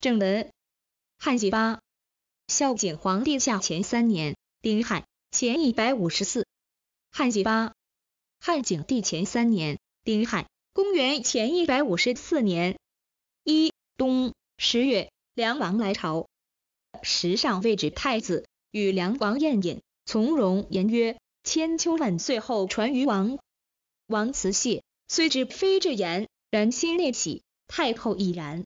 正文：汉纪八，孝景皇帝下前三年，丁亥，前一百五十四。汉纪八，汉景帝前三年，丁亥，公元前一百五十四年。一冬十月，梁王来朝，时尚位置太子，与梁王宴饮，从容言曰：“千秋万岁后传于王。”王辞谢，虽知非至言，然心内喜，太后亦然。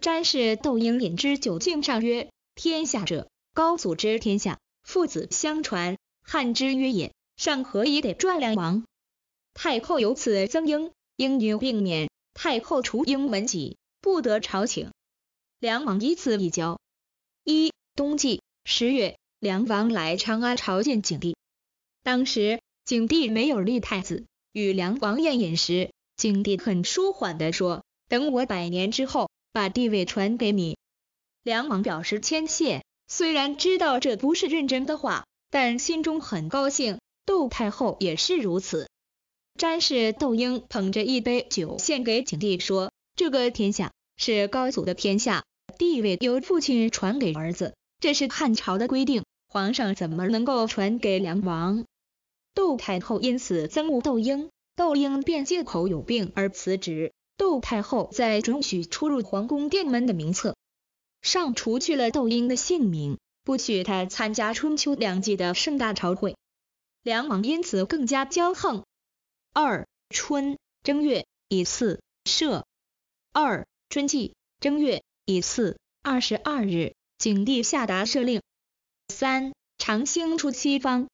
詹氏窦婴饮之酒，敬上曰：“天下者，高祖之天下，父子相传，汉之约也。上何以得传梁王？太后由此增英，英有病免。太后除英门籍，不得朝请。梁王以此一交。一冬季十月，梁王来长安朝见景帝。当时景帝没有立太子，与梁王宴饮时，景帝很舒缓地说：“等我百年之后。”把地位传给你，梁王表示谦谢。虽然知道这不是认真的话，但心中很高兴。窦太后也是如此。詹氏窦婴捧着一杯酒献给景帝，说：“这个天下是高祖的天下，地位由父亲传给儿子，这是汉朝的规定。皇上怎么能够传给梁王？”窦太后因此憎恶窦婴，窦婴便借口有病而辞职。窦太后在准许出入皇宫殿门的名册上除去了窦婴的姓名，不许他参加春秋两季的盛大朝会。梁王因此更加骄横。二春正月乙巳社。二春季正月乙巳二十二日，景帝下达赦令。三长星出西方。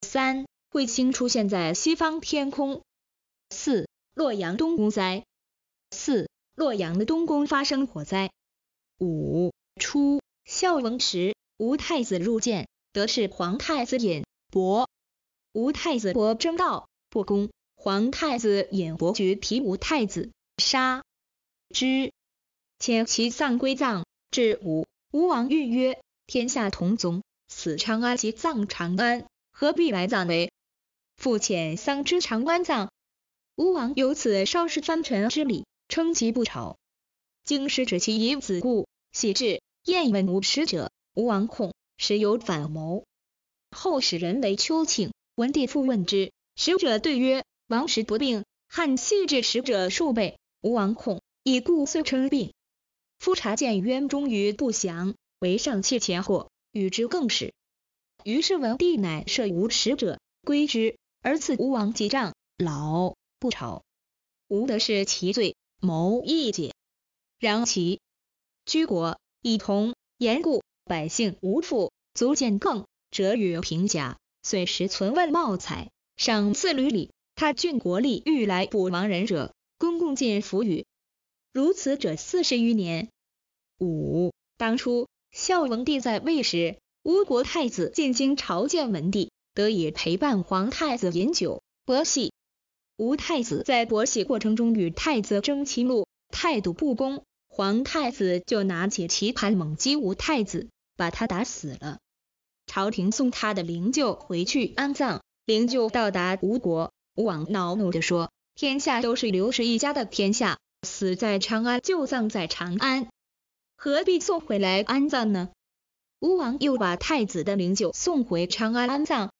三彗星出现在西方天空。四洛阳东宫灾。四、洛阳的东宫发生火灾。五、初，孝文时，吴太子入见，得是皇太子尹伯。吴太子伯争道不公。”皇太子尹伯绝，提吴太子杀之，遣其丧归葬。至五，吴王欲曰：天下同宗，死长安即葬长安，何必来葬为？复遣丧之长安葬。吴王由此稍事藩臣之礼。称疾不朝，经师指其以子故，喜至，宴问吴使者。吴王恐，使有反谋。后使人为丘请，文帝复问之，使者对曰：王时不病。汉弃置使者数倍，吴王恐，以故遂称病。夫察见渊忠于不祥，为上窃前祸，与之更始。于是文帝乃赦吴使者，归之，而赐吴王籍杖，老不朝。吴得是其罪。谋一解，然其居国以同言故，百姓无富，足见更折与贫家，遂时存问茂才，赏赐履礼。他郡国吏欲来捕亡人者，公共见服与。如此者四十余年。五，当初孝文帝在位时，吴国太子进京朝见文帝，得以陪伴皇太子饮酒博戏。吴太子在博弈过程中与太子争其路，态度不公，皇太子就拿起棋盘猛击吴太子，把他打死了。朝廷送他的灵柩回去安葬，灵柩到达吴国，吴王恼怒地说：“天下都是刘氏一家的天下，死在长安就葬在长安，何必送回来安葬呢？”吴王又把太子的灵柩送回长安安葬。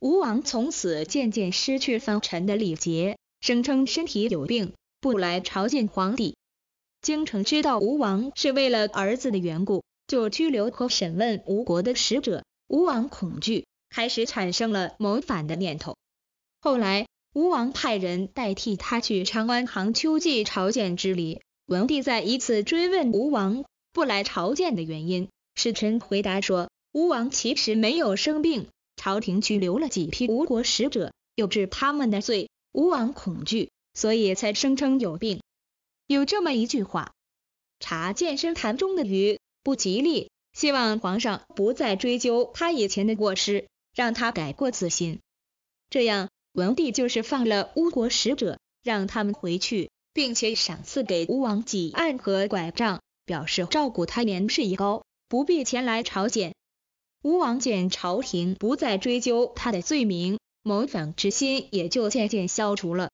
吴王从此渐渐失去封臣的礼节，声称身体有病，不来朝见皇帝。京城知道吴王是为了儿子的缘故，就拘留和审问吴国的使者。吴王恐惧，开始产生了谋反的念头。后来，吴王派人代替他去长安行秋季朝见之礼。文帝在一次追问吴王不来朝见的原因，使臣回答说，吴王其实没有生病。朝廷拘留了几批吴国使者，又治他们的罪。吴王恐惧，所以才声称有病。有这么一句话：“查健身坛中的鱼不吉利，希望皇上不再追究他以前的过失，让他改过自新。”这样，文帝就是放了吴国使者，让他们回去，并且赏赐给吴王几案和拐杖，表示照顾他年事已高，不必前来朝见。吴王见朝廷不再追究他的罪名，谋反之心也就渐渐消除了。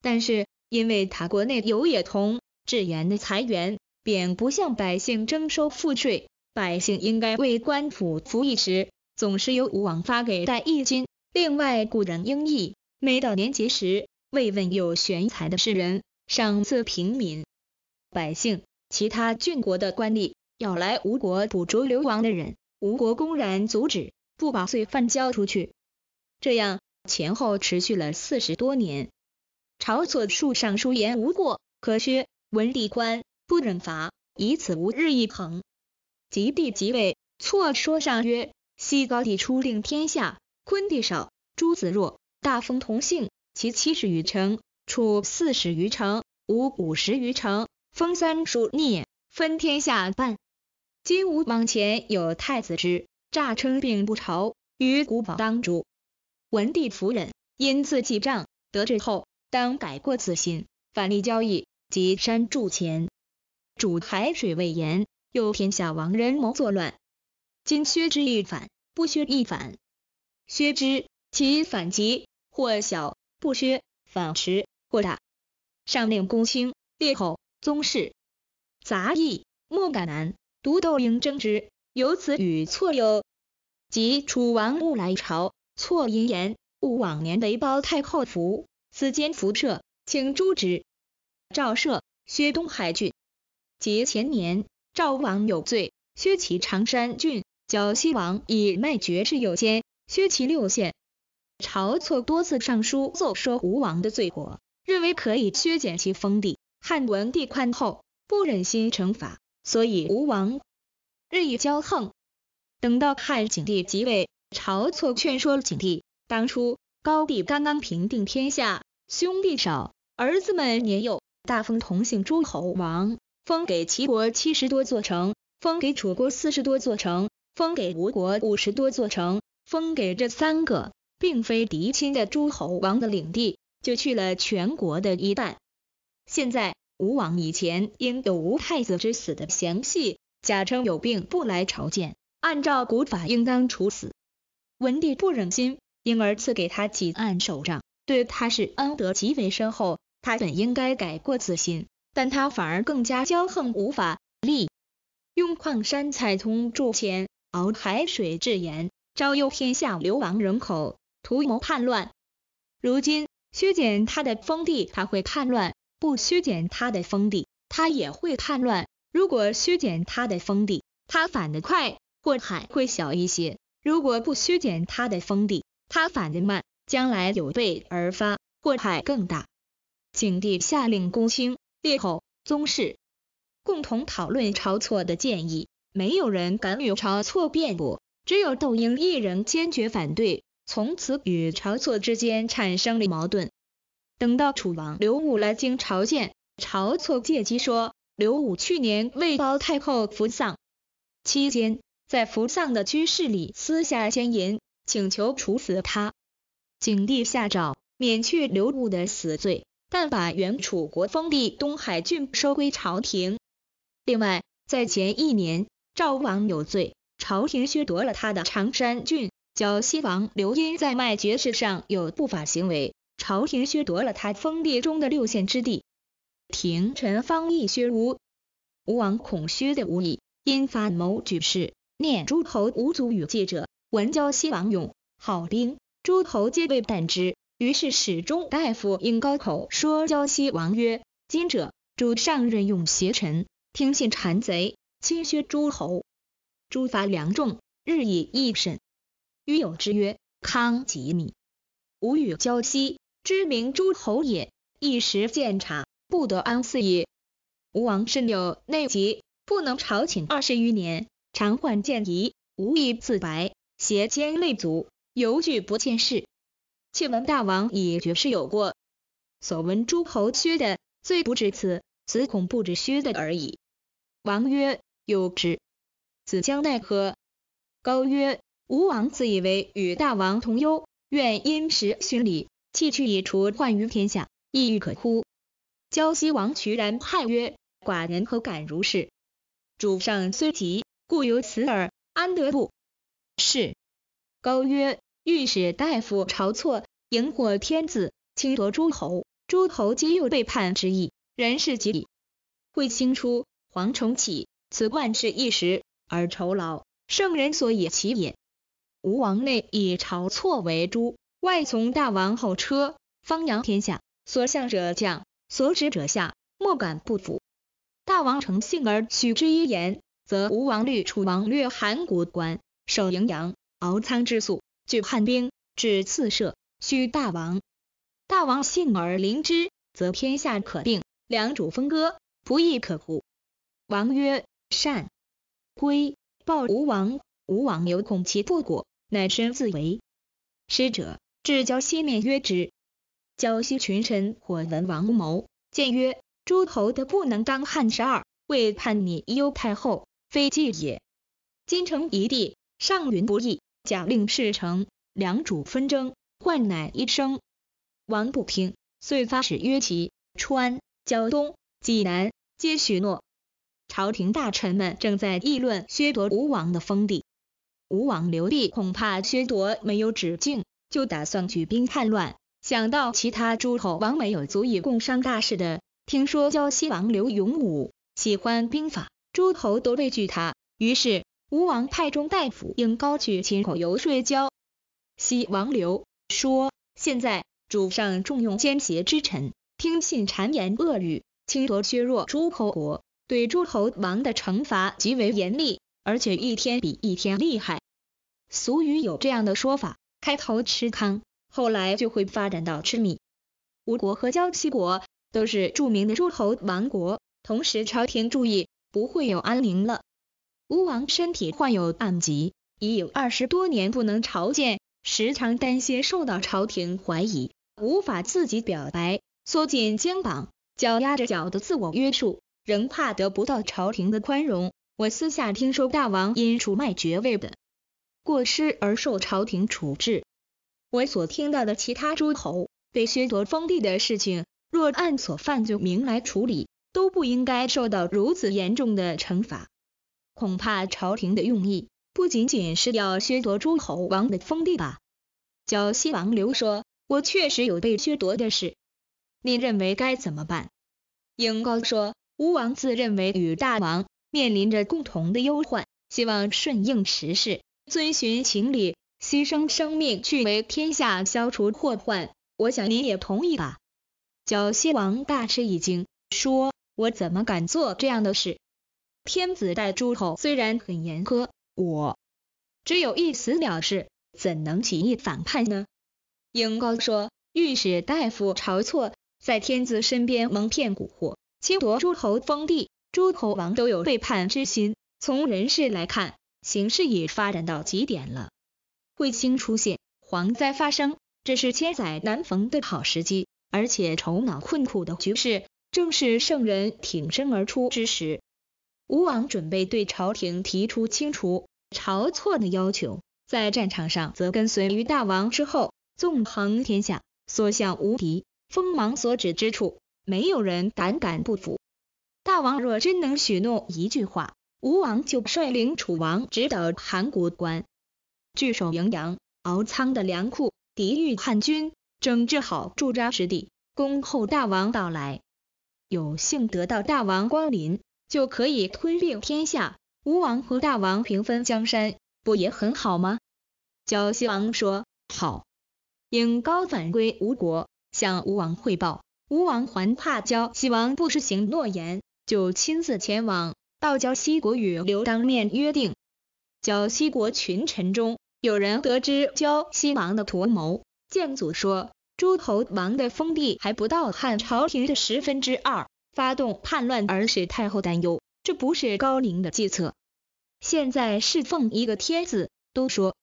但是，因为他国内有野同，智园的财源，便不向百姓征收赋税。百姓应该为官府服役时，总是由吴王发给代役金。另外，古人应义，每到年节时慰问有悬财的士人，赏赐平民百姓。其他郡国的官吏要来吴国捕捉流亡的人。吴国公然阻止，不把罪犯交出去，这样前后持续了四十多年。晁错数上书言无过，可削。文帝官，不忍罚，以此无日一恒。及帝即位，错说上曰：西高帝出令天下，昆地少，诸子弱，大封同姓，其七十余城，楚四十余城，吴五十余城，封三主，聂，分天下半。今吾往前有太子之诈称病不朝于古堡当诛。文帝夫人因自记账得知后，当改过自新，反利交易及山筑前。主海水未盐，又天下亡人谋作乱。今削之欲反，不削亦反。削之其反极或小，不削反迟或大。上令公卿列侯宗室杂役莫敢难。独斗应争之，由此与错有。即楚王勿来朝，错言言勿往年为包太后服，此间服设，请诛之。赵赦，薛东海郡。即前年，赵王有罪，削其长山郡。角西王以卖爵士有奸，削其六县。晁错多次上书奏说吴王的罪过，认为可以削减其封地。汉文帝宽厚，不忍心惩罚。所以吴王日益骄横。等到汉景帝即位，晁错劝说景帝，当初高帝刚刚平定天下，兄弟少，儿子们年幼，大封同姓诸侯王，封给齐国七十多座城，封给楚国四十多座城，封给吴国五十多座城，封给这三个并非嫡亲的诸侯王的领地，就去了全国的一半。现在。吴王以前因有吴太子之死的嫌隙，假称有病不来朝见。按照古法，应当处死。文帝不忍心，因而赐给他几案手杖，对他是恩德极为深厚。他本应该改过自新，但他反而更加骄横无法。立用矿山采铜铸钱，熬海水制盐，招诱天下流亡人口，图谋叛乱。如今削减他的封地，他会叛乱。不削减他的封地，他也会叛乱；如果削减他的封地，他反得快，祸害会小一些；如果不削减他的封地，他反得慢，将来有备而发，祸害更大。景帝下令公卿、列侯、宗室共同讨论晁错的建议，没有人敢与晁错辩驳，只有窦婴一人坚决反对，从此与晁错之间产生了矛盾。等到楚王刘武来京朝见，晁错借机说，刘武去年为包太后服丧期间，在服丧的居室里私下宣言，请求处死他。景帝下诏免去刘武的死罪，但把原楚国封地东海郡收归朝廷。另外，在前一年，赵王有罪，朝廷削夺了他的常山郡。交西王刘婴在卖爵士上有不法行为。朝廷削夺了他封地中的六县之地，廷臣方议削吴。吴王恐削的无义，因发谋举事，念诸侯无足与借者，闻交西王勇好兵，诸侯皆畏惮之。于是始中大夫应高口说交西王曰：“今者主上任用邪臣，听信谗贼，轻削诸侯，诸伐良众，日以益甚。于有之曰：‘康及米，吾与交西。’”知名诸侯也，一时见察，不得安肆也。吴王甚有内疾，不能朝请二十余年，常患见疑，无以自白，胁肩累足，犹惧不见事。且闻大王以绝世有过，所闻诸侯薛的罪不至此，此恐不止薛的而已。王曰：有之。子将奈何？高曰：吴王自以为与大王同忧，愿因时循礼。弃去以除患于天下，亦欲可乎？交西王渠然叹曰：“寡人何敢如是？主上虽急，故有此耳，安得不？”是高曰：“欲使大夫晁错迎获天子，轻夺诸侯，诸侯皆有背叛之意，人事急矣。会清出黄崇起，此万是一时，而酬劳圣人所以其也。吴王内以晁错为诸外从大王后车，方扬天下，所向者降，所指者下，莫敢不服。大王诚信而取之一言，则吴王率楚王略函谷关，守荥阳，敖仓之粟，据汉兵，至刺射，须大王。大王信而临之，则天下可定。两主分割，不亦可乎？王曰：善。归报吴王，吴王有恐其不果，乃身自为。师者。至交西面曰之，交西群臣或闻王谋，谏曰：“诸侯的不能当汉十二，未叛逆忧太后，非计也。今城一地，上云不易，假令事成，两主纷争，患乃一生。”王不听，遂发使约齐、川、胶东、济南，皆许诺。朝廷大臣们正在议论削夺吴王的封地，吴王刘濞恐怕削夺没有止境。就打算举兵叛乱，想到其他诸侯王没有足以共商大事的。听说胶西王刘勇武喜欢兵法，诸侯都畏惧他。于是吴王派中大夫应高去秦口游说胶西王刘，说现在主上重用奸邪之臣，听信谗言恶语，轻夺削弱诸侯国，对诸侯王的惩罚极为严厉，而且一天比一天厉害。俗语有这样的说法。开头吃糠，后来就会发展到吃米。吴国和交漆国都是著名的诸侯王国，同时朝廷注意，不会有安宁了。吴王身体患有暗疾，已有二十多年不能朝见，时常担心受到朝廷怀疑，无法自己表白，缩紧肩膀，脚压着脚的自我约束，仍怕得不到朝廷的宽容。我私下听说，大王因出卖爵位的。过失而受朝廷处置。我所听到的其他诸侯被削夺封地的事情，若按所犯罪名来处理，都不应该受到如此严重的惩罚。恐怕朝廷的用意不仅仅是要削夺诸侯王的封地吧？叫西王刘说，我确实有被削夺的事，您认为该怎么办？英高说，吴王自认为与大王面临着共同的忧患，希望顺应时势。遵循情理，牺牲生命去为天下消除祸患，我想你也同意吧。角西王大吃一惊，说：“我怎么敢做这样的事？天子待诸侯虽然很严苛，我只有一死了事，怎能起义反叛呢？”应高说：“御史大夫晁错在天子身边蒙骗蛊惑，侵夺诸侯封地，诸侯王都有背叛之心。从人事来看。”形势已发展到极点了，彗星出现，蝗灾发生，这是千载难逢的好时机。而且愁恼困苦的局势，正是圣人挺身而出之时。吴王准备对朝廷提出清除晁错的要求，在战场上则跟随于大王之后，纵横天下，所向无敌，锋芒所指之处，没有人胆敢不服。大王若真能许诺一句话。吴王就率领楚王、直捣韩国关，据守荥阳、敖仓的粮库，抵御汉军，整治好驻扎之地，恭候大王到来。有幸得到大王光临，就可以吞并天下，吴王和大王平分江山，不也很好吗？交西王说：“好。”应高返归吴国，向吴王汇报。吴王还怕交西王不实行诺言，就亲自前往。到交西国与刘当面约定，交西国群臣中有人得知交西王的图谋，建祖说，诸侯王的封地还不到汉朝廷的十分之二，发动叛乱而使太后担忧，这不是高明的计策。现在侍奉一个天子，都说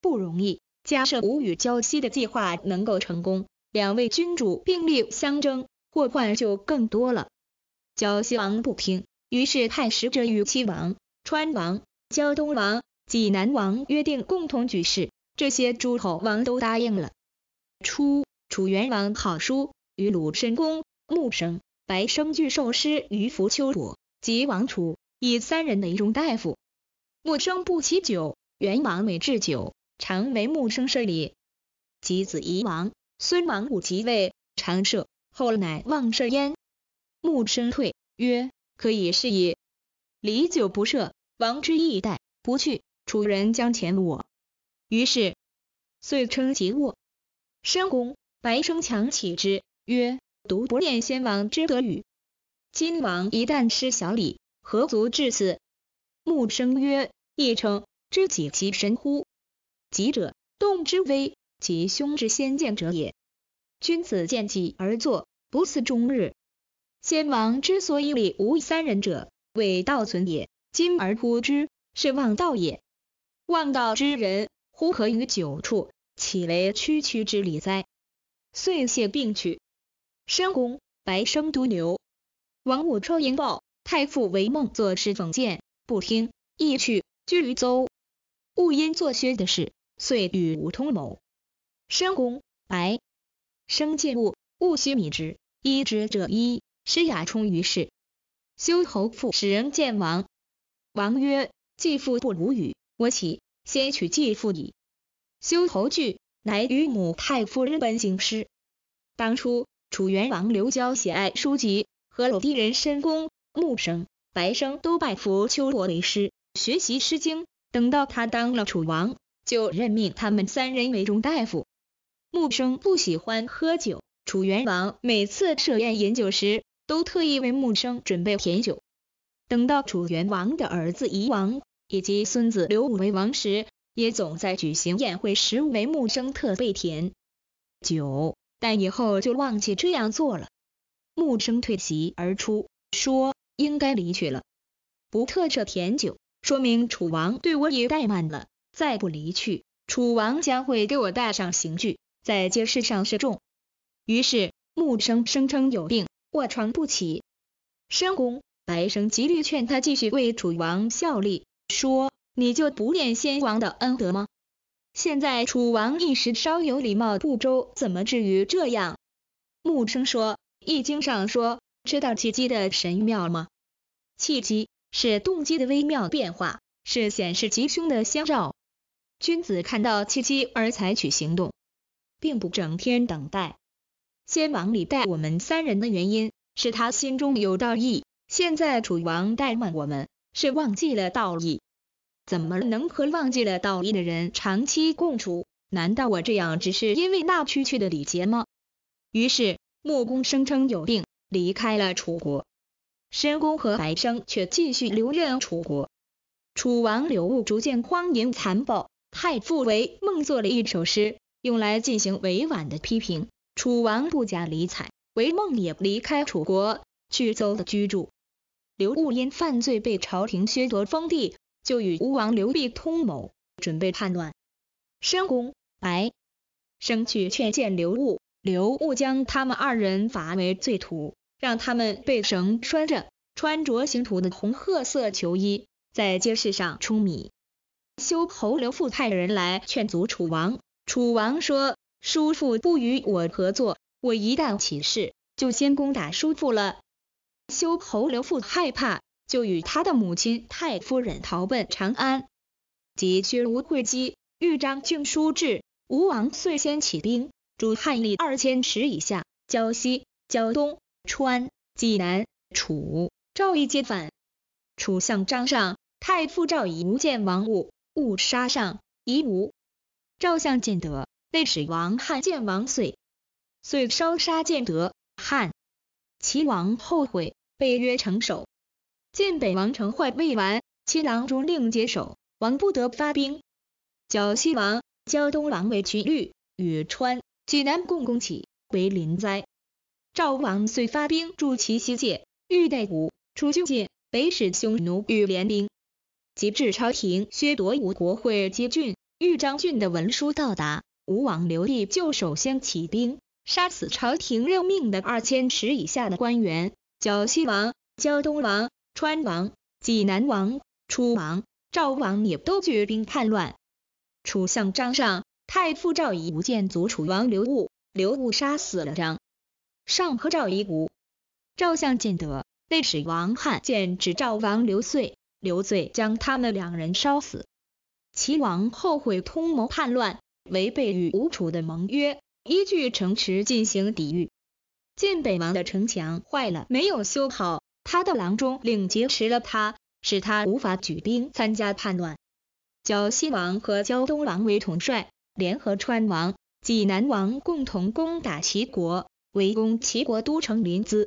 不容易。假设吴与交西的计划能够成功，两位君主并立相争，祸患就更多了。交西王不听。于是派使者与齐王、川王、胶东王、济南王约定共同举事，这些诸侯王都答应了。初，楚元王好书，与鲁申公、穆生、白生俱受师于扶丘朵，及王楚，以三人为中大夫。穆生不喜酒，元王每置酒，常为穆生设礼。及子夷王、孙王武即位，常设，后乃忘设焉。穆生退曰。可以是也。礼久不射，王之意待不去。楚人将前我，于是遂称其恶。申公白生强起之，曰：独不念先王之德与？今王一旦失小礼，何足至此？木生曰：亦称知己其神乎？吉者，动之危及凶之先见者也。君子见己而坐，不似终日。先王之所以礼无三人者，谓道存也。今而忽之，是忘道也。忘道之人，胡可与久处？岂为区区之理哉？遂谢病去。申公、白生独牛。王武超言报，太傅为孟作诗讽谏，不听，意去，居于邹。勿因作薛的事，遂与吴通谋。申公、白生见物，勿须米之，一之者一。施雅充于是修侯父使人见王，王曰：“继父不无语，我起，先取继父矣？”修侯惧，乃与母太夫人奔行师。当初，楚元王刘交喜爱书籍，和鲁地人申公、穆生、白生都拜服丘伯为师，学习诗经。等到他当了楚王，就任命他们三人为中大夫。穆生不喜欢喝酒，楚元王每次设宴饮酒时，都特意为穆生准备甜酒，等到楚元王的儿子夷王以及孙子刘武为王时，也总在举行宴会时为穆生特备甜酒，但以后就忘记这样做了。穆生退席而出，说：“应该离去了，不特设甜酒，说明楚王对我也怠慢了。再不离去，楚王将会给我带上刑具，在街市上示众。”于是穆生声称有病。卧床不起，申公白生极力劝他继续为楚王效力，说：“你就不念先王的恩德吗？现在楚王一时稍有礼貌不周，怎么至于这样？”木生说，《易经》上说，知道契机的神妙吗？契机是动机的微妙变化，是显示吉凶的相兆。君子看到契机而采取行动，并不整天等待。先王礼待我们三人的原因是他心中有道义，现在楚王怠慢我们是忘记了道义，怎么能和忘记了道义的人长期共处？难道我这样只是因为那区区的礼节吗？于是，莫公声称有病，离开了楚国。申公和白生却继续留任楚国。楚王刘戊逐渐荒淫残暴，太傅为梦做了一首诗，用来进行委婉的批评。楚王不加理睬，韦孟也离开楚国去邹的居住。刘戊因犯罪被朝廷削夺封地，就与吴王刘濞通谋，准备叛乱。申公白生去劝谏刘戊，刘戊将他们二人罚为罪徒，让他们被绳拴着，穿着刑徒的红褐色囚衣，在街市上出米。修侯刘复派人来劝阻楚王，楚王说。叔父不与我合作，我一旦起事，就先攻打叔父了。修侯刘父害怕，就与他的母亲太夫人逃奔长安。及薛吴会稽豫章郡书至，吴王遂先起兵，主汉吏二千石以下，交西交东川济南楚赵一皆反。楚相张尚，太傅赵以吴见王物，误杀上，夷吾。赵相见得。内史王汉见王遂，遂烧杀建德汉齐王后悔，被约成守。晋北王成坏未完，齐郎中令接守，王不得发兵。绞西王、交东王为群律，与川、济南共攻起为临灾。赵王遂发兵助齐西界，欲代吴、楚旧界，北使匈奴与联兵。及至朝廷，削夺吴国会接郡、豫章郡的文书到达。吴王刘濞就首先起兵，杀死朝廷任命的二千尺以下的官员，绞西王、胶东王、川王、济南王、楚王、赵王也都举兵叛乱。楚相张尚、太傅赵仪、吴见祖楚王刘戊，刘戊杀死了张尚和赵仪吴。赵相见得，内史王汉见指赵王刘遂，刘遂将他们两人烧死。齐王后悔通谋叛乱。违背与吴楚的盟约，依据城池进行抵御。晋北王的城墙坏了，没有修好，他的郎中令劫持了他，使他无法举兵参加叛乱。胶西王和胶东王为统帅，联合川王、济南王共同攻打齐国，围攻齐国都城临淄。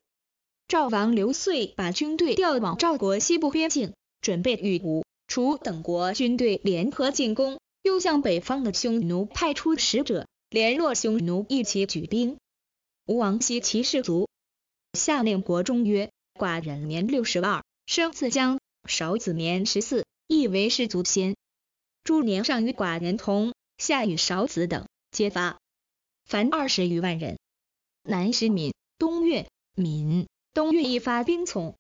赵王刘遂把军队调往赵国西部边境，准备与吴、楚等国军队联合进攻。又向北方的匈奴派出使者，联络匈奴一起举兵。吴王息其士卒，下令国中曰：“寡人年六十二，生自将少子年十四，亦为士卒先。诸年上与寡人同，下与少子等，皆发。凡二十余万人。南石闽，东越闽，东越一发兵从。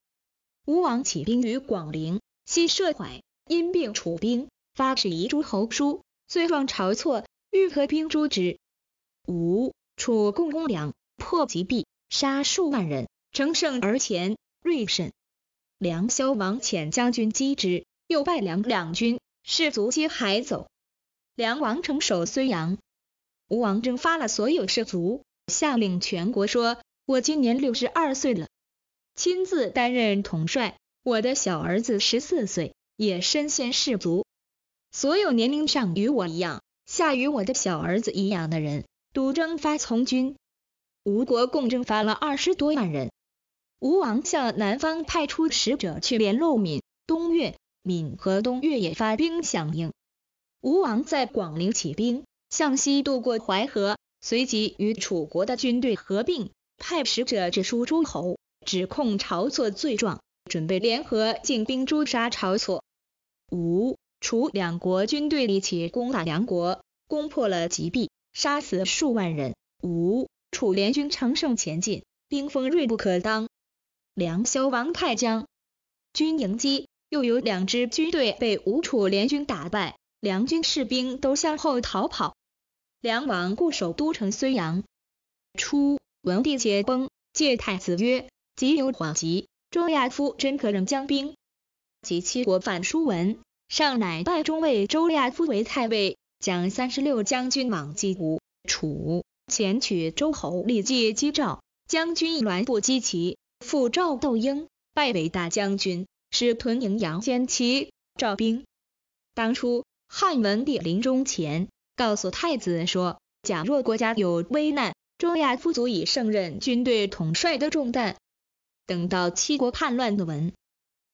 吴王起兵于广陵，西涉淮，因病楚兵。”发使遗诸侯书，罪状晁错，欲合兵诛之。吴、楚共公梁，破其壁，杀数万人，乘胜而前。锐甚，梁萧王遣将军击之，又败梁两军，士卒皆还走。梁王成守睢阳。吴王征发了所有士卒，下令全国说：“我今年六十二岁了，亲自担任统帅。我的小儿子十四岁，也身先士卒。”所有年龄上与我一样，下与我的小儿子一样的人，都征发从军。吴国共征发了二十多万人。吴王向南方派出使者去联络闽、东越，闽和东越也发兵响应。吴王在广陵起兵，向西渡过淮河，随即与楚国的军队合并，派使者直书诸侯，指控晁错罪状，准备联合进兵诛杀晁错。吴。楚两国军队一起攻打梁国，攻破了棘壁，杀死数万人。吴楚联军乘胜前进，兵锋锐不可当。梁萧王太将军迎击，又有两支军队被吴楚联军打败，梁军士兵都向后逃跑。梁王固守都城睢阳。初，文帝解崩，戒太子曰：“即有缓急，周亚夫真可任将兵。”及七国反，叔文。上乃拜中尉周亚夫为太尉，将三十六将军往击吴楚，前取周侯，立即击赵，将军栾不击齐，复赵窦婴，拜为大将军，使屯营阳，间齐赵兵。当初，汉文帝临终前，告诉太子说，假若国家有危难，周亚夫足以胜任军队统帅的重担。等到七国叛乱的文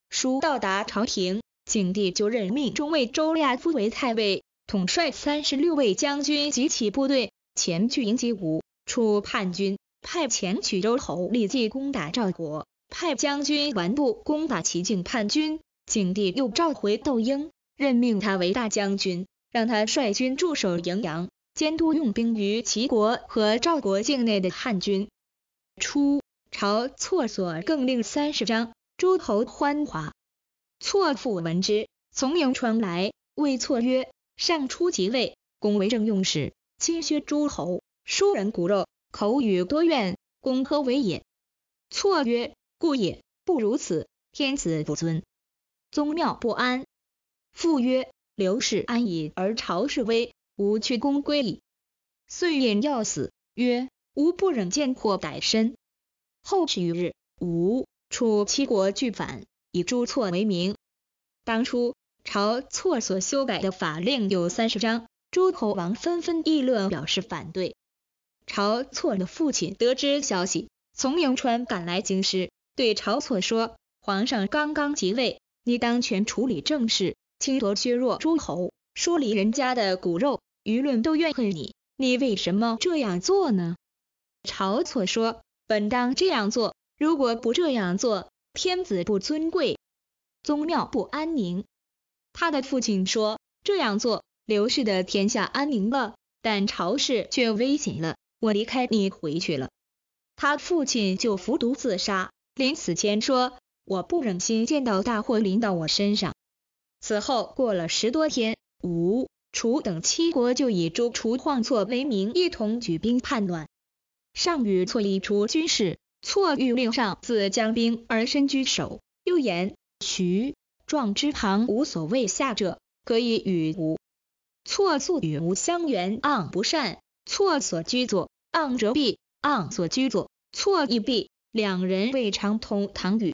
书到达朝廷。景帝就任命中尉周亚夫为太尉，统帅三十六位将军及其部队，前去迎击吴楚叛军。派前曲周侯立即攻打赵国，派将军完布攻打齐境叛军。景帝又召回窦婴，任命他为大将军，让他率军驻守荥阳，监督用兵于齐国和赵国境内的汉军。初，朝措所更令三十章，诸侯欢哗。错父闻之，从颍传来，谓错曰：“上初即位，公为政用事，亲削诸侯，疏人骨肉，口语多怨，公何为也？”错曰：“故也。不如此，天子不尊，宗庙不安。”父曰：“刘氏安矣，而朝氏危，吾去公归矣。”遂引药死，曰：“吾不忍见或歹身。”后十余日，吴、楚七国俱反。以朱错为名，当初晁错所修改的法令有三十章，诸侯王纷纷议论，表示反对。晁错的父亲得知消息，从颍川赶来京师，对晁错说：“皇上刚刚即位，你当权处理政事，轻夺削弱诸侯，疏离人家的骨肉，舆论都怨恨你，你为什么这样做呢？”晁错说：“本当这样做，如果不这样做。”天子不尊贵，宗庙不安宁。他的父亲说，这样做，刘氏的天下安宁了，但朝氏却危险了。我离开你回去了。他父亲就服毒自杀，临死前说，我不忍心见到大祸临到我身上。此后过了十多天，吴、楚等七国就以周楚晃错为名，一同举兵叛乱。项羽错立楚军士。错欲令上自将兵而身居守，又言徐壮之旁无所谓下者，可以与吴。错素与吴相缘，盎不善。错所居坐，盎辄避；盎所居坐，错亦避。两人未尝同堂语。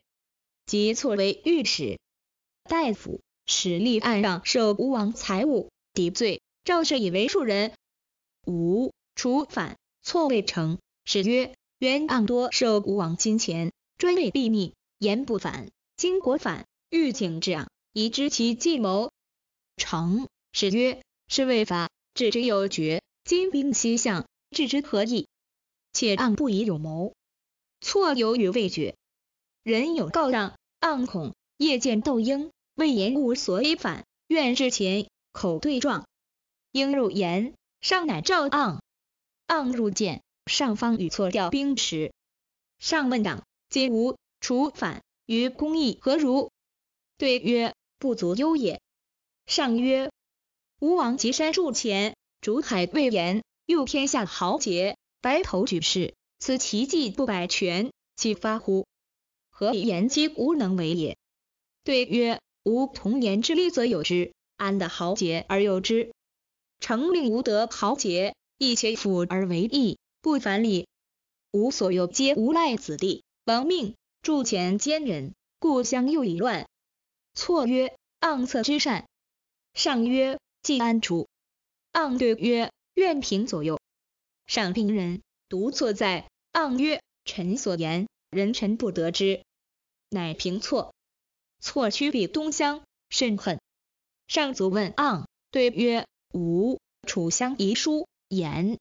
即错为御史大夫，使立案让受吴王财物，抵罪。赵氏以为庶人。吴除反，错未成，使曰。原盎多受吴王金钱，专为避逆，言不反。今国反，欲请治盎，以知其计谋。成是曰：“是未法，治之有决。今兵西向，治之何意？且案不以有谋，错犹豫未决。人有告让，盎恐，夜见窦婴，未言无所以反。愿日前，口对状。应入言，上乃照案。案入见。”上方与错调兵时，上问党，皆无。除反于公义何如？对曰：不足忧也。上曰：吾王及山筑前，竹海未言，又天下豪杰，白头举世，此其迹不百全，其发乎？何以言皆无能为也？对曰：吾童年之力则有之，安得豪杰而有之？诚令无德豪杰，亦且辅而为义。不凡礼，吾所有，皆无赖子弟，亡命铸前奸人，故乡又已乱。错曰，盎策之善。上曰，既安处。盎对曰，愿平左右。上平人，独错在。盎曰，臣所言，人臣不得知。乃平错，错屈比东乡，甚恨。上卒问盎，对曰，吾楚乡遗书言。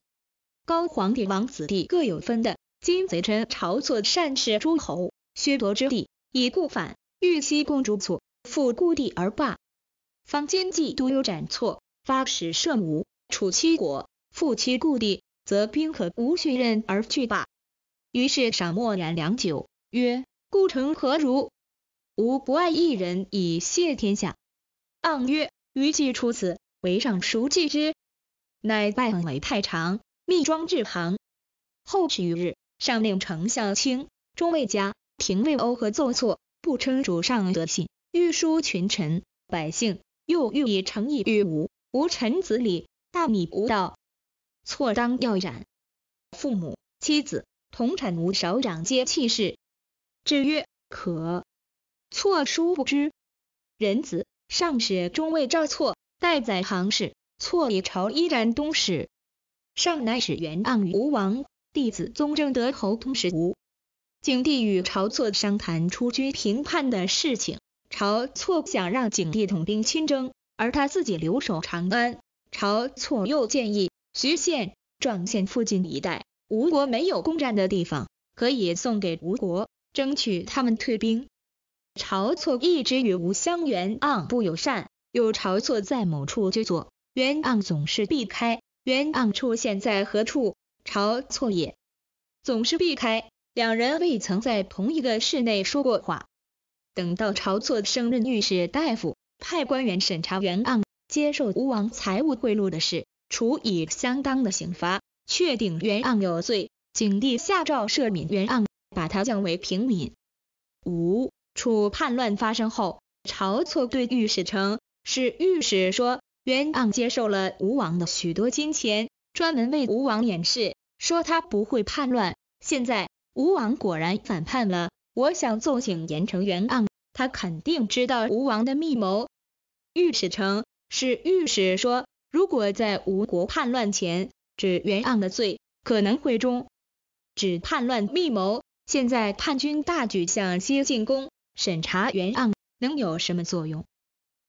高皇帝王子弟各有分的，今贼臣晁错善事诸侯，削夺之地，以故反。欲西攻主错，复故地而罢。方今既多有斩错，发使射武，处其国，复其故地，则兵可无血刃而去罢。于是赏莫然良久，曰：故城何如？吾不爱一人以谢天下。盎曰：余既出此，为上孰计之？乃拜为太常。密庄至行，后十余日，上令丞相卿、中尉家、廷尉欧和奏错，不称主上德信，欲疏群臣百姓。又欲以诚意与吴，无臣子礼、大米无道，错当要斩。父母、妻子、同产无少长皆弃市。至曰可，错疏不知。仁子上使中尉赵错待宰行事，错以朝依然东使。上乃使元盎与吴王弟子宗正德侯通时吴。景帝与晁错商谈出军平叛的事情，晁错想让景帝统兵亲征，而他自己留守长安。晁错又建议徐县、壮县附近一带，吴国没有攻占的地方，可以送给吴国，争取他们退兵。晁错一直与吴相元盎不友善，有晁错在某处居坐，元盎总是避开。原案出现在何处？晁错也总是避开，两人未曾在同一个室内说过话。等到晁错升任御史大夫，派官员审查原案，接受吴王财物贿赂的事，处以相当的刑罚，确定原案有罪。景帝下诏赦免袁盎，把他降为平民。五楚叛乱发生后，晁错对御史称，是御史说。袁盎接受了吴王的许多金钱，专门为吴王掩饰，说他不会叛乱。现在吴王果然反叛了，我想奏请严惩袁盎，他肯定知道吴王的密谋。御史称，是御史说，如果在吴国叛乱前指袁盎的罪，可能会中指叛乱密谋。现在叛军大举向西进攻，审查袁盎能有什么作用？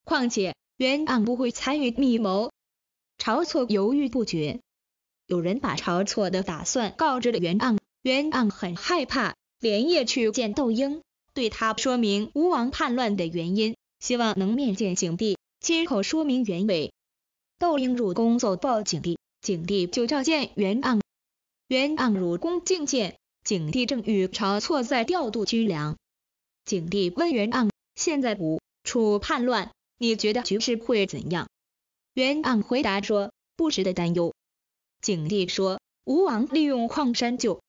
况且。袁盎不会参与密谋，晁错犹豫不决。有人把晁错的打算告知了袁盎，袁盎很害怕，连夜去见窦婴，对他说明吴王叛乱的原因，希望能面见景帝，亲口说明原委。窦婴入宫奏报景帝，景帝就召见袁盎，袁盎入宫觐见，景帝正与晁错在调度军粮。景帝问袁盎：“现在楚叛乱。”你觉得局势会怎样？袁盎回答说：“不值得担忧。”景帝说：“吴王利用矿山就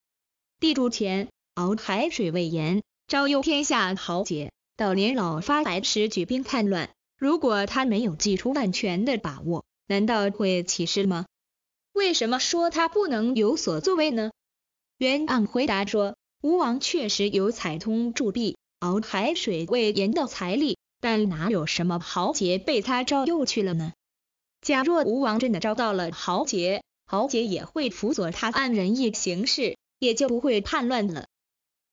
地铸钱，熬海水为盐，招诱天下豪杰，到年老发白时举兵叛乱。如果他没有祭出万全的把握，难道会起事吗？为什么说他不能有所作为呢？”袁盎回答说：“吴王确实有采通铸币、熬海水为盐的财力。”但哪有什么豪杰被他招诱去了呢？假若吴王真的招到了豪杰，豪杰也会辅佐他按仁义行事，也就不会叛乱了。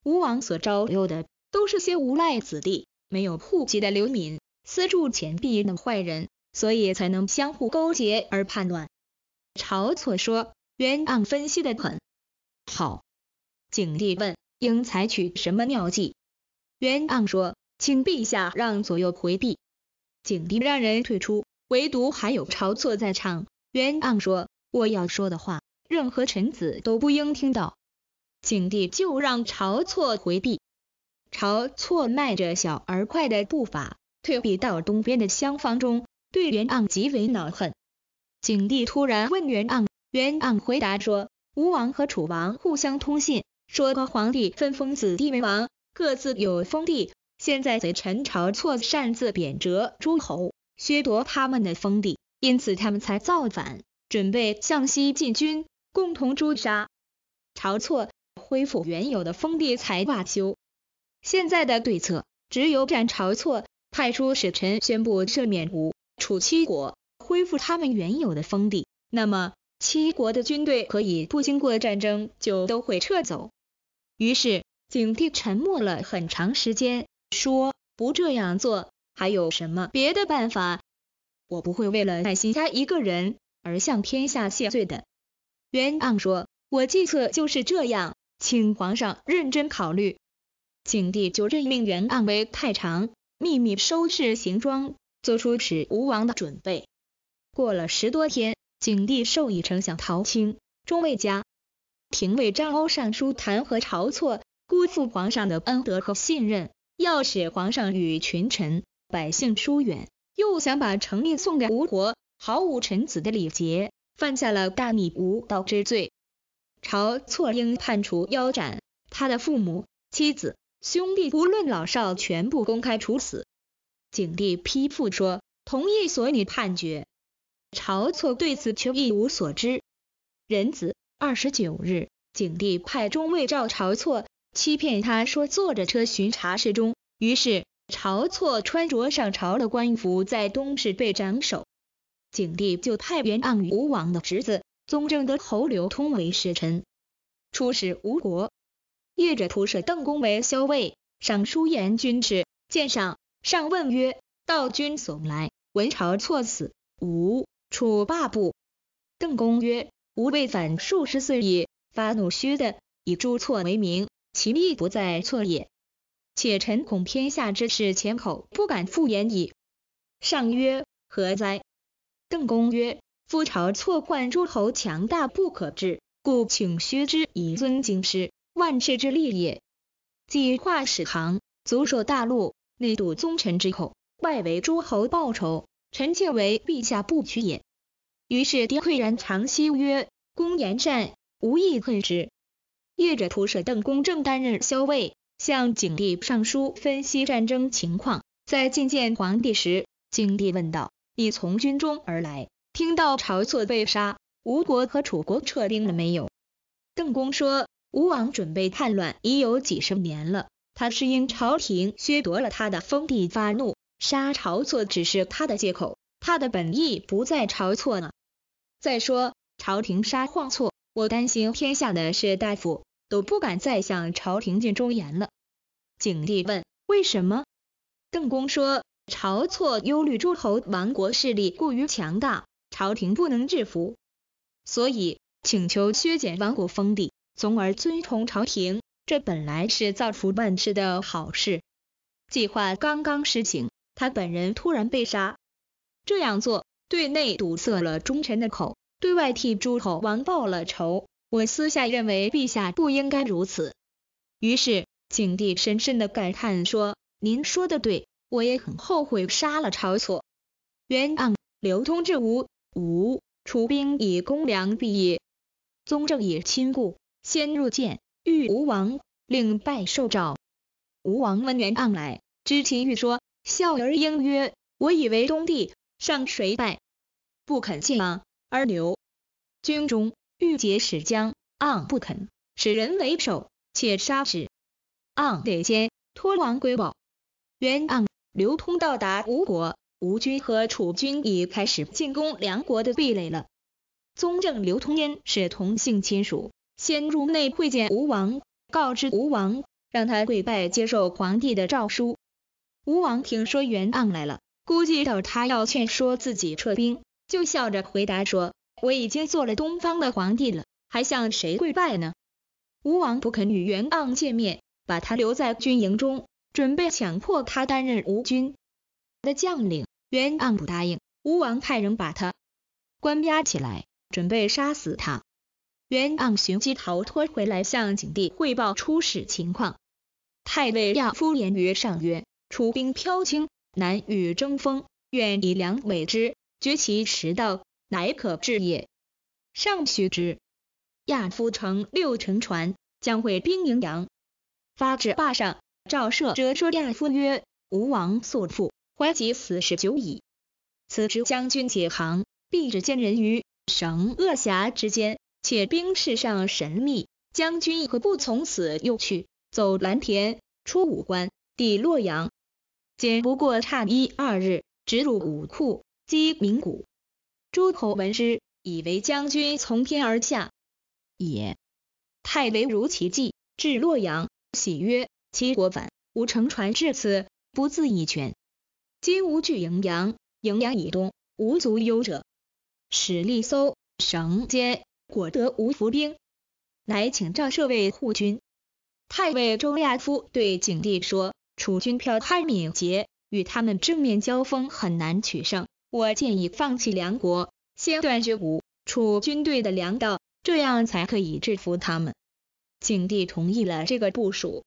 吴王所招诱的都是些无赖子弟、没有户籍的流民、私铸钱币的坏人，所以才能相互勾结而叛乱。晁错说：“袁盎分析的很好。”景帝问：“应采取什么妙计？”袁盎说。请陛下让左右回避。景帝让人退出，唯独还有晁错在场。袁盎说：“我要说的话，任何臣子都不应听到。”景帝就让晁错回避。晁错迈着小而快的步伐，退避到东边的厢房中，对袁盎极为恼恨。景帝突然问袁盎，袁盎回答说：“吴王和楚王互相通信，说和皇帝分封子弟为王，各自有封地。”现在贼陈朝错擅自贬谪诸侯，削夺他们的封地，因此他们才造反，准备向西进军，共同诛杀晁错，恢复原有的封地才罢休。现在的对策，只有战晁错，派出使臣宣布赦免吴、楚七国，恢复他们原有的封地，那么七国的军队可以不经过战争就都会撤走。于是景帝沉默了很长时间。说不这样做，还有什么别的办法？我不会为了爱心他一个人而向天下谢罪的。袁盎说，我计策就是这样，请皇上认真考虑。景帝就任命袁盎为太常，秘密收拾行装，做出使吴王的准备。过了十多天，景帝授意丞相陶青、中尉家、廷尉张欧上书弹劾晁错，辜负皇上的恩德和信任。要使皇上与群臣、百姓疏远，又想把成邑送给吴国，毫无臣子的礼节，犯下了大逆无道之罪。晁错应判处腰斩，他的父母、妻子、兄弟，不论老少，全部公开处死。景帝批复说，同意所拟判决。晁错对此却一无所知。壬子二十九日，景帝派中尉召晁错。欺骗他说坐着车巡查市中，于是晁错穿着上朝的官服在东市被斩首。景帝就派原盎与吴王的侄子宗正的侯刘通为使臣，出使吴国。谒者图舍邓公为校尉，上书言君之，见上，上问曰：“道君所来，闻晁错死，吴、楚罢不？”邓公曰：“吾未反数十岁矣，发怒虚的，以诛错为名。”其意不在错也，且臣恐天下之事前口不敢复言矣。上曰：何哉？邓公曰：夫朝错患诸侯强大不可治，故请削之以尊京师，万世之利也。即划使行，足守大陆，内堵宗臣之口，外为诸侯报仇，臣妾为陛下不取也。于是跌愧然长息曰：公言善，无意恨之。越者图舍邓公正担任校尉，向景帝上书分析战争情况。在觐见皇帝时，景帝问道：“你从军中而来，听到晁错被杀，吴国和楚国撤兵了没有？”邓公说：“吴王准备叛乱已有几十年了，他是因朝廷削夺了他的封地发怒，杀晁错只是他的借口，他的本意不在晁错呢。再说，朝廷杀晃错。”我担心天下的士大夫都不敢再向朝廷尽忠言了。景帝问为什么，邓公说，晁错忧虑诸侯王国势力过于强大，朝廷不能制服，所以请求削减王国封地，从而尊崇朝廷。这本来是造福万世的好事。计划刚刚施行，他本人突然被杀，这样做对内堵塞了忠臣的口。对外替诸侯王报了仇，我私下认为陛下不应该如此。于是景帝深深的感叹说：“您说的对，我也很后悔杀了晁错。”原盎、刘通至吴，吴楚兵以攻梁，必也。宗正以亲故，先入见，遇吴王令拜受诏。吴王闻袁盎来，知其欲说，笑而应曰：“我以为东帝，上谁拜？不肯信吗？而刘军中欲劫使将盎不肯，使人为首，且杀之。盎得先脱王归宝。元盎、刘通到达吴国，吴军和楚军已开始进攻梁国的壁垒了。宗正刘通焉是同姓亲属，先入内会见吴王，告知吴王，让他跪拜接受皇帝的诏书。吴王听说袁盎来了，估计到他要劝说自己撤兵。就笑着回答说：“我已经做了东方的皇帝了，还向谁跪拜呢？”吴王不肯与袁盎见面，把他留在军营中，准备强迫他担任吴军的将领。袁盎不答应，吴王派人把他关押起来，准备杀死他。袁盎寻机逃脱回来，向景帝汇报出使情况。太尉亚夫言于上曰：“楚兵飘轻，难与争锋，愿以粮为之。”决其迟道，乃可治也。尚须之。亚夫乘六乘船，将会兵营阳，发至坝上。赵奢者说亚夫曰：“吴王素富，怀其死十久矣。此之将军解行，必至见人于绳恶峡之间。且兵势尚神秘，将军何不从此又去，走蓝田，出五关，抵洛阳，仅不过差一二日，直入武库。”击鸣鼓，诸侯闻之，以为将军从天而下也。太尉如其计，至洛阳，喜曰：“齐国反，吾乘船至此，不自意全。今无惧荥阳，荥阳以东，无足忧者。”使力搜、绳间，果得无伏兵，乃请赵舍卫护军。太尉周亚夫对景帝说：“楚军票悍敏捷，与他们正面交锋很难取胜。”我建议放弃梁国，先断绝吴楚军队的粮道，这样才可以制服他们。景帝同意了这个部署。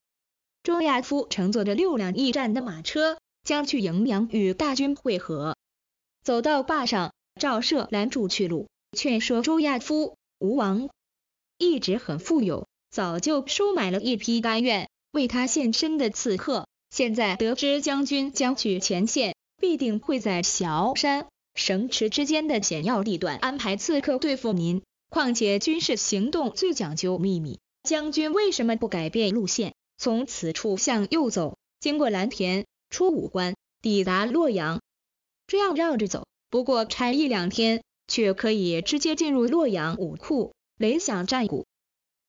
周亚夫乘坐着六辆驿站的马车，将去荥阳与大军会合。走到坝上，赵奢拦住去路，劝说周亚夫：“吴王一直很富有，早就收买了一批甘愿为他献身的刺客。现在得知将军将去前线。”必定会在小山、城池之间的险要地段安排刺客对付您。况且军事行动最讲究秘密，将军为什么不改变路线，从此处向右走，经过蓝田，出五关，抵达洛阳？这样绕着走，不过差一两天，却可以直接进入洛阳武库，雷响战鼓，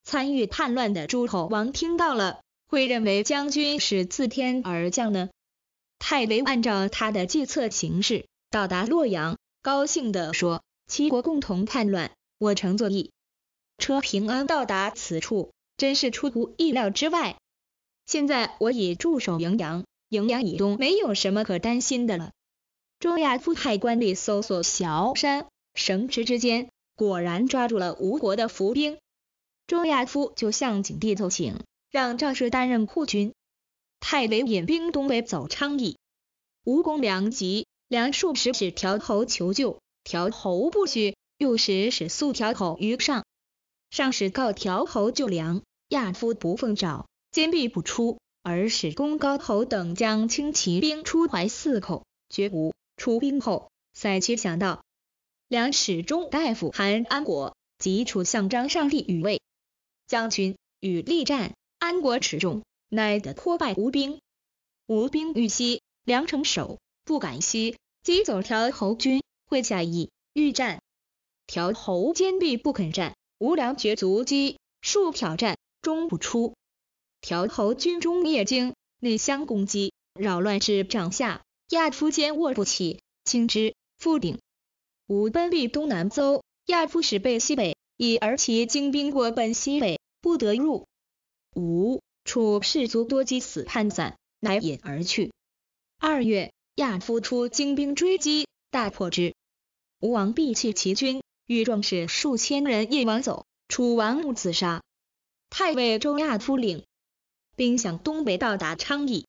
参与叛乱的诸侯王听到了，会认为将军是自天而降呢。泰雷按照他的计策行事，到达洛阳，高兴的说：“齐国共同叛乱，我乘坐一车平安到达此处，真是出乎意料之外。现在我已驻守荥阳，荥阳以东没有什么可担心的了。”周亚夫派官吏搜索小山、绳池之间，果然抓住了吴国的伏兵。周亚夫就向景帝奏请，让赵氏担任库军。太雷引兵东北走昌邑，吴公良急。良数十使调侯求救，调侯不许。又使使速调侯于上，上使告调侯救良。亚夫不奉诏，坚壁不出，而使公高侯等将轻骑兵出淮泗口，绝无。出兵后，塞其想到，良始中大夫韩安国及楚相张上立与位，将军与力战，安国持重。乃得破败吴兵，吴兵欲西，梁城守不敢西，即走条侯军，会下邑欲战，条侯坚壁不肯战，吴良绝足击，数挑战终不出。条侯军中灭精，内相攻击，扰乱至帐下，亚夫坚卧不起，轻之，复鼎。吴奔立东南邹，亚夫使备西北，以而其精兵过奔西北，不得入。吴。楚士卒多击死叛散，乃引而去。二月，亚夫出精兵追击，大破之。吴王避弃其军欲壮士数千人夜往走。楚王怒，自杀。太尉周亚夫领兵向东北到达昌邑。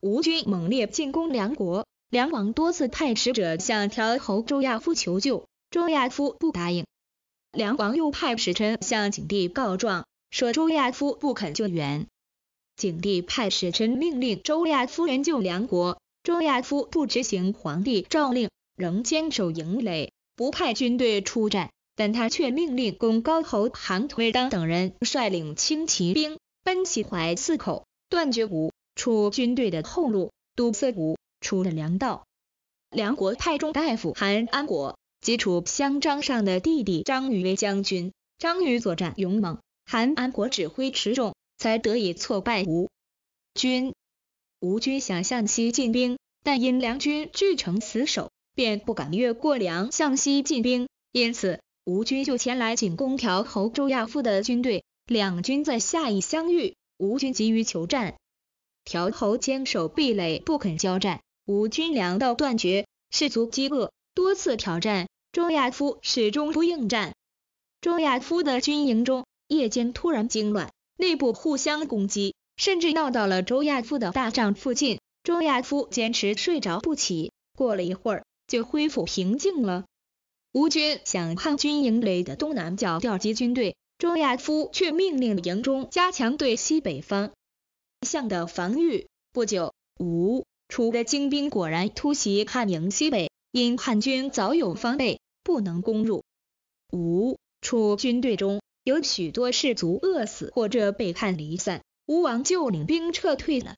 吴军猛烈进攻梁国，梁王多次派使者向条侯周亚夫求救，周亚夫不答应。梁王又派使臣向景帝告状，说周亚夫不肯救援。景帝派使臣命令周亚夫援救梁国，周亚夫不执行皇帝诏令，仍坚守营垒，不派军队出战。但他却命令公高侯韩颓当等人率领轻骑兵奔袭淮泗口，断绝吴楚军队的后路，堵塞吴楚的粮道。梁国派中大夫韩安国及楚相张尚的弟弟张禹为将军。张禹作战勇猛，韩安国指挥持重。才得以挫败吴军。吴军想向西进兵，但因梁军据城死守，便不敢越过梁向西进兵。因此，吴军就前来进攻条侯周亚夫的军队。两军在夏邑相遇，吴军急于求战，条侯坚守壁垒，不肯交战。吴军粮道断绝，士卒饥饿，多次挑战，周亚夫始终不应战。周亚夫的军营中，夜间突然惊乱。内部互相攻击，甚至闹到了周亚夫的大帐附近。周亚夫坚持睡着不起，过了一会儿就恢复平静了。吴军向汉军营垒的东南角调集军队，周亚夫却命令营中加强对西北方向的防御。不久，吴楚的精兵果然突袭汉营西北，因汉军早有防备，不能攻入。吴楚军队中。有许多士卒饿死或者背叛离散，吴王就领兵撤退了。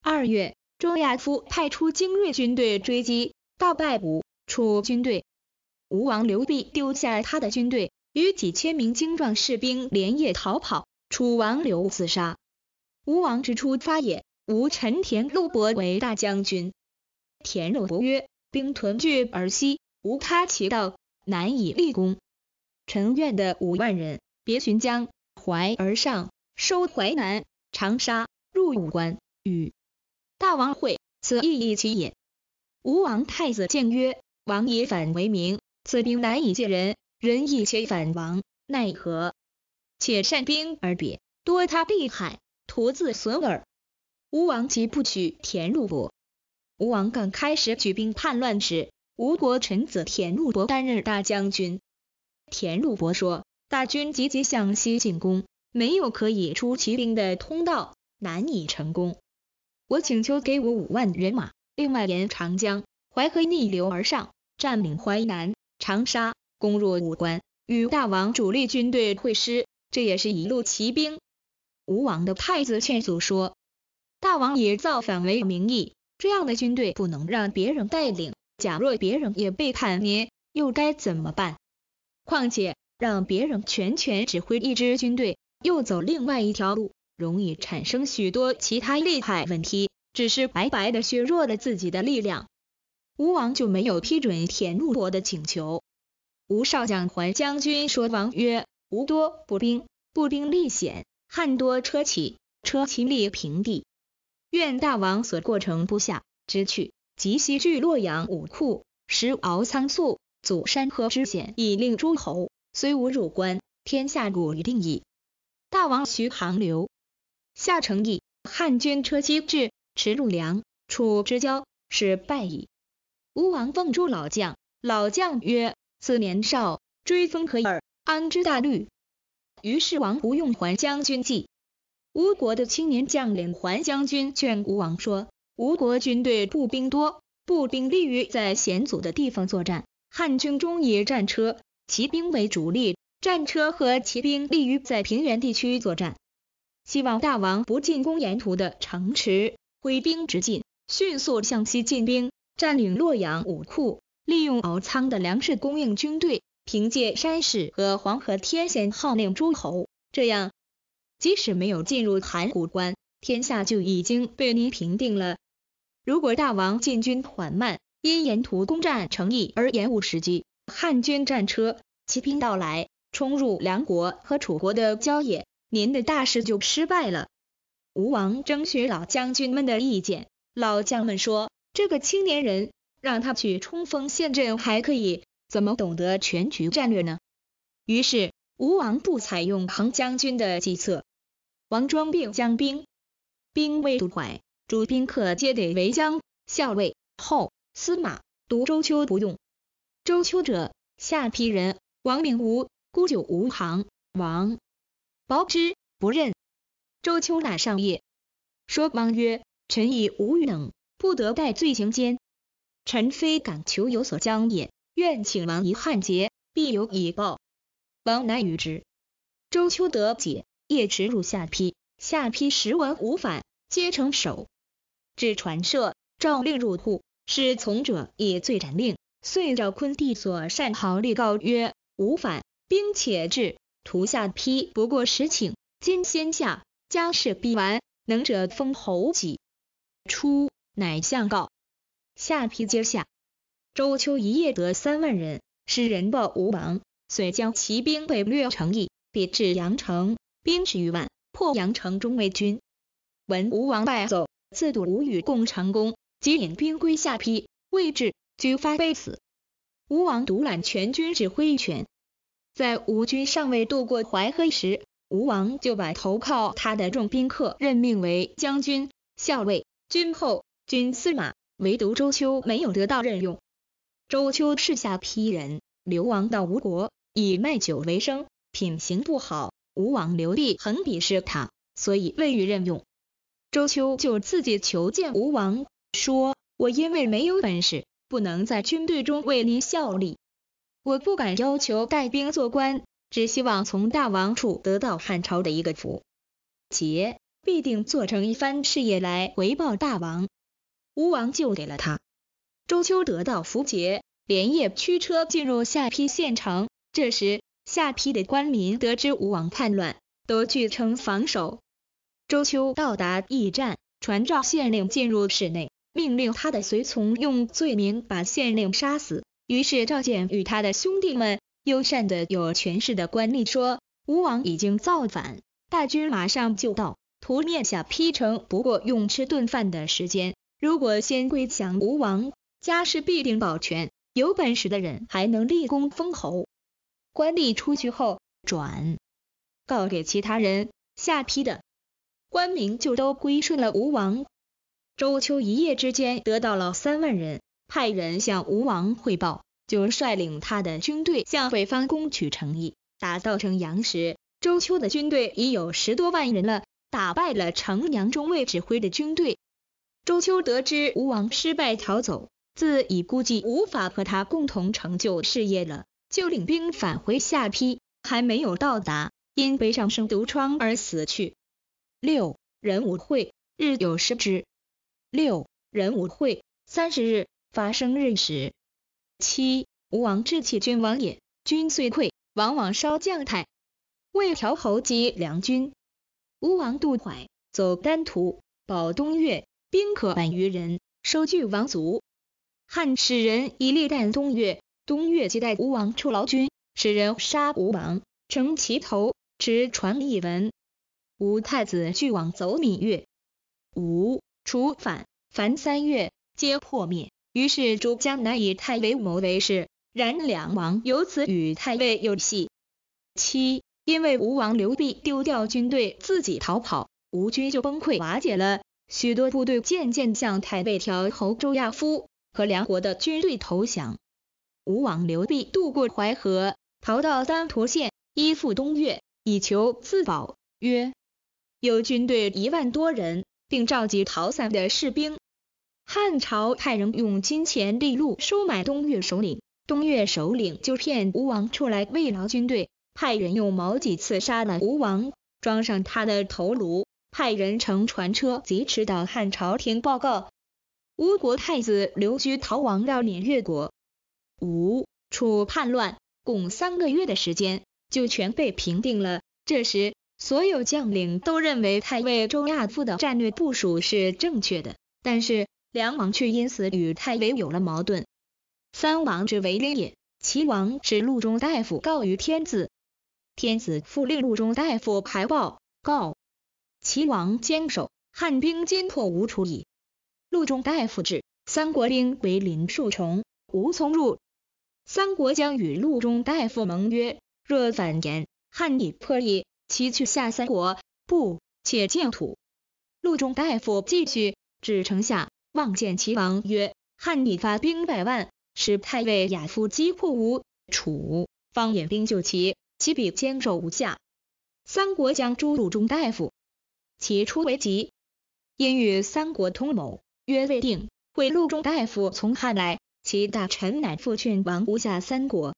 二月，周亚夫派出精锐军队追击，大败吴楚军队。吴王刘濞丢下他的军队，与几千名精壮士兵连夜逃跑。楚王刘自杀。吴王之初发也，吴陈田陆伯为大将军。田肉伯曰：“兵屯聚而西，无他其道，难以立功。”臣愿的五万人。别寻江淮而上，收淮南、长沙，入武关，与大王会。此亦一其也。吴王太子建曰：王以反为名，此兵难以借人，人亦且反王，奈何？且善兵而别，多他利害，徒自损耳。吴王即不取田禄伯。吴王刚开始举兵叛乱时，吴国臣子田禄伯担任大将军。田禄伯说。大军急急向西进攻，没有可以出骑兵的通道，难以成功。我请求给我五万人马，另外沿长江、淮河逆流而上，占领淮南、长沙，攻入武关，与大王主力军队会师。这也是一路骑兵。吴王的太子劝阻说：“大王以造反为名义，这样的军队不能让别人带领。假若别人也背叛您，又该怎么办？况且。”让别人全权指挥一支军队，又走另外一条路，容易产生许多其他厉害问题，只是白白的削弱了自己的力量。吴王就没有批准田禄伯的请求。吴少将还将军说：“王曰，吴多步兵，步兵利险；汉多车骑，车骑力平地。愿大王所过城不下，直去，即西据洛阳武库，食敖仓粟，阻山河之险，以令诸侯。”虽无入关，天下汝于定矣。大王徐行留，夏承义，汉军车骑至，迟入梁。楚之交，是败矣。吴王奉诸老将，老将曰：“此年少，追风可耳，安知大虑？”于是王不用还将军计。吴国的青年将领桓将军劝吴王说，吴国军队步兵多，步兵利于在险阻的地方作战，汉军中野战车。骑兵为主力，战车和骑兵利于在平原地区作战。希望大王不进攻沿途的城池，挥兵直进，迅速向西进兵，占领洛阳武库，利用敖仓的粮食供应军队，凭借山势和黄河天险号令诸侯。这样，即使没有进入函谷关，天下就已经被您平定了。如果大王进军缓慢，因沿途攻占城邑而延误时机。汉军战车、骑兵到来，冲入梁国和楚国的郊野，您的大事就失败了。吴王征询老将军们的意见，老将们说，这个青年人，让他去冲锋陷阵还可以，怎么懂得全局战略呢？于是吴王不采用横将军的计策。王庄病将兵，兵未渡淮，诸宾客皆得为将、校尉、后、司马，独周丘不用。周丘者，下邳人。王令无沽酒无行，王薄之不认。周丘乃上谒，说王曰：“臣以无等，不得待罪行间。臣非敢求有所将也，愿请王以汉节，必有以报。”王乃与之。周丘得解，夜驰入下邳。下邳十闻无反，皆成守。至传舍，召令入户，使从者以罪斩令。遂召昆弟所善豪吏告曰：“吾反，兵且至。图下邳不过十顷，今先下，家事必完，能者封侯己。”初，乃相告，下邳接下。周秋一夜得三万人，使人报吴王，遂将骑兵被掠成邑，别至阳城，兵十余万，破阳城中为军。闻吴王败走，自度吴与共成功，即引兵归下邳，未至。军发为此，吴王独揽全军指挥权。在吴军尚未渡过淮河时，吴王就把投靠他的众宾客任命为将军、校尉、军后、军司马，唯独周丘没有得到任用。周丘是下邳人，流亡到吴国，以卖酒为生，品行不好，吴王刘濞很鄙视他，所以未予任用。周丘就自己求见吴王，说：“我因为没有本事。”不能在军队中为您效力，我不敢要求带兵做官，只希望从大王处得到汉朝的一个符节，必定做成一番事业来回报大王。吴王就给了他。周秋得到符节，连夜驱车进入下邳县城。这时，下邳的官民得知吴王叛乱，都聚城防守。周秋到达驿站，传召县令进入室内。命令他的随从用罪名把县令杀死。于是赵简与他的兄弟们，优善的有权势的官吏说：“吴王已经造反，大军马上就到，屠灭下邳城不过用吃顿饭的时间。如果先归降吴王，家世必定保全，有本事的人还能立功封侯。”官吏出去后，转告给其他人，下邳的官民就都归顺了吴王。周秋一夜之间得到了三万人，派人向吴王汇报，就率领他的军队向北方攻取成邑。打到城阳时，周秋的军队已有十多万人了，打败了城阳中尉指挥的军队。周秋得知吴王失败逃走，自已估计无法和他共同成就事业了，就领兵返回下邳，还没有到达，因背上生毒疮而死去。六人无会，日有失之。六人五会，三十日发生日食。七，吴王志气君王也，君虽溃，王往稍将太。为调侯及梁军，吴王渡淮，走丹徒，保东越，兵可万余人，收据王族。汉使人以利啖东越，东越即代吴王出劳军，使人杀吴王，承其头，持传一文。吴太子俱往走芈月。五。除反，凡三月，皆破灭。于是诸将乃以太尉谋为事。然梁王由此与太尉有隙。七，因为吴王刘濞丢掉军队，自己逃跑，吴军就崩溃瓦解了。许多部队渐渐向太尉调侯周亚夫和梁国的军队投降。吴王刘濞渡过淮河，逃到丹徒县，依附东越，以求自保。曰，有军队一万多人。并召集逃散的士兵。汉朝派人用金钱利禄收买东越首领，东越首领就骗吴王出来慰劳军队，派人用矛戟刺杀了吴王，装上他的头颅，派人乘船车疾驰到汉朝廷报告。吴国太子刘居逃亡到闽越国。吴楚叛乱共三个月的时间就全被平定了。这时，所有将领都认为太尉周亚夫的战略部署是正确的，但是梁王却因此与太尉有了矛盾。三王之为邻也，齐王使陆中大夫告于天子，天子复令陆中大夫排报，告齐王坚守，汉兵坚破无处矣。陆中大夫至，三国兵为林树丛，无从入。三国将与陆中大夫盟曰：若反言，汉已破矣。其去下三国，不且见土。陆中大夫继续指城下望见齐王曰：“汉已发兵百万，使太尉亚夫击破吴、楚，方引兵救齐，齐比坚守不下。三国将诛路中大夫。其出为急，因与三国通谋，曰未定，会陆中大夫从汉来。其大臣乃复劝王不下三国，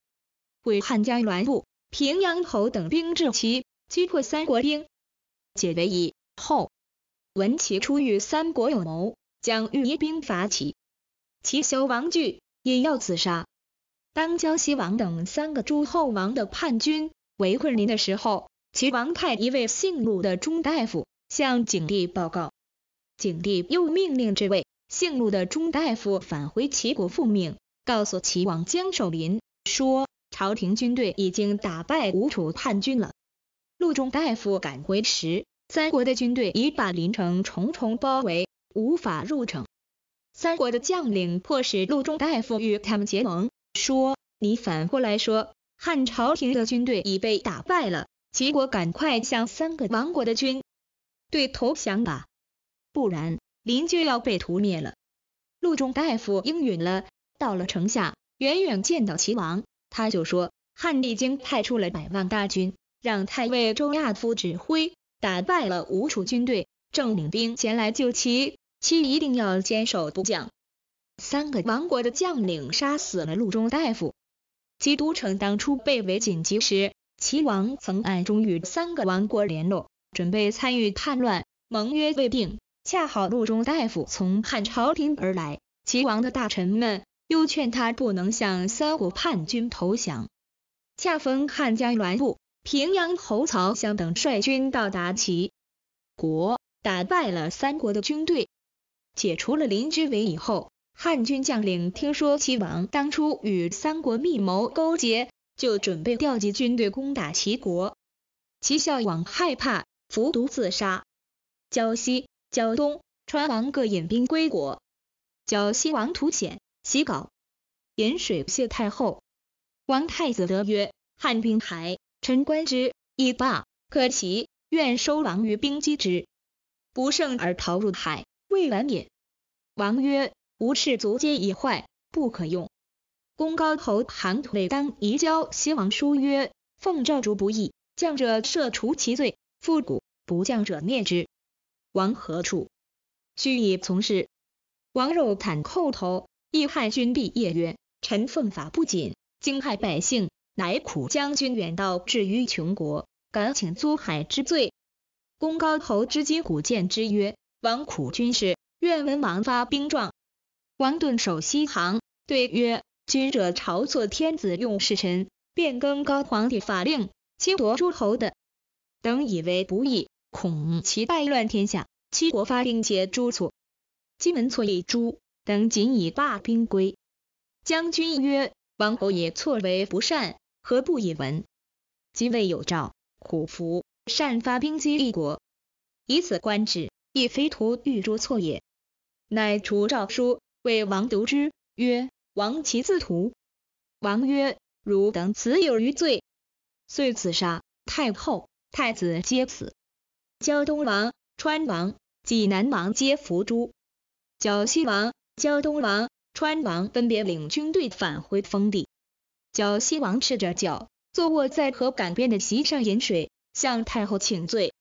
会汉将栾布、平阳侯等兵至齐。”击破三国兵，解围以后，闻其出于三国有谋，将欲捏兵伐齐。齐修王惧，引要自杀。当胶西王等三个诸侯王的叛军围困您的时候，齐王派一位姓陆的钟大夫向景帝报告。景帝又命令这位姓陆的钟大夫返回齐国复命，告诉齐王姜守临说，朝廷军队已经打败吴楚叛军了。陆中大夫赶回时，三国的军队已把临城重重包围，无法入城。三国的将领迫使陆中大夫与他们结盟，说：“你反过来说，汉朝廷的军队已被打败了，齐国赶快向三个王国的军队投降吧，不然邻就要被屠灭了。”陆中大夫应允了。到了城下，远远见到齐王，他就说：“汉帝京派出了百万大军。”让太尉周亚夫指挥，打败了吴楚军队，正领兵前来救齐，齐一定要坚守不降。三个王国的将领杀死了陆中大夫。齐都城当初被围紧急时，齐王曾暗中与三个王国联络，准备参与叛乱，盟约未定。恰好陆中大夫从汉朝廷而来，齐王的大臣们又劝他不能向三国叛军投降。恰逢汉将栾布。平阳侯曹相等率军到达齐国，打败了三国的军队，解除了临居围以后，汉军将领听说齐王当初与三国密谋勾结，就准备调集军队攻打齐国。齐孝王害怕，服毒自杀。胶西、胶东、川王各引兵归国。胶西王图遣，洗稿，盐水谢太后。王太子德曰：“汉兵还。”臣观之，亦霸可袭，愿收王于兵击之，不胜而逃入海，未晚也。王曰：吾士卒皆已坏，不可用。公高侯韩腿当移交西王书曰：奉诏诛不义，降者赦除其罪，复古；不降者灭之。王何处？须以从事。王肉袒叩头，亦害君必夜曰：臣奉法不谨，惊害百姓。乃苦将军远道至于穷国，敢请租海之罪。公高侯之金古见之曰：王苦军事，愿闻王发兵状。王顿守西行，对曰：君者朝作天子，用使臣，变更高皇帝法令，侵夺诸侯的等以为不义，恐其败乱天下。七国发兵且诛错，今门错以诸，等，仅以罢兵归。将军曰：王侯也错为不善。何不以闻？即为有诏，虎符善发兵击一国，以此观之，亦非徒欲诛错也。乃除诏书，谓王读之，曰：王其自图。王曰：汝等此有余罪，遂自杀。太后、太子皆死。胶东王、川王、济南王皆伏诛。胶西王、胶东王、川王分别领军队返回封地。绞西王赤着脚，坐卧在河岸边的席上饮水，向太后请罪。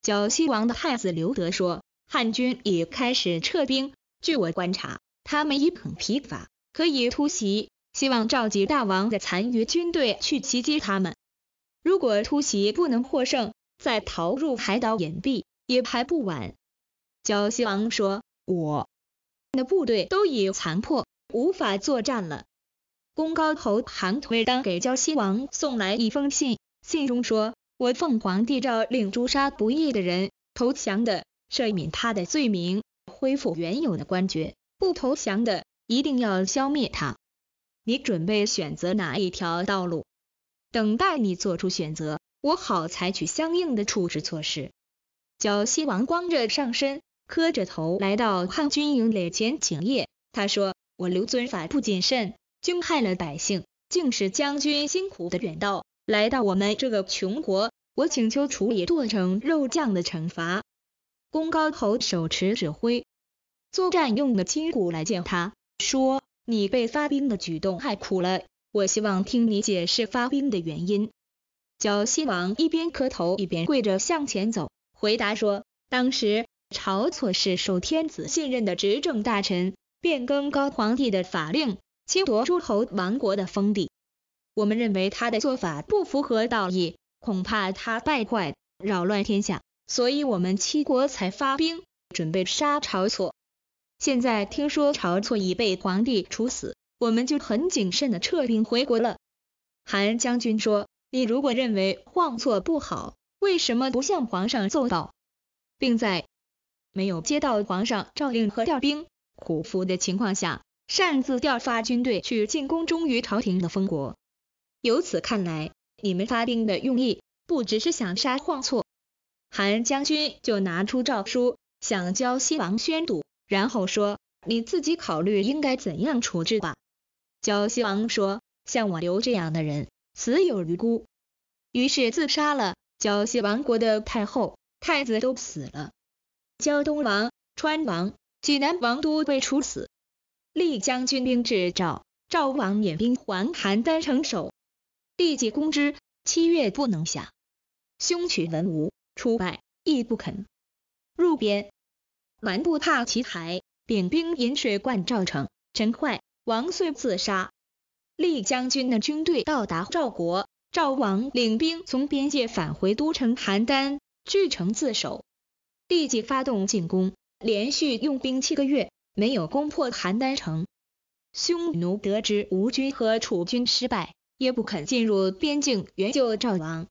绞西王的太子刘德说：“汉军已开始撤兵，据我观察，他们已很疲乏，可以突袭。希望召集大王的残余军队去袭击他们。如果突袭不能获胜，再逃入海岛隐蔽，也还不晚。”绞西王说：“我的部队都已残破，无法作战了。”公高侯韩颓当给焦西王送来一封信，信中说：“我奉皇帝诏令，诛杀不义的人，投降的赦免他的罪名，恢复原有的官爵；不投降的，一定要消灭他。你准备选择哪一条道路？等待你做出选择，我好采取相应的处置措施。”焦西王光着上身，磕着头来到汉军营垒前请谒，他说：“我刘尊法不谨慎。”凶害了百姓，竟是将军辛苦的远道来到我们这个穷国。我请求处理剁成肉酱的惩罚。公高侯手持指挥作战用的金鼓来见他，说：“你被发兵的举动害苦了，我希望听你解释发兵的原因。”交西王一边磕头一边跪着向前走，回答说：“当时晁错是受天子信任的执政大臣，变更高皇帝的法令。”侵夺诸侯王国的封地，我们认为他的做法不符合道义，恐怕他败坏、扰乱天下，所以我们七国才发兵准备杀晁错。现在听说晁错已被皇帝处死，我们就很谨慎的撤兵回国了。韩将军说，你如果认为晃错不好，为什么不向皇上奏报，并在没有接到皇上诏令和调兵、虎符的情况下？擅自调发军队去进攻忠于朝廷的封国，由此看来，你们发兵的用意不只是想杀晃错。韩将军就拿出诏书，想交西王宣读，然后说：“你自己考虑应该怎样处置吧。”交西王说：“像我刘这样的人，死有余辜。”于是自杀了。交西王国的太后、太子都死了，胶东王、川王、济南王都被处死。历将军兵至赵，赵王免兵还邯郸城守，立即攻之。七月不能下，兄取文吴，出败，亦不肯入边。蛮不踏其台，秉兵引水灌赵城，陈坏，王遂自杀。历将军的军队到达赵国，赵王领兵从边界返回都城邯郸，据城自守，立即发动进攻，连续用兵七个月。没有攻破邯郸城，匈奴得知吴军和楚军失败，也不肯进入边境援救赵王。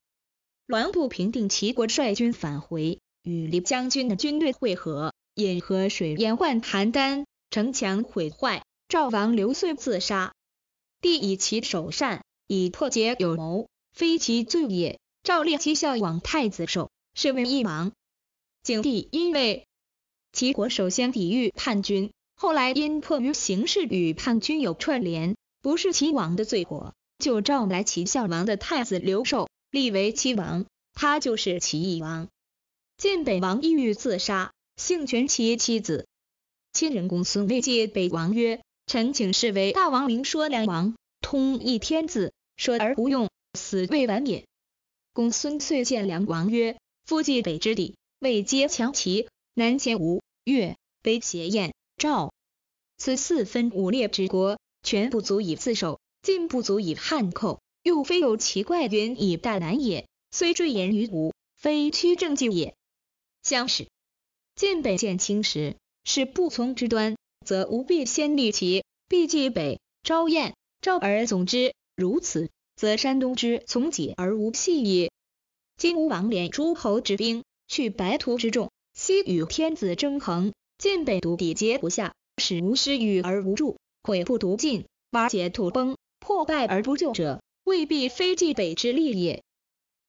栾布平定齐国，率军返回，与刘将军的军队会合，引河水淹灌邯郸城墙，毁坏。赵王刘遂自杀。帝以其首善，以破解有谋，非其罪也。赵烈其孝王太子寿，是为一王。景帝因为齐国首先抵御叛军。后来因迫于形势与叛军有串联，不是齐王的罪过，就召来齐孝王的太子刘寿立为齐王，他就是齐义王。晋北王抑郁自杀，幸全其妻子。亲人公孙未见北王曰：“臣请示为大王明说梁王通一天子，说而不用，死未晚也。”公孙遂见梁王曰：“夫既北之地，未皆强齐，南兼吴越，北邪燕。”赵，此四分五裂之国，全不足以自守，进不足以汉寇，又非有奇怪云以待难也。虽坠言于吴，非屈正计也。相使，晋北见清时，是不从之端，则吾必先立其，必继北、昭燕，赵而总之。如此，则山东之从己而无隙矣。今吴王敛诸侯之兵，去白屠之众，悉与天子争衡。晋北独抵皆不下，使无师与而无助，毁不独进，瓦解土崩，破败而不救者，未必非晋北之利也。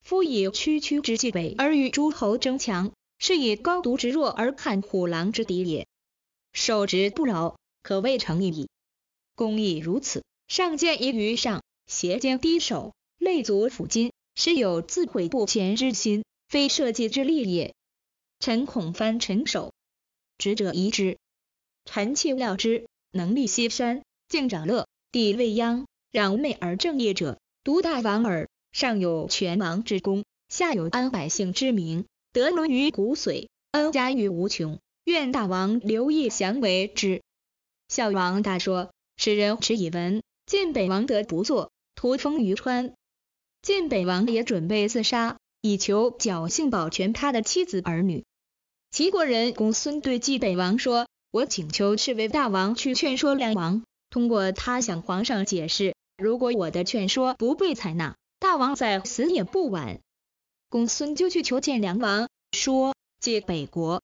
夫以区区之冀北而与诸侯争强，是以高独之弱而撼虎狼之敌也。守之不饶，可谓诚意矣。公亦如此，上见一于上，胁肩低首，累足抚襟，实有自毁不前之心，非社稷之利也。臣恐翻臣守。执者疑之，臣妾料之，能立西山，敬长乐，弟未央，攘昧而正业者，独大王耳。上有全王之功，下有安百姓之名，德伦于骨髓，恩加于无穷。愿大王留意祥为之。孝王大说，使人持以闻。晋北王德不作，徒封于川。晋北王也准备自杀，以求侥幸保全他的妻子儿女。齐国人公孙对纪北王说：“我请求侍卫大王去劝说梁王，通过他向皇上解释，如果我的劝说不被采纳，大王再死也不晚。”公孙就去求见梁王，说：“借北国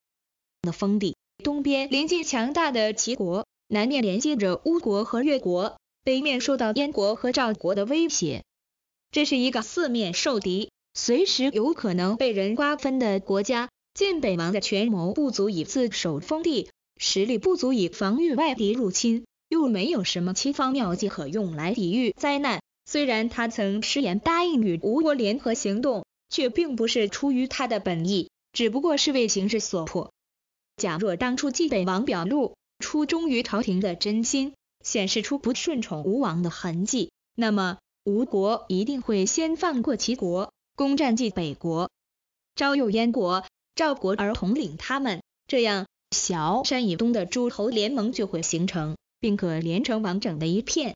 的封地，东边临近强大的齐国，南面连接着吴国和越国，北面受到燕国和赵国的威胁，这是一个四面受敌，随时有可能被人瓜分的国家。”晋北王的权谋不足以自守封地，实力不足以防御外敌入侵，又没有什么奇方妙计可用来抵御灾难。虽然他曾誓言答应与吴国联合行动，却并不是出于他的本意，只不过是为形势所迫。假若当初晋北王表露出忠于朝廷的真心，显示出不顺从吴王的痕迹，那么吴国一定会先放过齐国，攻占晋北国，招诱燕国。赵国而统领他们，这样小山以东的诸侯联盟就会形成，并可连成完整的一片。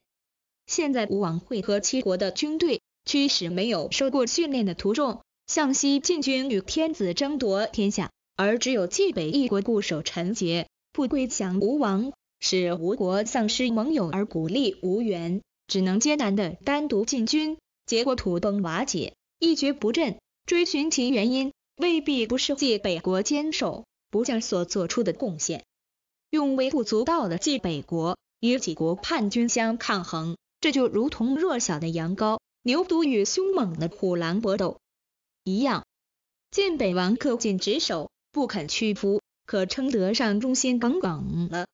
现在吴王会和齐国的军队驱使没有受过训练的徒众向西进军，与天子争夺天下。而只有冀北一国固守陈节，不归降吴王，使吴国丧失盟友而孤立无援，只能艰难的单独进军，结果土崩瓦解，一蹶不振。追寻其原因。未必不是继北国坚守不降所做出的贡献。用微不足道的继北国与几国叛军相抗衡，这就如同弱小的羊羔、牛犊与凶猛的虎狼搏斗一样。晋北王恪尽职守，不肯屈服，可称得上忠心耿耿了。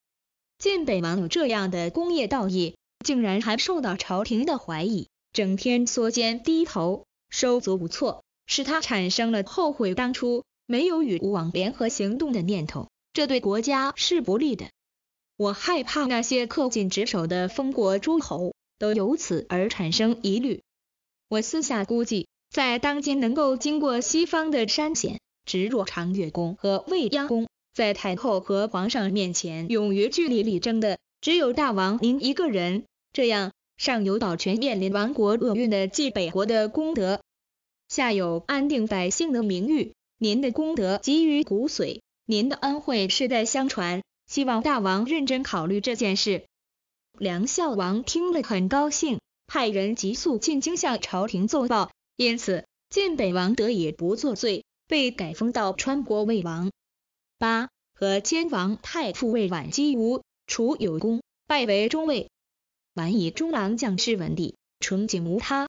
晋北王有这样的功业道义，竟然还受到朝廷的怀疑，整天缩肩低头，手足无措。使他产生了后悔当初没有与吴王联合行动的念头，这对国家是不利的。我害怕那些恪尽职守的封国诸侯都由此而产生疑虑。我私下估计，在当今能够经过西方的山险，直入长乐宫和未央宫，在太后和皇上面前勇于据理力争的，只有大王您一个人。这样，尚有保全面临亡国厄运的继北国的功德。下有安定百姓的名誉，您的功德集于骨髓，您的恩惠世代相传，希望大王认真考虑这件事。梁孝王听了很高兴，派人急速进京向朝廷奏报，因此，晋北王德也不作罪，被改封到川国魏王。八和千王太傅魏婉姬无，除有功，拜为中尉，晚以中郎将之文吏，纯景无他。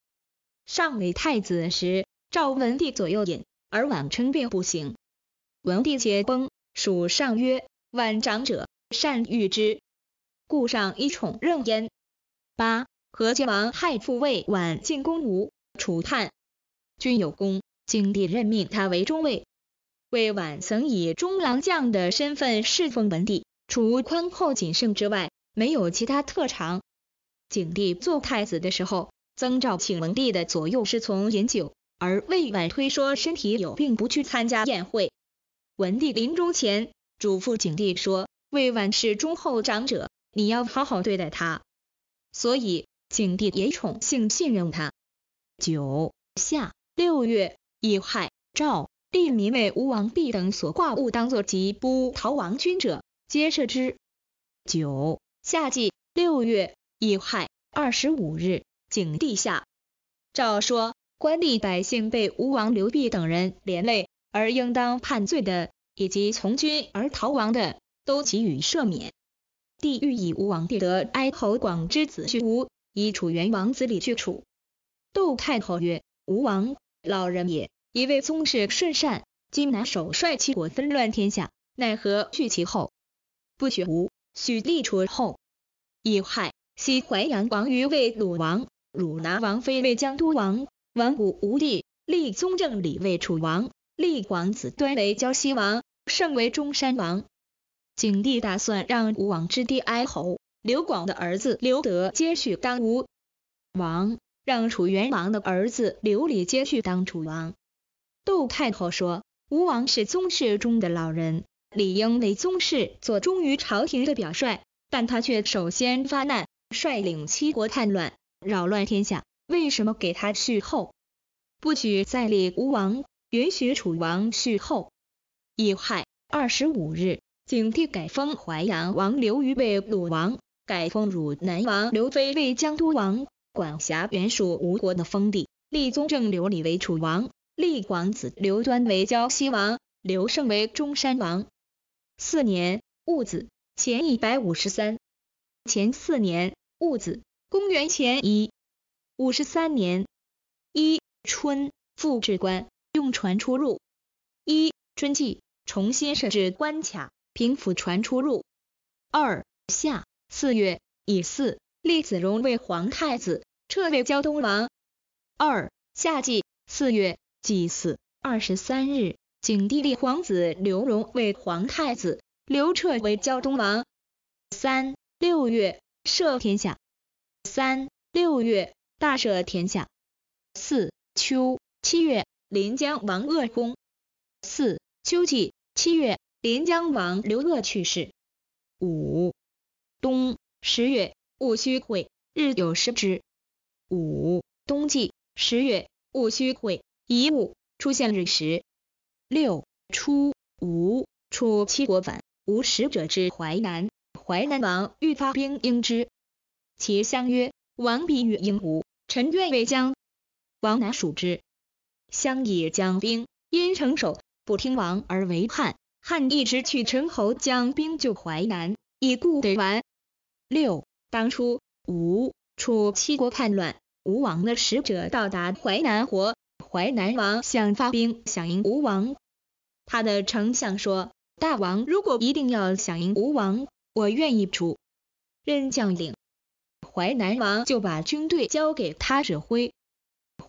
上为太子时，赵文帝左右饮，而晚称病不行，文帝皆崩，属上曰：“晚长者，善遇之，故上以宠任焉。”八，和亲王害父魏晚进宫吴、楚叛，君有功，景帝任命他为中尉。魏晚曾以中郎将的身份侍奉文帝，除宽厚谨慎之外，没有其他特长。景帝做太子的时候。曾召请文帝的左右侍从饮酒，而魏婉推说身体有病，不去参加宴会。文帝临终前嘱咐景帝说：“魏婉是忠厚长者，你要好好对待他。”所以景帝也宠幸信任他。九夏六月乙亥，诏吏民为吴王弼等所挂物当作疾不逃亡军者皆赦之。九夏季六月乙亥二十五日。景帝下诏说，官吏百姓被吴王刘濞等人连累而应当判罪的，以及从军而逃亡的，都给予赦免。帝欲以吴王帝德哀侯广之子去吴，以楚元王子李去楚。窦太后曰：“吴王老人也，以为宗室顺善，今乃首率齐国纷乱天下，奈何去其后？不许吴，许立楚后，以害西淮阳王于魏鲁王。”汝南王妃为江都王，文武无立，立宗正李为楚王，立广子端为胶西王，甚为中山王。景帝打算让吴王之弟哀侯刘广的儿子刘德接续当吴王，让楚元王的儿子刘礼接续当楚王。窦太后说，吴王是宗室中的老人，理应为宗室做忠于朝廷的表率，但他却首先发难，率领七国叛乱。扰乱天下，为什么给他续后？不许再立吴王，允许楚王续后。乙亥，二十五日，景帝改封淮阳王刘虞为鲁王，改封汝南王刘非为江都王，管辖原属吴国的封地。立宗正刘礼为楚王，立皇子刘端为胶西王，刘胜为中山王。四年戊子，前一百五十三，前四年戊子。公元前一五十三年一春，复置关，用船出入。一春季，重新设置关卡，平复船出入。二夏四月乙巳，立子荣为皇太子，撤为胶东王。二夏季四月祭祀二十三日，景帝立皇子刘荣为皇太子，刘彻为胶东王。三六月，赦天下。三六月大赦天下。四秋七月临江王鄂公。四秋季七月临江王刘鄂去世。五冬十月戊戌晦，日有食之。五冬季十月戊戌晦，乙午出现日食。六初五出七国反，无食者至淮南，淮南王欲发兵应之。其相曰：“王必与婴吴，臣愿为将。王乃属之。相以将兵，因城守，不听王而为汉。汉一直去陈侯将兵救淮南，以故得完。”六当初吴楚七国叛乱，吴王的使者到达淮南国，淮南王想发兵响应吴王，他的丞相说：“大王如果一定要响应吴王，我愿意出任将领。”淮南王就把军队交给他指挥。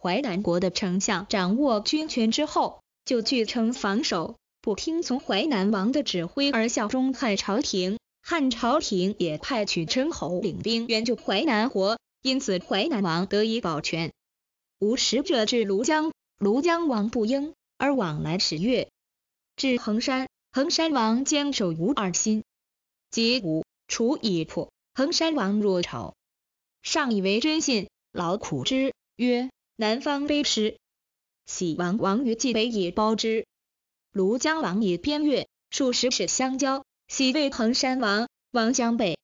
淮南国的丞相掌握军权之后，就据城防守，不听从淮南王的指挥，而效忠汉朝廷。汉朝廷也派取陈侯领兵援救淮南国，因此淮南王得以保全。吴使者至庐江，庐江王不应，而往来使越，至衡山，衡山王坚守吴二心，及吴楚已破，衡山王若朝。上以为真信，劳苦之曰：“南方卑师，喜王王于既北以包之。”庐江王以边越数十尺相交，喜为衡山王，王江背。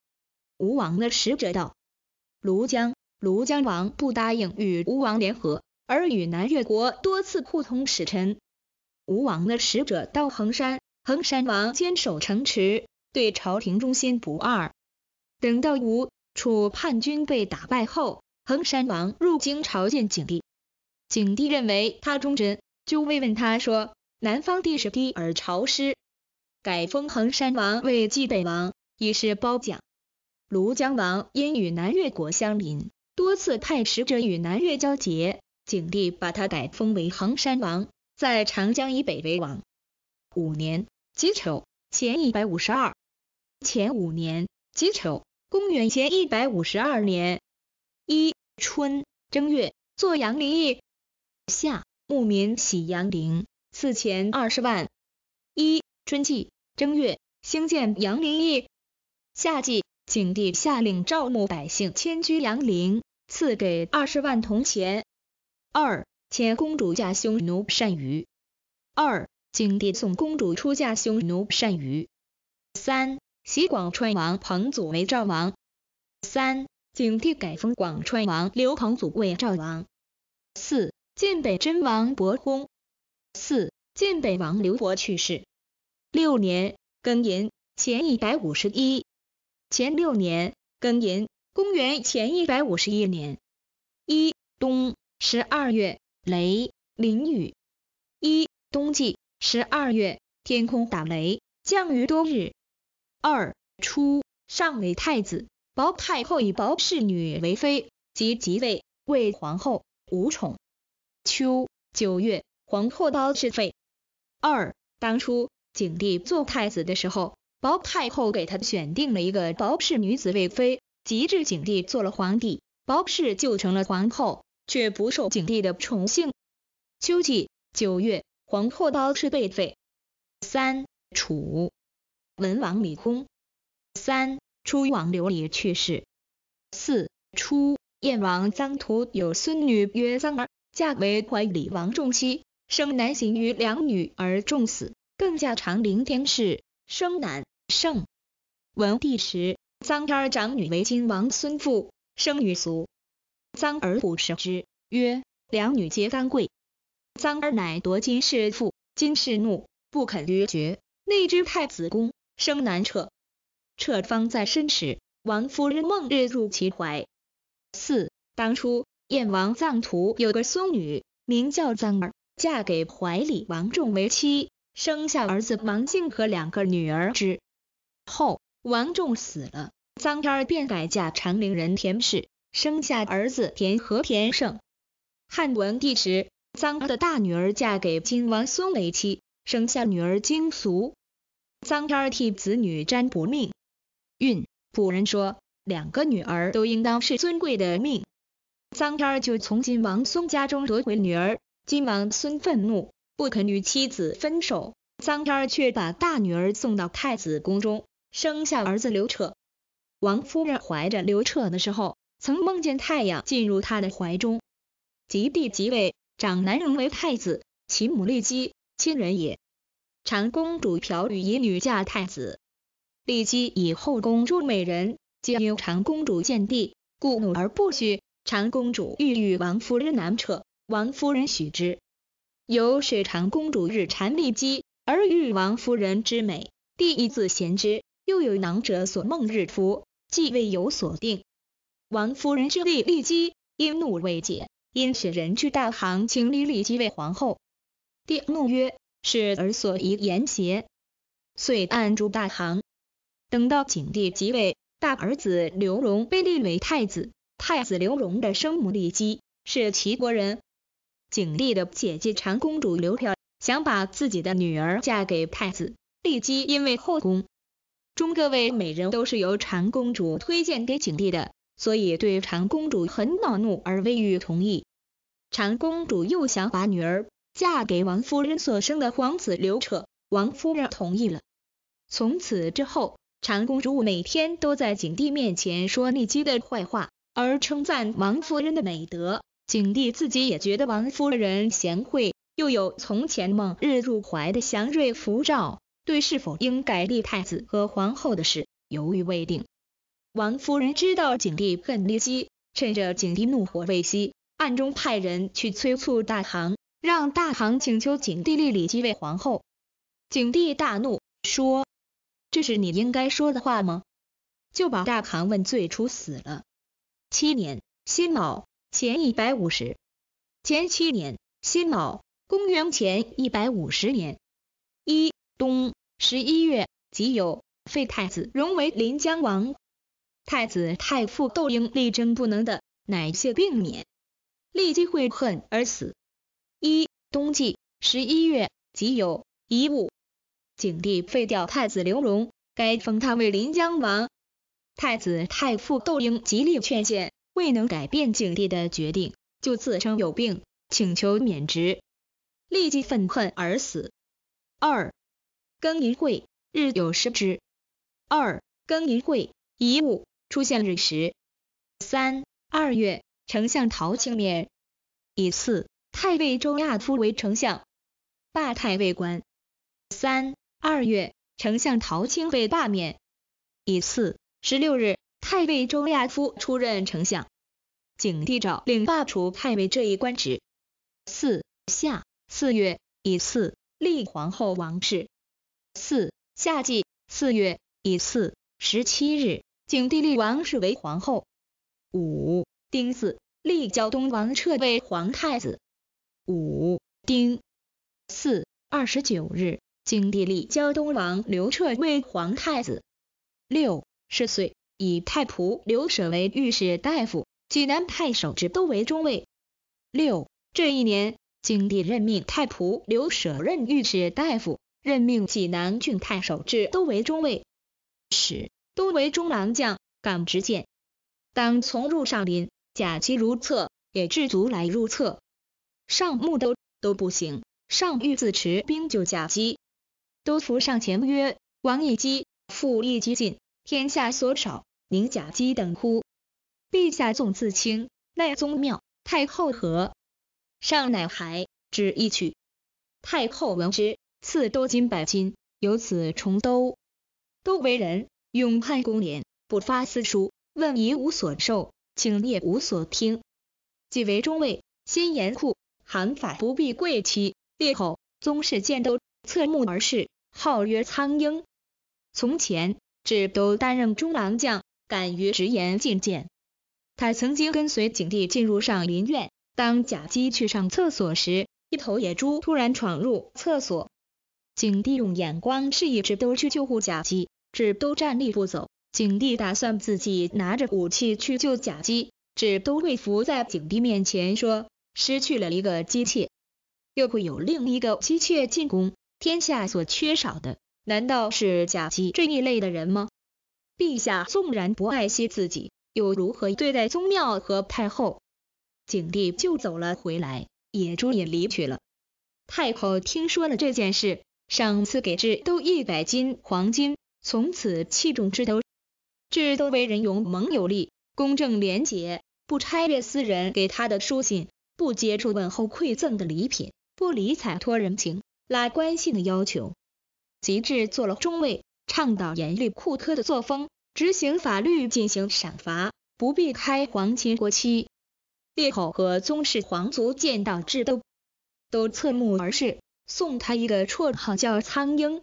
吴王的使者道：“庐江庐江王不答应与吴王联合，而与南越国多次互通使臣。”吴王的使者到衡山，衡山王坚守城池，对朝廷忠心不二。等到吴。楚叛军被打败后，衡山王入京朝见景帝。景帝认为他忠贞，就慰问他说：“南方地势低而潮湿，改封衡山王为济北王，以示褒奖。”庐江王因与南越国相邻，多次派使者与南越交结，景帝把他改封为衡山王，在长江以北为王。五年己丑前一百五十二前五年己丑。公元前一百五十二年，一春正月，作杨林邑。夏，牧民喜杨林，赐钱二十万。一春季正月，兴建杨林邑。夏季，景帝下令招募百姓迁居杨林，赐给二十万铜钱。二遣公主嫁匈奴单于。二景帝送公主出嫁匈奴单于。三袭广川王彭祖为赵王。三景帝改封广川王刘彭祖为赵王。四晋北真王伯公。四晋北王刘伯去世。六年庚寅前一百五十一前六年庚寅公元前一百五十一年。一冬十二月雷淋雨一冬季十二月天空打雷降雨多日。二初上为太子，薄太后以薄氏女为妃，即即位，为皇后，无宠。秋九月，皇后刀是废。二当初景帝做太子的时候，薄太后给他选定了一个薄氏女子为妃，极至景帝做了皇帝，薄氏就成了皇后，却不受景帝的宠幸。秋季九月，皇后刀是被废。三楚。文王李恭，三出王刘礼去世。四初燕王臧荼有孙女曰臧儿，嫁为怀里王仲熙，生男行于两女而仲死，更嫁长陵丁氏，生男胜。文帝时，臧儿长女为金王孙妇，生女俗。臧儿不视之，曰：两女皆当贵。臧儿乃夺金氏妇，金氏怒，不肯于绝，内之太子宫。生男彻，彻方在身时。王夫人梦日入其怀。四当初，燕王臧荼有个孙女，名叫臧儿，嫁给怀里王仲为妻，生下儿子王敬和两个女儿。之后，王仲死了，臧儿便改嫁长陵人田氏，生下儿子田和田胜。汉文帝时，臧儿的大女儿嫁给金王孙为妻，生下女儿金俗。桑天替子女占卜命运，古人说两个女儿都应当是尊贵的命，桑天就从金王孙家中夺回女儿。金王孙愤怒，不肯与妻子分手，桑天却把大女儿送到太子宫中，生下儿子刘彻。王夫人怀着刘彻的时候，曾梦见太阳进入她的怀中。及帝即位，长男仍为太子，其母立姬，亲人也。长公主嫖与一女嫁太子，骊姬以后宫诸美人，皆由长公主见帝，故怒而不许。长公主欲与王夫人南撤，王夫人许之。由是长公主日缠丽姬，而欲王夫人之美，帝亦自嫌之。又有囊者所梦日符，既未有所定，王夫人之立丽姬，因怒未解，因使人去大行，请立丽姬为皇后。帝怒曰。是儿所宜言邪，遂暗诛大行。等到景帝即位，大儿子刘荣被立为太子。太子刘荣的生母丽姬是齐国人，景帝的姐姐长公主刘嫖想把自己的女儿嫁给太子。丽姬因为后宫中各位美人都是由长公主推荐给景帝的，所以对长公主很恼怒而未予同意。长公主又想把女儿。嫁给王夫人所生的皇子刘彻，王夫人同意了。从此之后，长公主每天都在景帝面前说丽姬的坏话，而称赞王夫人的美德。景帝自己也觉得王夫人贤惠，又有从前梦日入怀的祥瑞福兆，对是否应改立太子和皇后的事犹豫未定。王夫人知道景帝恨丽姬，趁着景帝怒火未熄，暗中派人去催促大唐让大唐请求景帝立李姬为皇后，景帝大怒，说：“这是你应该说的话吗？”就把大唐问罪处死了。七年辛卯前一百五十前七年辛卯公元前一百五十年一冬十一月己酉，废太子荣为临江王，太子太傅窦婴力争不能的，乃谢并免。立即悔恨而死。一、冬季，十一月，己酉，遗物。景帝废掉太子刘荣，改封他为临江王。太子太傅窦婴极力劝谏，未能改变景帝的决定，就自称有病，请求免职，立即愤恨而死。二、庚寅会，日有失之。二、庚寅会，遗物，出现日食。三、二月，丞相陶青免。以四。太尉周亚夫为丞相，罢太尉官。三二月，丞相陶青被罢免。以四十六日，太尉周亚夫出任丞相。景帝诏令罢除太尉这一官职。四夏四月以四立皇后王氏。四夏季四月以四十七日，景帝立王氏为皇后。五丁巳立胶东王彻为皇太子。五丁四二十九日，景帝立胶东王刘彻为皇太子，六十岁，以太仆刘舍为御史大夫，济南太守之都为中尉。六这一年，景帝任命太仆刘舍任御史大夫，任命济南郡太守之都为中尉。使都为中郎将，敢直谏。当从入上林，假期如厕，也至足来入厕。上木都都不行，上欲自持兵救甲基，都扶上前曰：“王一击，父一击进，天下所少，宁甲基等乎？”陛下纵自轻，奈宗庙、太后何？上乃还，之一曲。太后闻之，赐都金百金，由此重都。都为人勇悍，公廉，不发私书。问以无所受，请列无所听，即为中尉，心严酷。韩反不必贵戚，裂口宗室建都侧目而视，号曰苍鹰。从前，只都担任中郎将，敢于直言进谏。他曾经跟随景帝进入上林苑，当贾姬去上厕所时，一头野猪突然闯入厕所，景帝用眼光示意智都去救护贾姬，智都站立不走。景帝打算自己拿着武器去救贾姬，智都跪伏在景帝面前说。失去了一个姬妾，又会有另一个姬妾进宫？天下所缺少的，难道是假姬这一类的人吗？陛下纵然不爱惜自己，又如何对待宗庙和太后？景帝就走了回来，野猪也离去了。太后听说了这件事，赏赐给智都一百斤黄金，从此器重智都。智都为人勇猛有力，公正廉洁，不拆阅私人给他的书信。不接触问候馈赠的礼品，不理睬托人情、拉关系的要求。极致做了中尉，倡导严厉酷苛的作风，执行法律进行赏罚，不避开皇亲国戚、列侯和宗室皇族，见到智斗，都侧目而视，送他一个绰号叫“苍鹰”。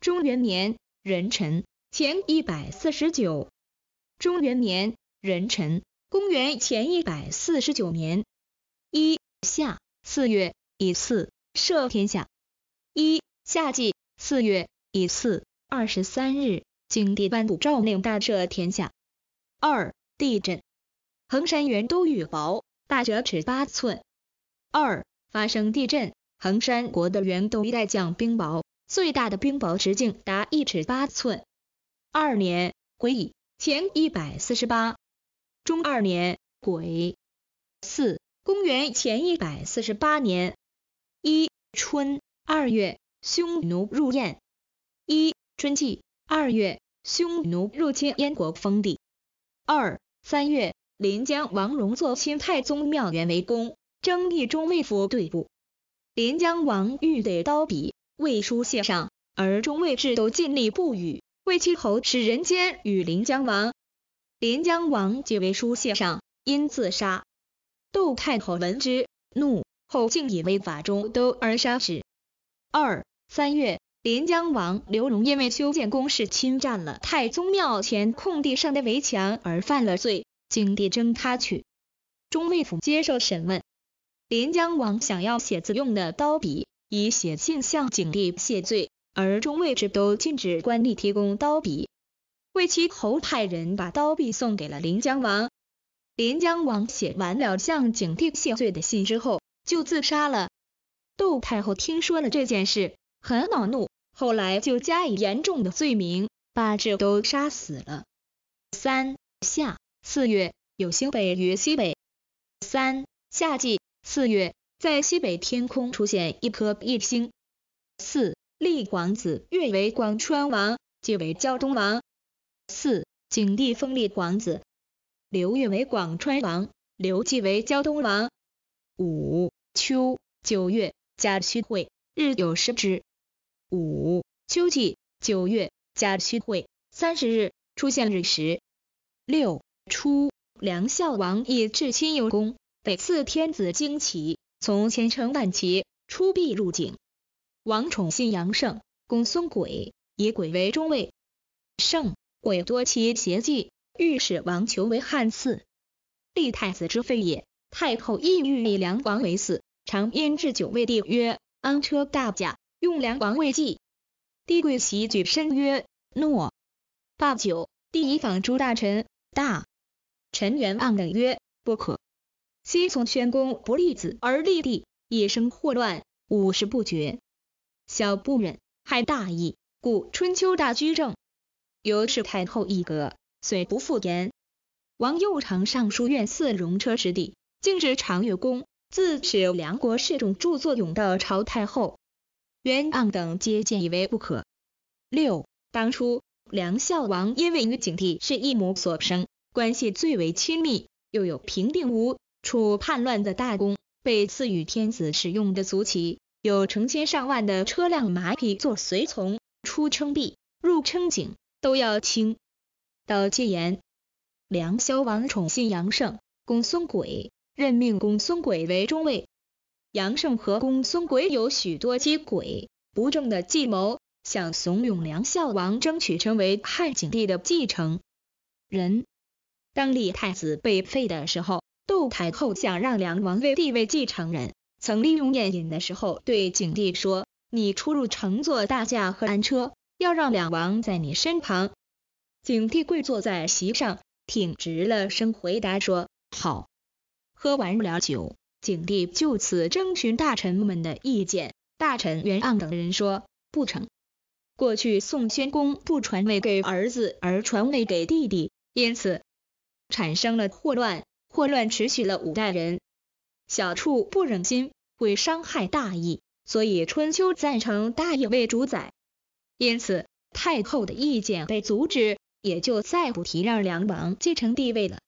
中元年，壬辰，前一百四十九；中元年，壬辰，公元前一百四十九年。一夏四月乙巳，赦天下。一夏季四月乙巳，二十三日，景帝颁布诏令大赦天下。二地震，衡山元都雨雹，大折尺八寸。二发生地震，衡山国的元都一带降冰雹，最大的冰雹直径达一尺八寸。二年癸乙，前一百四十八，中二年癸四。公元前一百四十八年一春二月，匈奴入燕。一春季二月，匈奴入侵燕国封地。二三月，临江王荣坐亲太宗庙园为公，征立中尉府对簿。临江王欲得刀笔，魏书谢上，而中尉至都尽力不与。魏其侯使人间与临江王，临江王即为书谢上，因自杀。窦太后闻之，怒，后竟以为法中都而杀之。二三月，临江王刘荣因为修建宫室侵占了太宗庙前空地上的围墙而犯了罪，景帝征他去中尉府接受审问。临江王想要写字用的刀笔，以写信向景帝谢罪，而中尉之都禁止官吏提供刀笔，魏其侯派人把刀笔送给了临江王。临江王写完了向景帝谢罪的信之后，就自杀了。窦太后听说了这件事，很恼怒，后来就加以严重的罪名，把这都杀死了。三夏四月有星北于西北。三夏季四月，在西北天空出现一颗一星。四立皇子越为广川王，即为胶东王。四景帝封立皇子。刘越为广川王，刘季为胶东王。五秋九月甲戌晦，日有食之。五秋季九月甲戌晦，三十日出现日食。六初，梁孝王以至亲有功，北赐天子旌旗，从千乘万骑，出必入景。王宠信阳盛，公孙诡，以轨为中尉。盛，鬼多奇邪迹，欲使王求为汉嗣，立太子之废也。太后亦欲立梁王为嗣，常因置酒为帝曰：“安车大驾，用梁王为祭。”帝贵席，举身曰：“诺。”罢酒，帝以访诸大臣，大臣元盎等曰：“不可。昔从宣公不立子而立帝，一生祸乱，五十不绝。小不忍，害大义。故春秋大居正，由是太后一格。”遂不复言。王右丞上书院寺容车之地，竟至长乐宫。自是梁国侍中著作永的朝太后、元盎等接见，以为不可。六当初梁孝王因为与景帝是一母所生，关系最为亲密，又有平定吴、楚叛乱的大功，被赐予天子使用的足旗，有成千上万的车辆马匹做随从，出称帝，入称景，都要清。到戒严，梁孝王宠信杨胜、公孙诡，任命公孙诡为中尉。杨胜和公孙诡有许多机诡不正的计谋，想怂恿梁孝王争取成为汉景帝的继承人。当立太子被废的时候，窦太后想让梁王为帝位继承人，曾利用宴饮的时候对景帝说：“你出入乘坐大驾和安车，要让两王在你身旁。”景帝跪坐在席上，挺直了身，回答说：“好，喝完不了酒。”景帝就此征询大臣们的意见。大臣袁盎等人说：“不成，过去宋宣公不传位给儿子，而传位给弟弟，因此产生了祸乱，祸乱持续了五代人。小处不忍心，会伤害大义，所以春秋赞成大义为主宰。因此，太后的意见被阻止。”也就再不提让梁王继承帝位了。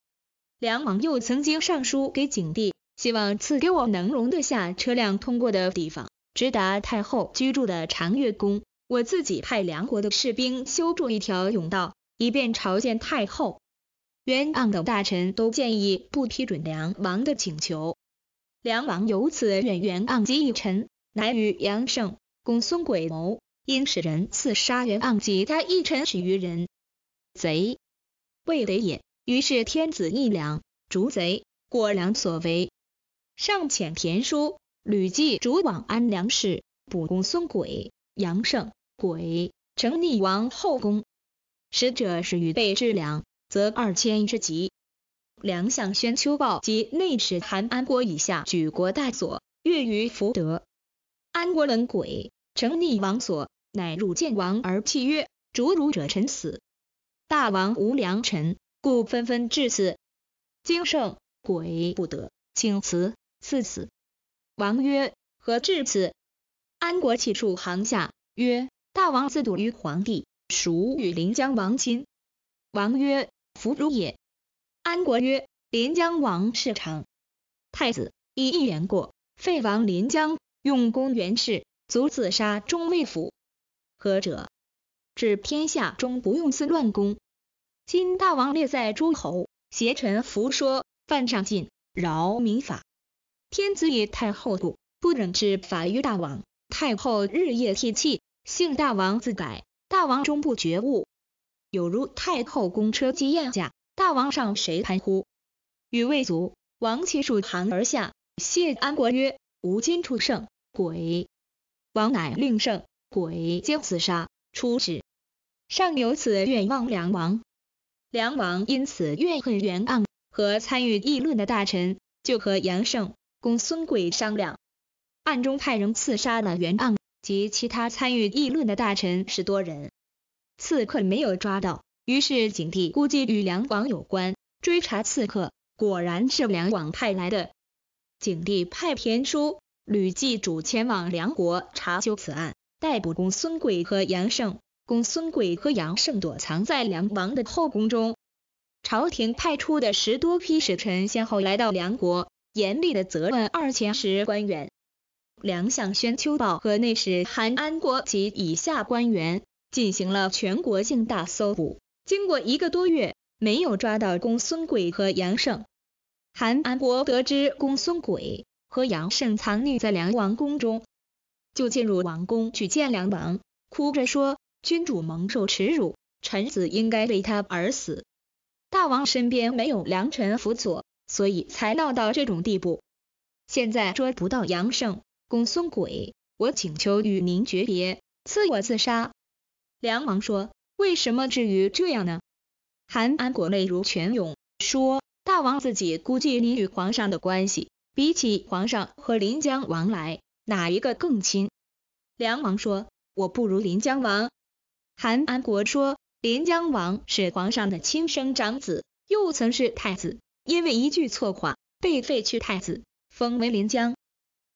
梁王又曾经上书给景帝，希望赐给我能容得下车辆通过的地方，直达太后居住的长乐宫。我自己派梁国的士兵修筑一条甬道，以便朝见太后。元盎等大臣都建议不批准梁王的请求。梁王由此任元盎及一臣，乃与杨胜、公孙轨谋，因使人刺杀元盎及他一臣十余人。贼，未得也。于是天子逆粮，逐贼，果良所为。上遣田书、吕季逐往安良氏，捕公孙鬼。杨胜、鬼，成逆王后宫。使者使与备之良，则二千之极。梁相宣丘豹及内史韩安国以下，举国大所，越于福德。安国等鬼，成逆王所，乃入见王而弃曰：逐汝者臣死。大王无良臣，故纷纷至此。经圣鬼不得，请辞赐死。王曰：何至此？安国泣处行下，曰：大王自笃于皇帝，孰与临江王亲。王曰：福如也。安国曰：临江王是常。太子，以一言过，废王临江，用公元氏，卒自杀中尉府。何者？治天下中不用自乱公。今大王列在诸侯，邪臣服说，犯上进，扰民法。天子以太后故，不忍治法于大王。太后日夜涕泣，幸大王自改。大王终不觉悟，有如太后宫车既厌驾，大王上谁盘乎？与魏族王其数寒而下。谢安国曰：吾今出圣鬼，王乃令圣鬼皆自杀，出止。上有此愿望，梁王。梁王因此怨恨袁盎和参与议论的大臣，就和杨胜、公孙贵商量，暗中派人刺杀了袁盎及其他参与议论的大臣十多人。刺客没有抓到，于是景帝估计与梁王有关，追查刺客，果然是梁王派来的。景帝派田叔、吕季主前往梁国查究此案，逮捕公孙贵和杨胜。公孙诡和杨胜躲藏在梁王的后宫中。朝廷派出的十多批使臣先后来到梁国，严厉的责问二千石官员。梁相宣秋报和内史韩安国及以下官员进行了全国性大搜捕。经过一个多月，没有抓到公孙诡和杨胜。韩安国得知公孙诡和杨胜藏匿在梁王宫中，就进入王宫去见梁王，哭着说。君主蒙受耻辱，臣子应该为他而死。大王身边没有良臣辅佐，所以才闹到这种地步。现在捉不到杨胜、公孙鬼，我请求与您诀别，赐我自杀。梁王说：“为什么至于这样呢？”韩安国泪如泉涌，说：“大王自己估计你与皇上的关系，比起皇上和临江王来，哪一个更亲？”梁王说：“我不如临江王。”韩安国说：“临江王是皇上的亲生长子，又曾是太子，因为一句错话被废去太子，封为临江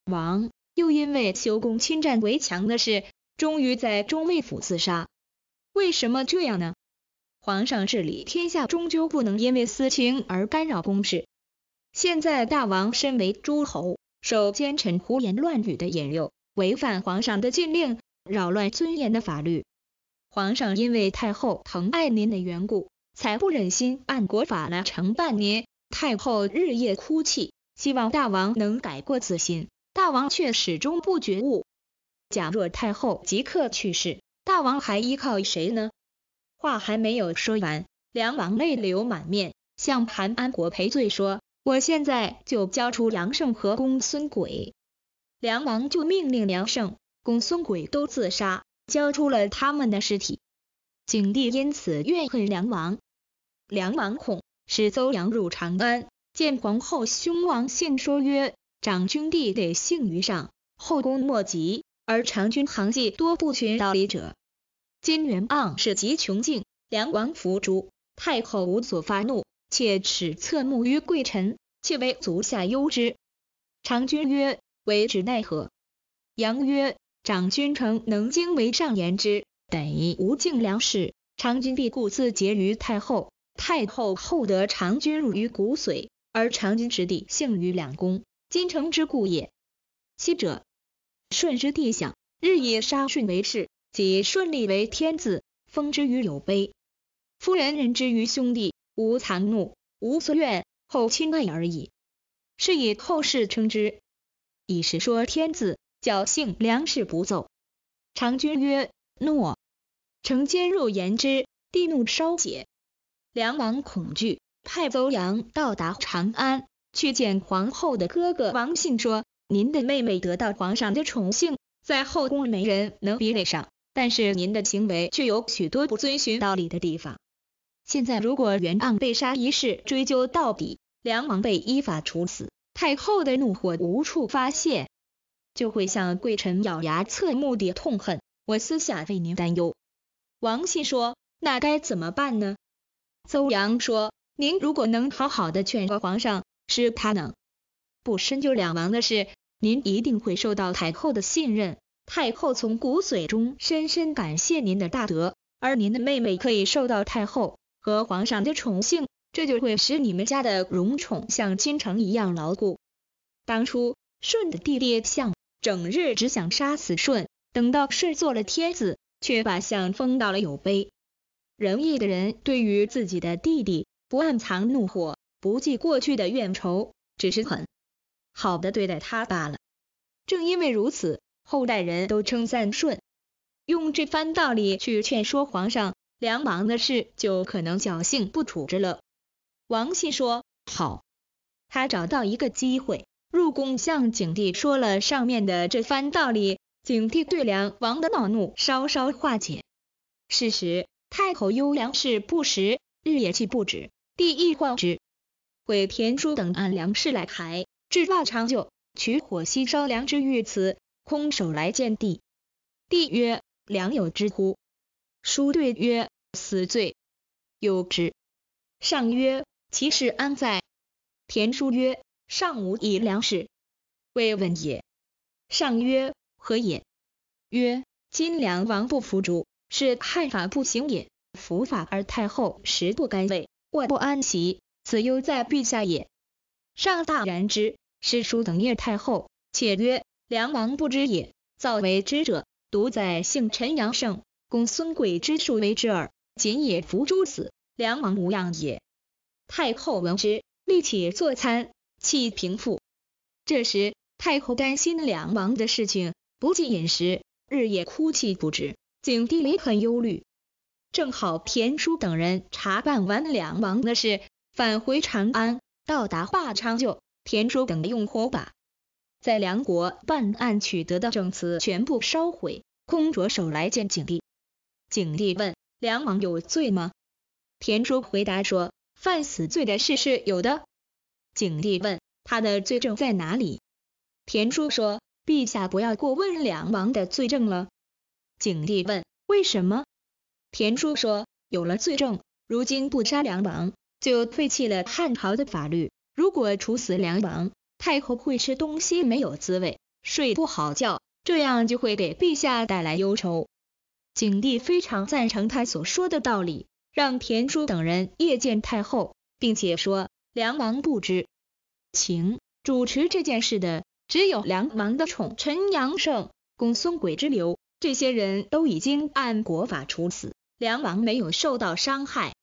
王。又因为修宫侵占围墙的事，终于在中尉府自杀。为什么这样呢？皇上治理天下，终究不能因为私情而干扰公事。现在大王身为诸侯，受奸臣胡言乱语的引诱，违反皇上的禁令，扰乱尊严的法律。”皇上因为太后疼爱您的缘故，才不忍心按国法来惩办您。太后日夜哭泣，希望大王能改过自新，大王却始终不觉悟。假若太后即刻去世，大王还依靠谁呢？话还没有说完，梁王泪流满面，向韩安国赔罪说：“我现在就交出杨胜和公孙诡。”梁王就命令梁胜、公孙鬼都自杀。交出了他们的尸体，景帝因此怨恨梁王。梁王恐，使邹阳入长安，见皇后凶王信，说曰：“长君弟得幸于上，后宫莫及，而长君行迹多不寻道理者。今元盎使极穷尽，梁王伏诛，太后无所发怒，且耻侧目于贵臣，且为足下忧之。”长君曰：“为之奈何？”阳曰：长君诚能经为上言之，得无敬良食。长君必故自结于太后，太后厚德，长君入于骨髓，而长君之弟幸于两宫，今城之故也。昔者，舜之弟享，日夜杀舜为事，及顺立为天子，封之于有碑。夫人任之于兄弟，无惭怒，无所怨，后亲爱而已。是以后世称之，以实说天子。侥幸，粮食不奏。长君曰：“诺。”城坚入言之，帝怒稍解。梁王恐惧，派邹阳到达长安，去见皇后的哥哥王信说：“您的妹妹得到皇上的宠幸，在后宫没人能比得上。但是您的行为却有许多不遵循道理的地方。现在如果袁盎被杀一事追究到底，梁王被依法处死，太后的怒火无处发泄。”就会向贵臣咬牙侧目的痛恨，我私下为您担忧。王信说：“那该怎么办呢？”邹阳说：“您如果能好好的劝说皇上，使他能不深究两王的事，您一定会受到太后的信任，太后从骨髓中深深感谢您的大德，而您的妹妹可以受到太后和皇上的宠幸，这就会使你们家的荣宠像金城一样牢固。当初舜的弟弟象。”整日只想杀死舜，等到舜做了天子，却把相封到了有碑。仁义的人对于自己的弟弟，不暗藏怒火，不记过去的怨仇，只是很好的对待他罢了。正因为如此，后代人都称赞舜。用这番道理去劝说皇上，梁王的事就可能侥幸不处置了。王信说好，他找到一个机会。入宫向景帝说了上面的这番道理，景帝对梁王的恼怒稍稍化解。是时，太后忧粮食不实，日夜气不止，帝亦患之。毁田叔等按粮食来排，制发长久，取火西烧粮之御此，空手来见帝。帝曰：“良有之乎？”叔对曰：“死罪。”有之。上曰：“其事安在？”田叔曰：上无以粮食，未闻也。上曰：何也？曰：今梁王不服主，是害法不行也。伏法而太后食不甘味，卧不安席，此忧在陛下也。上大然之，师叔等谒太后，且曰：梁王不知也，造为之者，独在幸陈杨盛，公孙贵之庶为之耳。仅也服诸死，梁王无恙也。太后闻之，立起坐餐，气平复。这时，太后担心梁王的事情，不计饮食，日夜哭泣不止。景帝也很忧虑。正好田叔等人查办完梁王的事，返回长安，到达华昌就，田叔等用火把在梁国办案取得的证词全部烧毁，空着手来见景帝。景帝问梁王有罪吗？田叔回答说，犯死罪的事是有的。景帝问他的罪证在哪里？田叔说：“陛下不要过问梁王的罪证了。”景帝问：“为什么？”田叔说：“有了罪证，如今不杀梁王，就废弃了汉朝的法律。如果处死梁王，太后会吃东西没有滋味，睡不好觉，这样就会给陛下带来忧愁。”景帝非常赞成他所说的道理，让田叔等人夜见太后，并且说。梁王不知情，主持这件事的只有梁王的宠臣杨胜、公孙鬼之流，这些人都已经按国法处死，梁王没有受到伤害。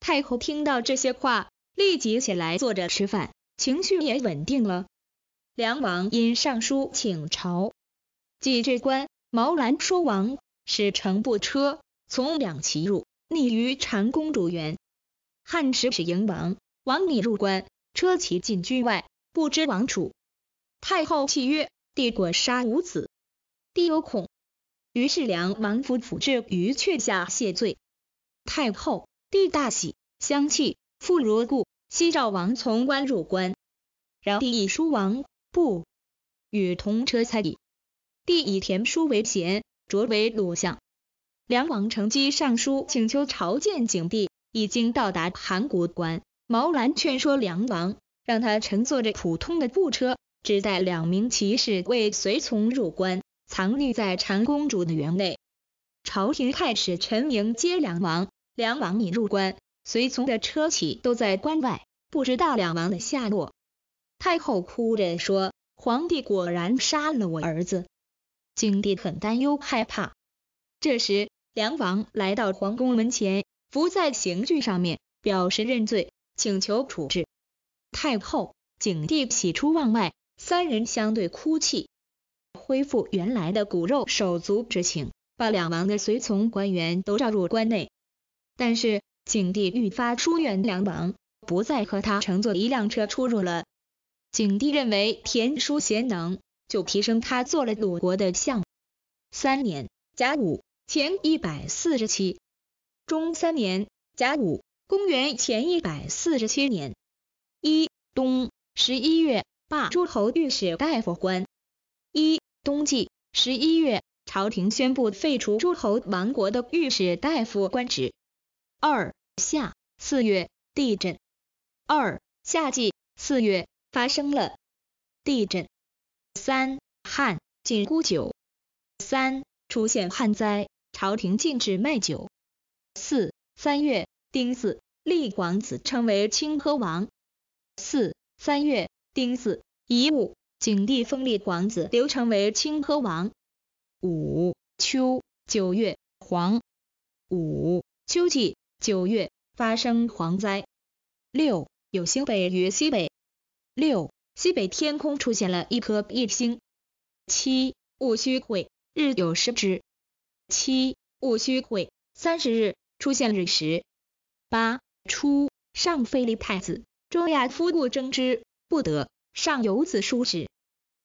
太后听到这些话，立即起来坐着吃饭，情绪也稳定了。梁王因上书请朝，即这官毛兰说：“王使乘不车，从两骑入，逆于长公主园。”汉使使营王。王礼入关，车骑进军外，不知王楚。太后泣曰：“帝果杀无子。”帝有恐，于是梁王夫府至于阙下谢罪。太后帝大喜，相弃，复如故。西赵王从关入关，然帝以书王不与同车猜矣。帝以田书为贤，擢为鲁相。梁王乘机上书请求朝见景帝，已经到达韩国关。毛兰劝说梁王，让他乘坐着普通的布车，只带两名骑士为随从入关，藏匿在长公主的园内。朝廷派使臣迎接梁王，梁王已入关，随从的车骑都在关外，不知道梁王的下落。太后哭着说：“皇帝果然杀了我儿子。”景帝很担忧害怕。这时，梁王来到皇宫门前，伏在刑具上面，表示认罪。请求处置太后，景帝喜出望外，三人相对哭泣，恢复原来的骨肉手足之情，把两王的随从官员都召入关内。但是景帝愈发疏远梁王，不再和他乘坐一辆车出入了。景帝认为田叔贤能，就提升他做了鲁国的相。三年，甲午，前一百四十七，中三年，甲午。公元前一百四十七年一冬十一月罢诸侯御史大夫官。一冬季十一月，朝廷宣布废除诸侯王国的御史大夫官职。二夏四月地震。二夏季四月发生了地震。三汉禁沽酒。三出现旱灾，朝廷禁止卖酒。四三月。丁巳，立广子称为清河王。四三月，丁巳，乙戊，景帝封立广子刘成为清河王。五秋九月，黄五秋季九月发生蝗灾。六有星北于西北。六西北天空出现了一颗异星。七戊戌晦，日有食之。七戊戌晦，三十日出现日食。八初，上非立太子，周亚夫不争之，不得。上有子叔之。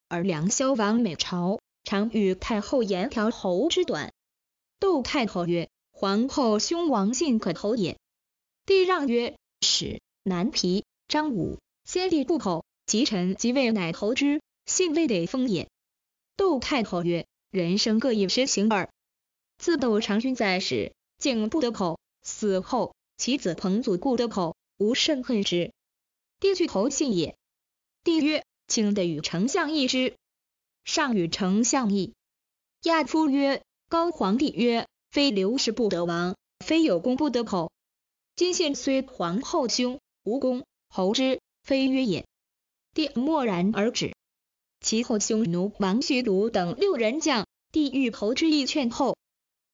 而梁萧王每朝，常与太后言条侯之短。窦太后曰：皇后兄王信可侯也。帝让曰：使南皮张武，先帝不口，及臣即位，乃侯之，信未得封也。窦太后曰：人生各以时行耳。自窦长君在时，竟不得口，死后。其子彭祖故得口，无甚恨之。帝去侯信也。帝曰，卿得与丞相议之。上与丞相议，亚夫曰：高皇帝曰，非刘氏不得王，非有功不得口。今献虽皇后兄，无功，侯之，非曰也。帝默然而止。其后匈奴王徐卢等六人降，帝欲投之意劝后。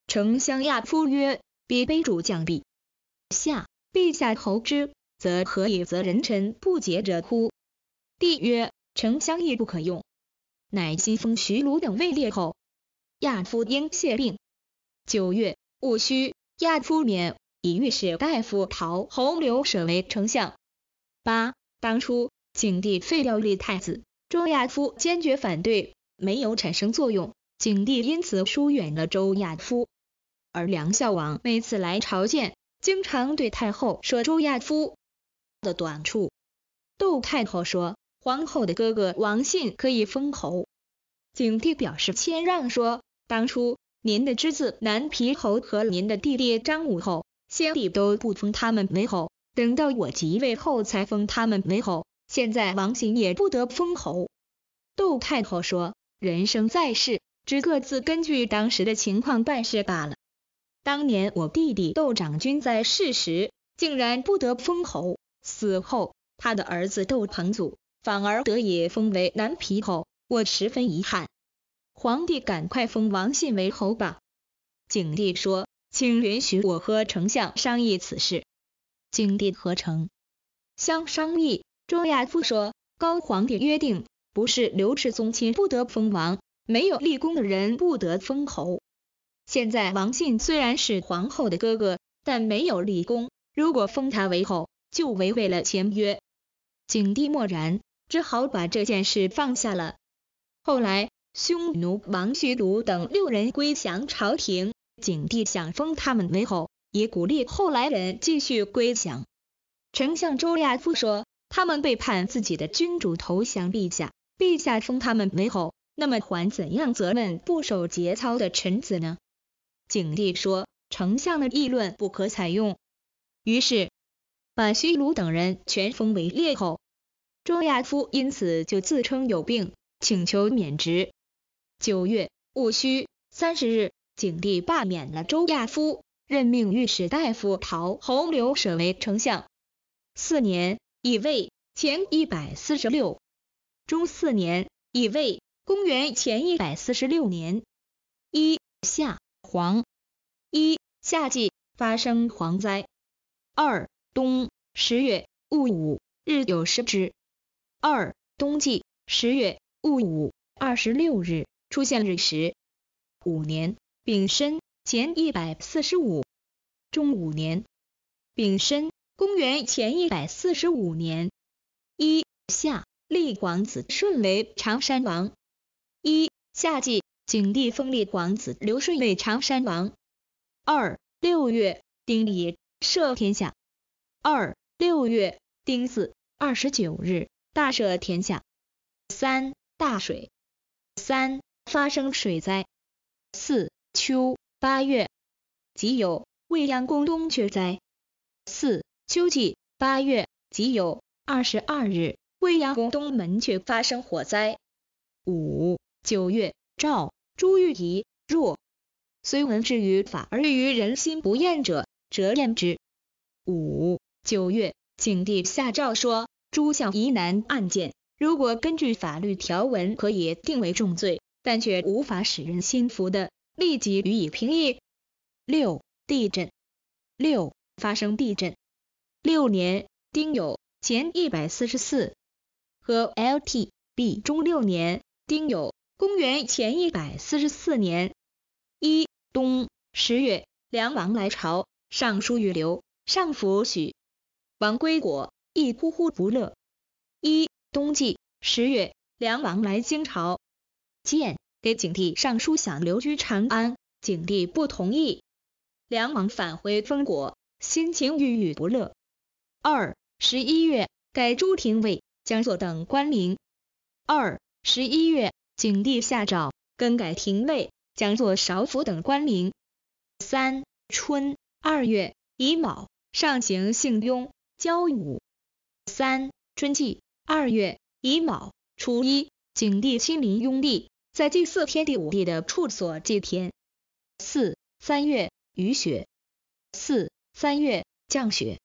丞相亚夫曰：彼卑主降毕。”下，陛下侯之，则何以责人臣不解者乎？帝曰，丞相亦不可用，乃西封徐鲁等位列侯。亚夫因谢病。九月戊戌，亚夫免，以御史大夫陶洪刘舍为丞相。八当初景帝废掉立太子，周亚夫坚决反对，没有产生作用，景帝因此疏远了周亚夫。而梁孝王每次来朝见。经常对太后说周亚夫的短处。窦太后说皇后的哥哥王信可以封侯。景帝表示谦让说，当初您的侄子南皮侯和您的弟弟张武侯，先帝都不封他们为侯，等到我即位后才封他们为侯。现在王信也不得封侯。窦太后说人生在世，只各自根据当时的情况办事罢了。当年我弟弟窦长君在世时，竟然不得封侯，死后他的儿子窦彭祖反而得以封为南皮侯，我十分遗憾。皇帝赶快封王信为侯吧。景帝说，请允许我和丞相商议此事。景帝何成相商议，周亚夫说，高皇帝约定，不是刘氏宗亲不得封王，没有立功的人不得封侯。现在王信虽然是皇后的哥哥，但没有立功。如果封他为后，就违背了前约。景帝默然，只好把这件事放下了。后来，匈奴王须奴等六人归降朝廷，景帝想封他们为后，以鼓励后来人继续归降。丞相周亚夫说，他们背叛自己的君主投降陛下，陛下封他们为后，那么还怎样责问不守节操的臣子呢？景帝说：“丞相的议论不可采用。”于是把徐卢等人全封为列侯。周亚夫因此就自称有病，请求免职。九月戊戌三十日，景帝罢免了周亚夫，任命御史大夫陶洪刘舍为丞相。四年乙未前一百四十六中四年乙未公元前一百四十六年一夏。黄。一夏季发生蝗灾。二冬十月戊午日有食之。二冬季十月戊午二十六日出现日食。五年丙申前一百四十五。中五年丙申公元前一百四十五年。一夏立皇子顺为长山王。一夏季。景帝封立皇子刘顺为常山王。二六月丁已赦天下。二六月丁巳二十九日大赦天下。三大水三发生水灾。四秋八月即有未央宫东阙灾。四秋季八月即有二十二日未央宫东门却发生火灾。五九月赵。朱玉仪若虽闻之于法而于人心不厌者，则厌之。五九月，景帝下诏说，诸项疑难案件，如果根据法律条文可以定为重罪，但却无法使人心服的，立即予以评议。六地震六发生地震六年丁酉前一百四十四和 LTB 中六年丁酉。公元前一百四十四年一冬十月，梁王来朝，上书欲留，上服许。王归国，意呼呼不乐。一冬季十月，梁王来京朝，见给景帝上书，想留居长安，景帝不同意。梁王返回封国，心情郁郁不乐。二十一月，改朱廷尉、江左等官名。二十一月。景帝下诏更改廷尉，将作少府等官名。三春二月乙卯，上行幸雍交午。三春季二月乙卯初一，景帝亲临雍地，在祭祀天地五帝的处所祭天。四三月雨雪。四三月降雪。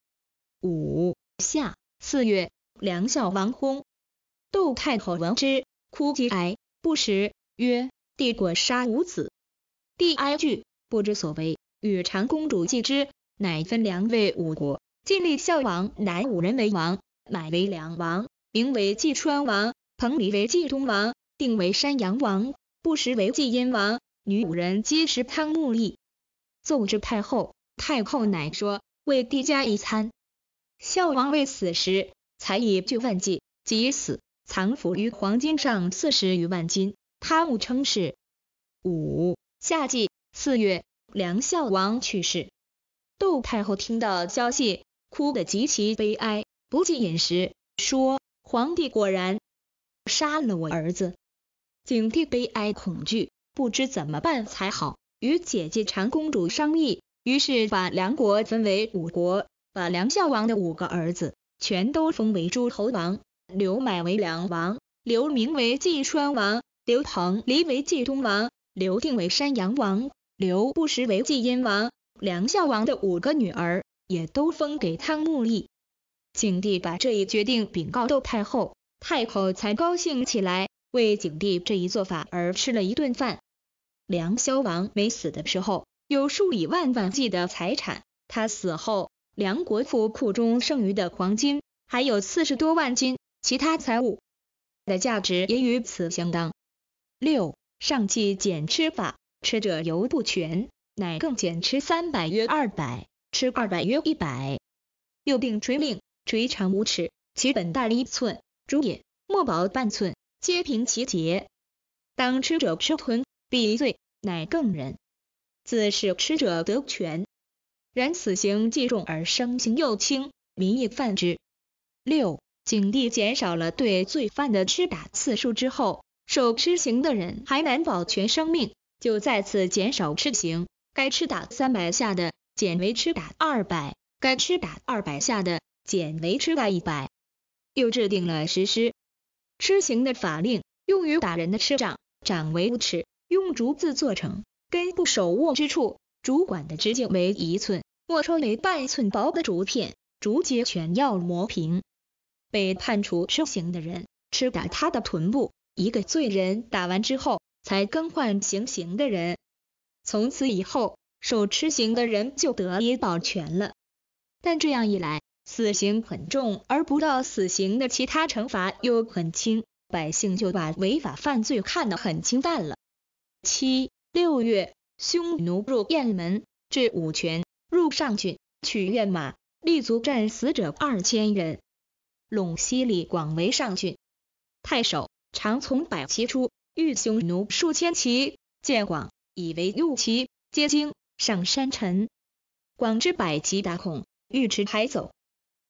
五夏四月梁孝王薨，窦太后闻之，哭疾哀。不食，曰：“帝果杀五子。”帝哀惧，不知所为，与长公主计之，乃分梁为五国，晋立孝王，乃五人为王，乃为梁王，名为济川王，彭蠡为济东王，定为山阳王，不食为纪阴王，女五人皆食汤沐邑。奏之太后，太后乃说，为帝加一餐。孝王未死时，才以具万计，即死。藏伏于黄金上四十余万金，他误称是。五夏季四月，梁孝王去世，窦太后听到消息，哭得极其悲哀，不计饮食，说：“皇帝果然杀了我儿子。”景帝悲哀恐惧，不知怎么办才好，与姐姐长公主商议，于是把梁国分为五国，把梁孝王的五个儿子全都封为诸侯王。刘买为梁王，刘名为晋川王，刘腾离为济东王，刘定为山阳王，刘不时为济阴王。梁孝王的五个女儿也都封给汤沐邑。景帝把这一决定禀告窦太后，太后才高兴起来，为景帝这一做法而吃了一顿饭。梁孝王没死的时候有数以万万计的财产，他死后，梁国府库中剩余的黄金还有四十多万斤。其他财物的价值也与此相当。六上计减吃法，吃者犹不全，乃更减吃三百约二百，吃二百约一百。又定垂令，垂长五尺，其本大一寸，竹也，末薄半寸，皆平其节。当吃者吃吞，必罪，乃更人。自是吃者得全。然此刑既重而生行又轻，民亦犯之。六。警力减少了对罪犯的吃打次数之后，受吃刑的人还难保全生命，就再次减少吃刑。该吃打三百下的，减为吃打二百；该吃打二百下的，减为吃打一百。又制定了实施吃刑的法令，用于打人的吃杖，长为五尺，用竹子做成，根部手握之处，竹管的直径为一寸，末端为半寸薄的竹片，竹节全要磨平。被判处吃刑的人，吃打他的臀部。一个罪人打完之后，才更换行刑的人。从此以后，受吃刑的人就得以保全了。但这样一来，死刑很重，而不到死刑的其他惩罚又很轻，百姓就把违法犯罪看得很清淡了。七六月，匈奴入雁门，至武泉，入上郡，取苑马，立足战死者二千人。陇西李广为上郡太守，常从百骑出，遇匈奴数千骑，见广，以为诱骑，皆惊，上山陈。广之百骑打恐，欲驰还走。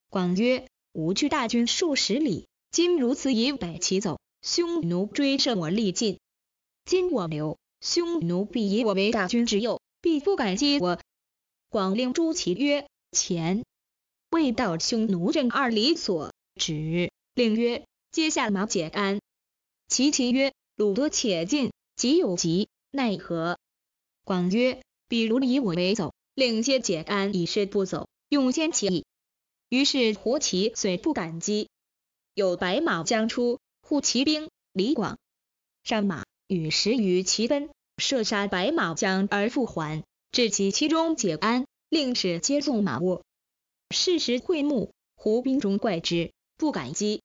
广曰：“吾距大军数十里，今如此以百骑走，匈奴追射我，力尽。今我留，匈奴必以我为大军之右，必不敢击我。”广令诸骑曰：“前。”未到匈奴阵二里所。指令曰，皆下马解鞍。其骑曰，鲁多且近，即有急，奈何？广曰，比如以我为走，令皆解鞍以示不走，用先其意。于是胡骑虽不敢击，有白马将出，护骑兵李广。上马与十余骑奔，射杀白马将而复还，至其其中解鞍，令使皆纵马卧。事时会暮，胡兵中怪之。不感激。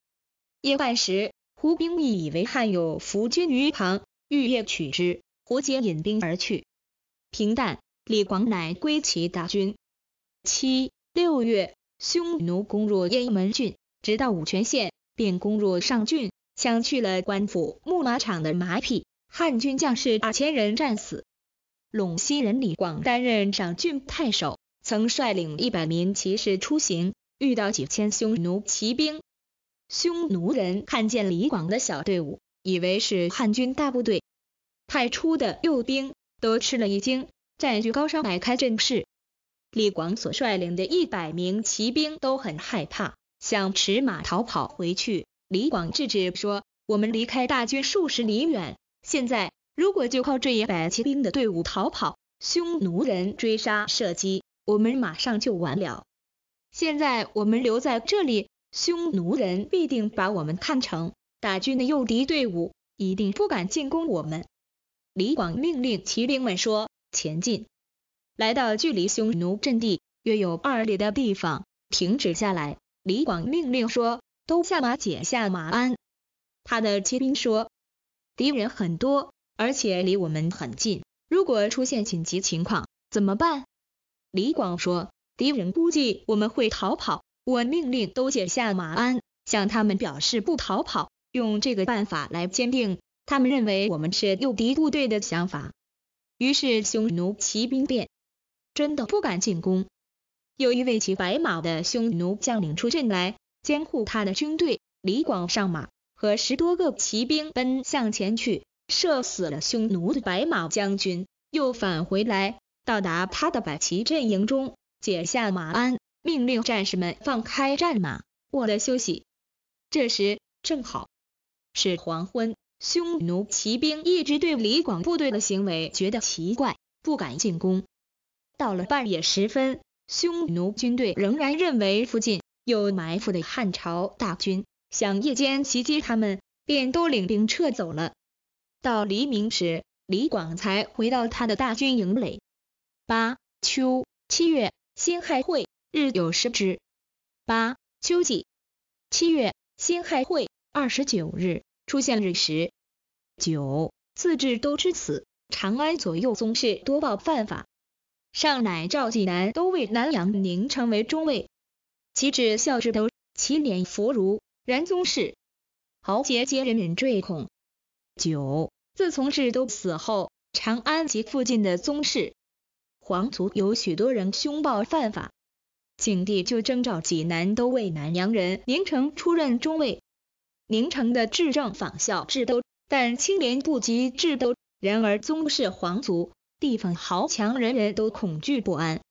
夜半时，胡兵亦以为汉有伏军于旁，欲夜取之。胡皆引兵而去。平旦，李广乃归其大军。七六月，匈奴攻入雁门郡，直到武泉县，便攻入上郡，抢去了官府、牧马场的马匹，汉军将士二千人战死。陇西人李广担任上郡太守，曾率领一百名骑士出行，遇到几千匈奴骑兵。匈奴人看见李广的小队伍，以为是汉军大部队派出的右兵，都吃了一惊，占据高山摆开阵势。李广所率领的一百名骑兵都很害怕，想驰马逃跑回去。李广制止说：“我们离开大军数十里远，现在如果就靠这一百骑兵的队伍逃跑，匈奴人追杀射击，我们马上就完了。现在我们留在这里。”匈奴人必定把我们看成大军的诱敌队伍，一定不敢进攻我们。李广命令骑兵们说：“前进。”来到距离匈奴阵地约有二里的地方，停止下来。李广命令说：“都下马，解下马鞍。”他的骑兵说：“敌人很多，而且离我们很近，如果出现紧急情况，怎么办？”李广说：“敌人估计我们会逃跑。”我命令都解下马鞍，向他们表示不逃跑，用这个办法来坚定他们认为我们是诱敌部队的想法。于是匈奴骑兵便真的不敢进攻。有一位骑白马的匈奴将领出阵来，监护他的军队。李广上马，和十多个骑兵奔向前去，射死了匈奴的白马将军，又返回来，到达他的百骑阵营中，解下马鞍。命令战士们放开战马，过来休息。这时正好是黄昏，匈奴骑兵一直对李广部队的行为觉得奇怪，不敢进攻。到了半夜时分，匈奴军队仍然认为附近有埋伏的汉朝大军，想夜间袭击他们，便都领兵撤走了。到黎明时，李广才回到他的大军营垒。八秋七月辛亥会。日有食之。八、秋季，七月辛亥会二十九日出现日食。九、自治都之此，长安左右宗室多暴犯法。上乃召济南都尉南阳宁，成为中尉。其至孝之都，其脸弗如，然宗室豪杰皆人人坠恐。九、自从志都死后，长安及附近的宗室、皇族有许多人凶暴犯法。景帝就征召济南都尉南阳人宁城出任中尉。宁城的至政仿效郅都，但清廉不及郅都。然而宗室皇族、地方豪强人人都恐惧不安。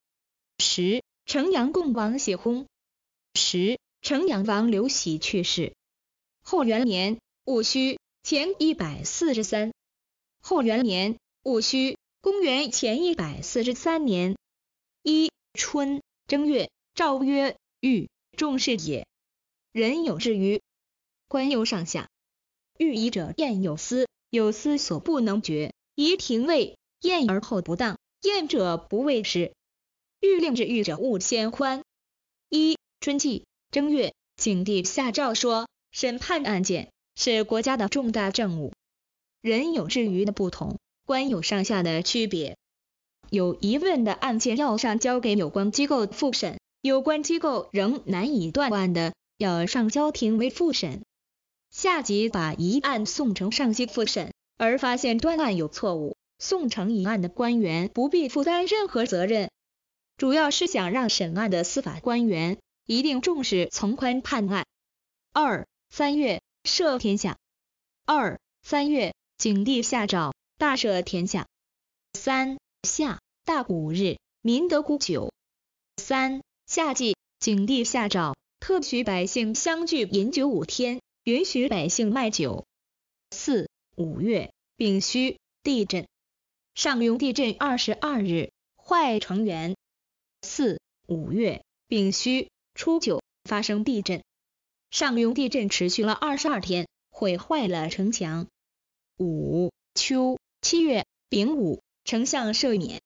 十城阳共王喜薨。十城阳王刘喜去世。后元年戊戌前一百四十三。后元年戊戌公元前一百四十三年。一春正月。诏曰：欲重事也，人有志于，官有上下。欲以者验有司，有司所不能决，宜廷尉验而后不当。验者不畏事。欲令之欲者勿先宽。一春季正月，景帝下诏说，审判案件是国家的重大政务，人有志于的不同，官有上下的区别，有疑问的案件要上交给有关机构复审。有关机构仍难以断案的，要上交庭为复审。下级把一案送呈上级复审，而发现断案有错误，送呈一案的官员不必负担任何责任。主要是想让审案的司法官员一定重视从宽判案。二三月赦天下。二三月景帝下诏大赦天下。三夏大五日，民得谷酒。三夏季，景帝下诏，特许百姓相聚饮酒五天，允许百姓卖酒。四五月丙戌地震，上庸地震二十二日，坏城垣。四五月丙戌初九发生地震，上庸地震持续了二十二天，毁坏了城墙。五秋七月丙午，丞相赦免。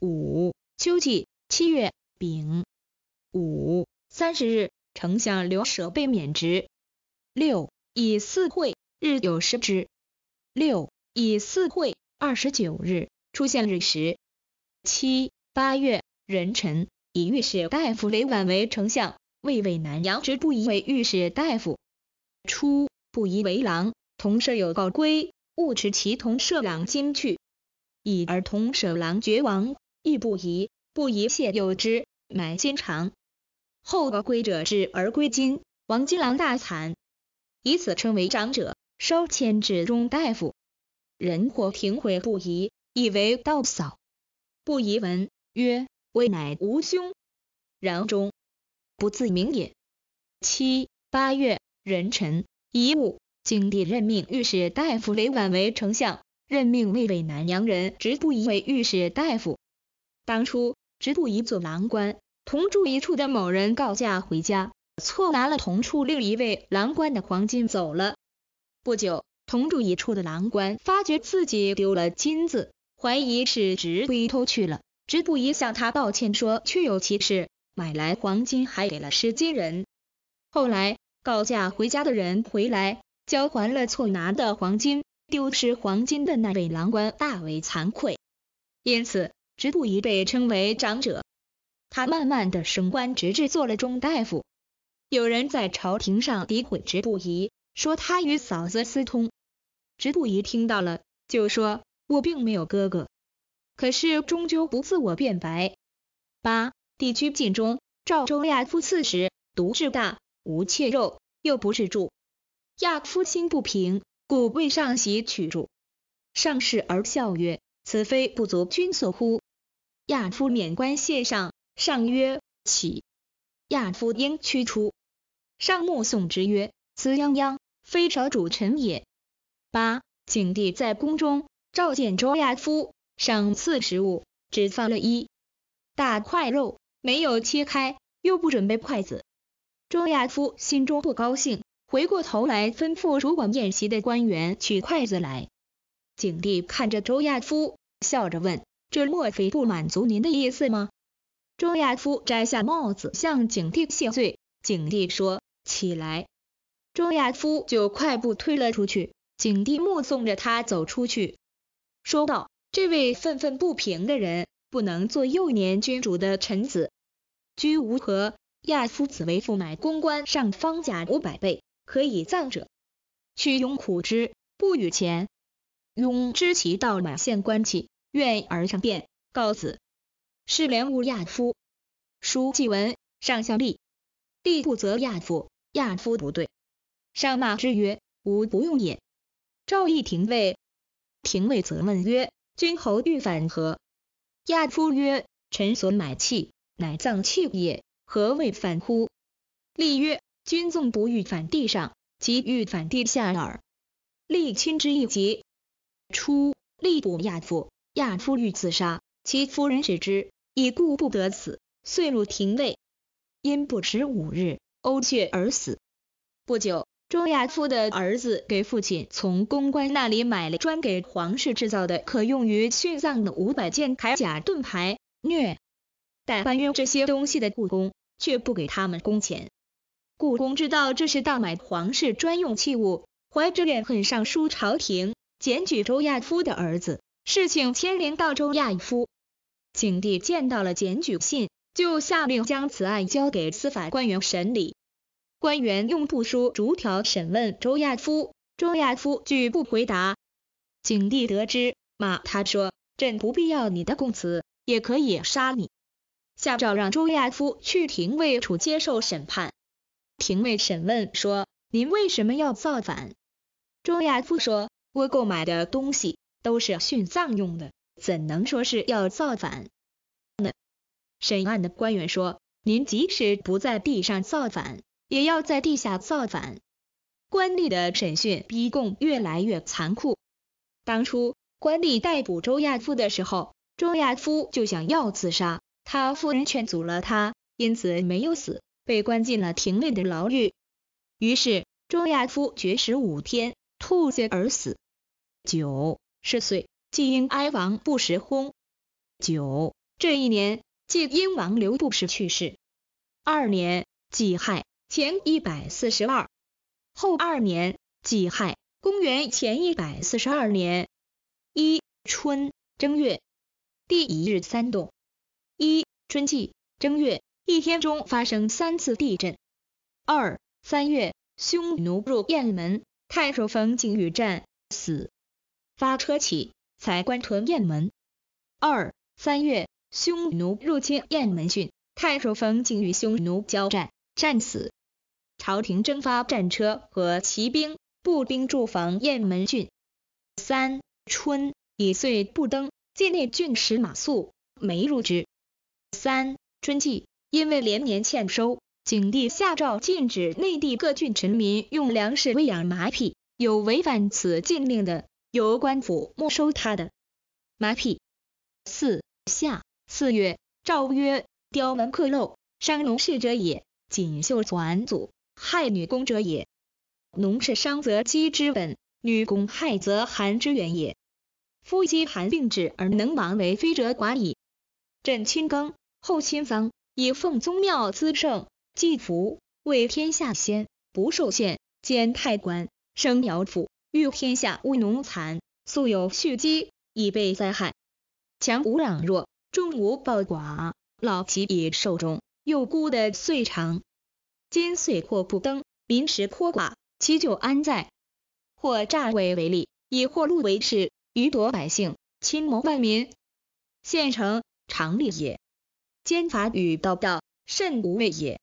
五秋季七月丙。五三十日，丞相刘舍被免职。六以四会日有失职。六以四会二十九日出现日食。七八月，壬辰，以御史大夫雷婉为丞相，魏魏南阳之不宜为御史大夫。初，不宜为郎，同舍有告归，勿持其同舍郎金去，以而同舍郎绝亡，亦不宜，不宜谢有之，买金偿。后归者至而归金，王金郎大惨，以此称为长者。收迁至中大夫，人或庭会不疑，以为道嫂。不疑闻曰：“未乃吾兄，然终不自明也。”七八月，壬辰，乙物景帝任命御史大夫雷婉为丞相，任命魏伟南阳人直不疑为御史大夫。当初直不疑做郎官。同住一处的某人告假回家，错拿了同处另一位郎官的黄金走了。不久，同住一处的郎官发觉自己丢了金子，怀疑是侄部偷去了。侄不仪向他道歉说，确有其事，买来黄金还给了失金人。后来告假回家的人回来交还了错拿的黄金，丢失黄金的那位郎官大为惭愧，因此直布仪被称为长者。他慢慢的升官，直至做了中大夫。有人在朝廷上诋毁直不疑，说他与嫂子私通。直不疑听到了，就说：“我并没有哥哥。”可是终究不自我辩白。八帝居晋中，赵州亚夫刺史，独至大无怯肉，又不置柱。亚夫心不平，故未上席取住。上士而笑曰：“此非不足君所乎？”亚夫免官谢上。上曰：“起，亚夫应驱出。”上目送之曰：“此泱泱，非少主臣也。”八，景帝在宫中召见周亚夫，赏赐食物，只放了一大块肉，没有切开，又不准备筷子。周亚夫心中不高兴，回过头来吩咐主管宴席的官员取筷子来。景帝看着周亚夫，笑着问：“这莫非不满足您的意思吗？”周亚夫摘下帽子向景帝谢罪，景帝说：“起来。”周亚夫就快步推了出去，景帝目送着他走出去，说道：“这位愤愤不平的人，不能做幼年君主的臣子。居无何，亚夫子为父买公官，上方甲五百倍，可以葬者。屈庸苦之，不与钱。庸知其道满县官起，愿而上便告子。”是连吾亚夫，书季文，上相立，立不责亚夫，亚夫不对，上骂之曰：吾不用也。召一廷尉，廷尉责问曰：君侯欲反何？亚夫曰：臣所买器，乃藏器也，何谓反乎？立曰：君纵不欲反地上，即欲反地下耳。立亲之一极，出立捕亚夫，亚夫欲自杀，其夫人止之。已顾不得死，遂入廷尉。因不食五日，呕血而死。不久，周亚夫的儿子给父亲从公关那里买了专给皇室制造的可用于殉葬的五百件铠甲盾牌。虐但搬运这些东西的故宫却不给他们工钱。故宫知道这是盗买皇室专用器物，怀着怨恨上书朝廷，检举周亚夫的儿子，事情牵连到周亚夫。景帝见到了检举信，就下令将此案交给司法官员审理。官员用布书逐条审问周亚夫，周亚夫拒不回答。景帝得知，骂他说：“朕不必要你的供词，也可以杀你。”下诏让周亚夫去廷尉处接受审判。廷尉审问说：“您为什么要造反？”周亚夫说：“我购买的东西都是殉葬用的。”怎能说是要造反呢？审案的官员说：“您即使不在地上造反，也要在地下造反。”官吏的审讯逼供越来越残酷。当初官吏逮捕周亚夫的时候，周亚夫就想要自杀，他夫人劝阻了他，因此没有死，被关进了廷内的牢狱。于是周亚夫绝食五天，吐血而死，九十岁。晋英哀王不识薨。九这一年，晋英王刘不识去世。二年，己亥，前一百四十二。后二年，己亥，公元前一百四十二年。一春正月第一日三动。一春季正月一天中发生三次地震。二三月匈奴入雁门，太守冯景与战死。发车起。才关屯雁门。二三月，匈奴入侵雁门郡，太守冯景与匈奴交战，战死。朝廷征发战车和骑兵、步兵驻防雁门郡。三春，已岁不登，境内郡使马谡没入之。三春季，因为连年欠收，景帝下诏禁止内地各郡臣民用粮食喂养马匹，有违反此禁令的。由官府没收他的马匹。四夏四月，诏曰：刁蛮克漏，伤农事者也；锦绣纂组，害女工者也。农事伤，则饥之本；女工害，则寒之源也。夫饥寒并止而能亡为非者寡矣。朕亲耕，后亲桑，以奉宗庙，滋圣祭福，为天下先，不受限，兼太官，升辽府。欲天下无农残，素有蓄积，以备灾害。强无攘弱，众无暴寡，老其以寿终，幼孤的岁长。今岁或不登，民食颇寡，其就安在？或诈伪为利，以祸路为事，愚夺百姓，侵谋万民，县城常利也。奸法与盗盗甚无畏也。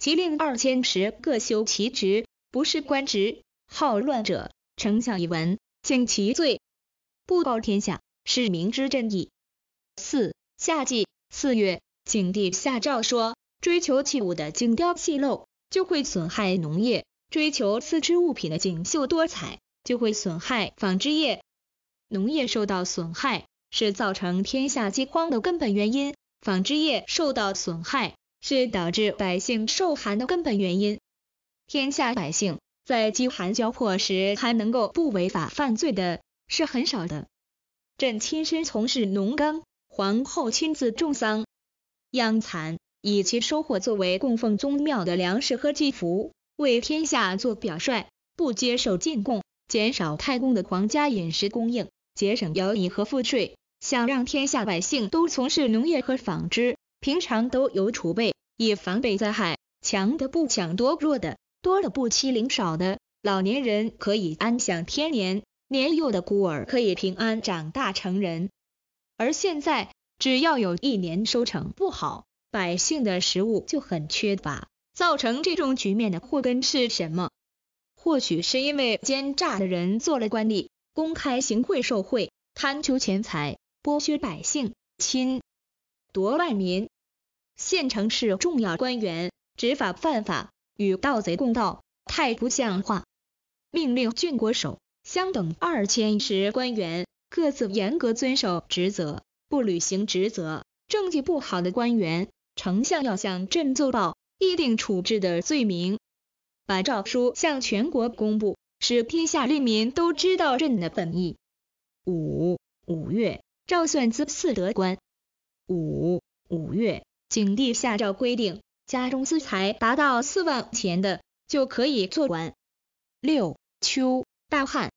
其令二千石各修其职，不是官职，好乱者。丞相一闻，请其罪，不告天下，是明之正义。四夏季四月，景帝下诏说，追求器物的精雕细镂，就会损害农业；追求丝织物品的锦绣多彩，就会损害纺织业。农业受到损害，是造成天下饥荒的根本原因；纺织业受到损害，是导致百姓受寒的根本原因。天下百姓。在饥寒交迫时，还能够不违法犯罪的是很少的。朕亲身从事农耕，皇后亲自种桑养蚕，以其收获作为供奉宗庙的粮食和祭服，为天下做表率，不接受进贡，减少太公的皇家饮食供应，节省徭役和赋税，想让天下百姓都从事农业和纺织，平常都有储备，以防备灾害，强的不抢多弱的。多的不欺凌，少的老年人可以安享天年，年幼的孤儿可以平安长大成人。而现在，只要有一年收成不好，百姓的食物就很缺乏。造成这种局面的祸根是什么？或许是因为奸诈的人做了官吏，公开行贿受贿，贪求钱财，剥削百姓，侵夺万民。县城是重要官员，执法犯法。与盗贼共道，太不像话。命令郡国守、相等二千石官员各自严格遵守职责，不履行职责、政绩不好的官员，丞相要向朕奏报，议定处置的罪名，把诏书向全国公布，使天下吏民都知道朕的本意。五五月，赵算资四德官。五五月，景帝下诏规定。家中资财达到四万钱的就可以做官。六秋大旱，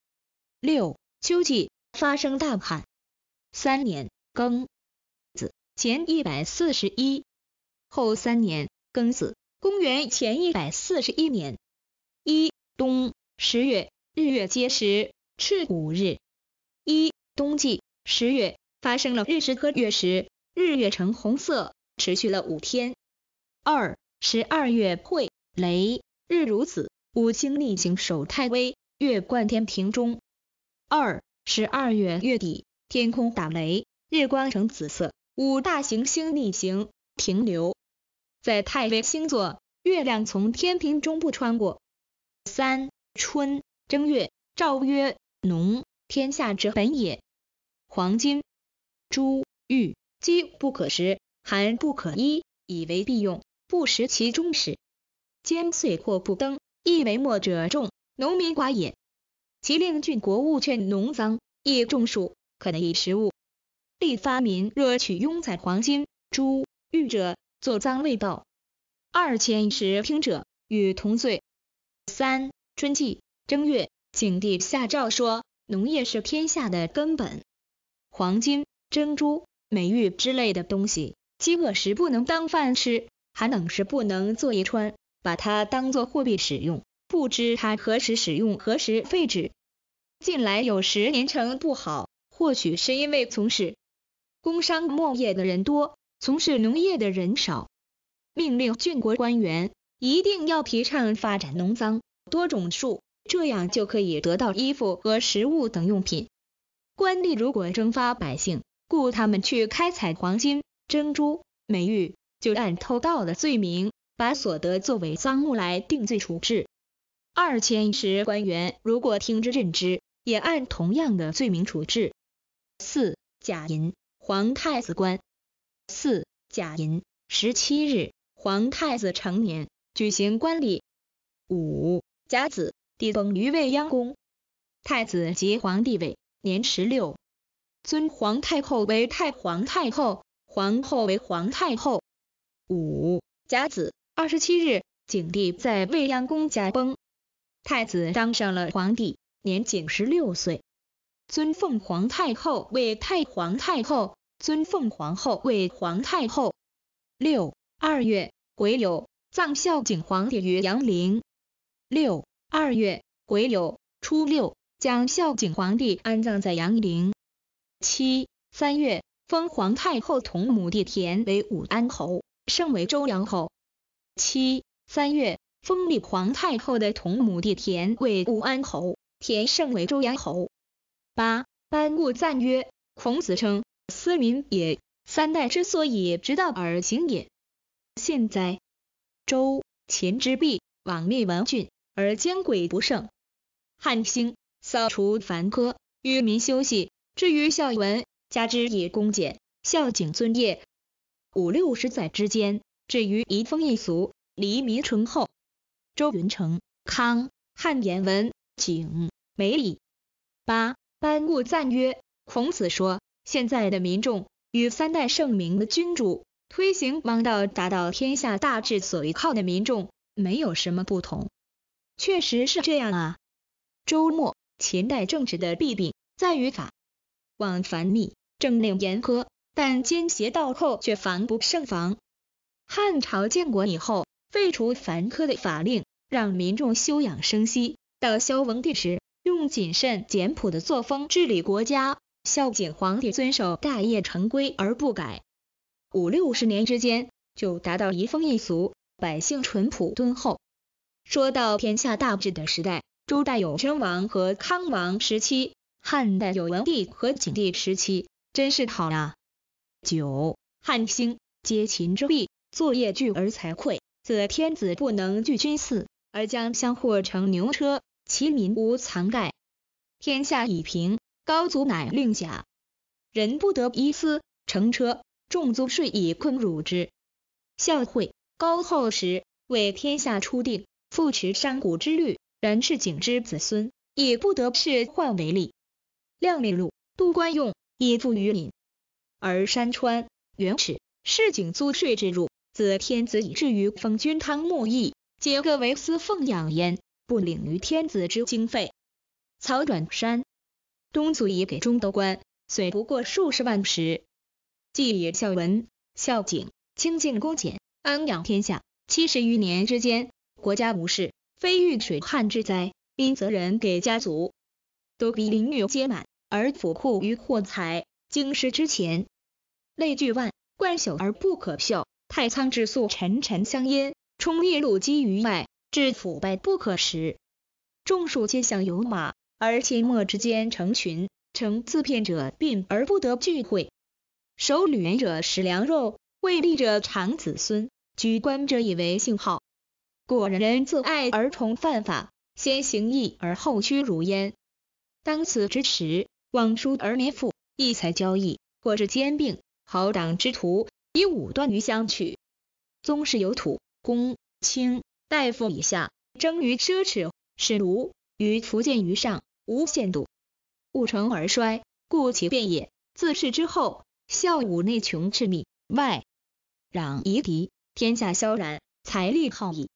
六秋季发生大旱。三年庚子前一百四十一，后三年庚子公元前一百四十一年。一冬十月日月皆食，赤五日。一冬季十月发生了日食和月食，日月呈红色，持续了五天。二十二月晦，雷，日如子，五星逆行守太微，月贯天平中。二十二月月底，天空打雷，日光呈紫色，五大行星逆行，停留在太微星座，月亮从天平中部穿过。三春正月，诏曰：农，天下之本也。黄金、珠玉，机不可食，寒不可衣，以为必用。不食其中时，兼岁或不登，亦为末者众，农民寡也。其令郡国务劝农桑，亦种树，可得以食物。历发民若取庸采黄金、珠玉者，作赃未到，二千石听者与同罪。三，春季，正月，景帝下诏说，农业是天下的根本，黄金、珍珠、美玉之类的东西，饥饿时不能当饭吃。寒冷时不能做衣穿，把它当做货币使用，不知它何时使用，何时废止。近来有十年成不好，或许是因为从事工商贸业的人多，从事农业的人少。命令郡国官员，一定要提倡发展农桑，多种树，这样就可以得到衣服和食物等用品。官吏如果征发百姓，雇他们去开采黄金、珍珠、美玉。就按偷盗的罪名，把所得作为赃物来定罪处置。二千石官员如果听之任之，也按同样的罪名处置。四贾银，皇太子官。四贾银，十七日，皇太子成年，举行官礼。五甲子，帝崩于未央宫，太子即皇帝位，年十六，尊皇太后为太皇太后，皇后为皇太后。五甲子二十七日，景帝在未央宫驾崩，太子当上了皇帝，年仅十六岁，尊奉皇太后为太皇太后，尊奉皇后为皇太后。六二月癸酉，葬孝景皇帝于杨陵。六二月癸酉初六，将孝景皇帝安葬在杨陵。七三月，封皇太后同母弟田为武安侯。盛为周阳侯。七三月，封立皇太后的同母弟田为武安侯，田盛为周阳侯。八班固赞曰：孔子称“思民也”，三代之所以直道而行也。现在周、秦之弊，枉灭文郡，而奸轨不胜；汉兴，扫除凡苛，与民休息。至于孝文，加之以恭俭，孝景尊业。五六十载之间，至于移风易俗，黎民淳厚。周云成、康、汉言文、景、美矣。八班固赞曰：孔子说，现在的民众与三代圣明的君主推行王道达到天下大治所依靠的民众没有什么不同，确实是这样啊。周末秦代政治的弊病在于法网繁密，政令严苛。但奸邪盗寇却防不胜防。汉朝建国以后，废除凡科的法令，让民众休养生息。到孝文帝时，用谨慎简朴的作风治理国家；孝景皇帝遵守大业成规而不改。五六十年之间，就达到移风易俗，百姓淳朴敦厚。说到天下大治的时代，周代有贞王和康王时期，汉代有文帝和景帝时期，真是好呀。九汉兴，皆秦之弊，作业聚而财匮，则天子不能具君嗣，而将相或乘牛车，其民无藏盖。天下已平，高祖乃令贾人不得依私乘车，重租税以困辱之。孝惠、高后时，为天下初定，复持山谷之律，然赤井之子孙，亦不得市宦为利。量吏禄，度官用，以富于民。而山川、原始市井租税之入，自天子以至于封君、汤沐邑，皆各为私奉养焉，不领于天子之经费。曹转山东足以给中都官，虽不过数十万石，既也孝文、孝景清净恭俭，安养天下七十余年之间，国家无事，非遇水旱之灾，因则人给家族，都比廪庾皆满，而府库于货财，京师之前，类聚万，贯朽而不可朽。太仓之粟，沉沉香烟，冲溢路积于脉，至腐败不可食。众树皆向有马，而阡陌之间成群，成自片者并而不得聚会。守吕垣者食良肉，未立者长子孙，举官者以为信好。果人人自爱而崇犯法，先行义而后虚如焉。当此之时，望叔而迷父，异财交易，果是兼并。好党之徒以武断于相取。宗室有土公卿大夫以下，争于奢侈，使奴于福见于上，无限度。物成而衰，故其变也。自世之后，孝武内穷赤密，外攘夷狄，天下萧然，财力耗矣。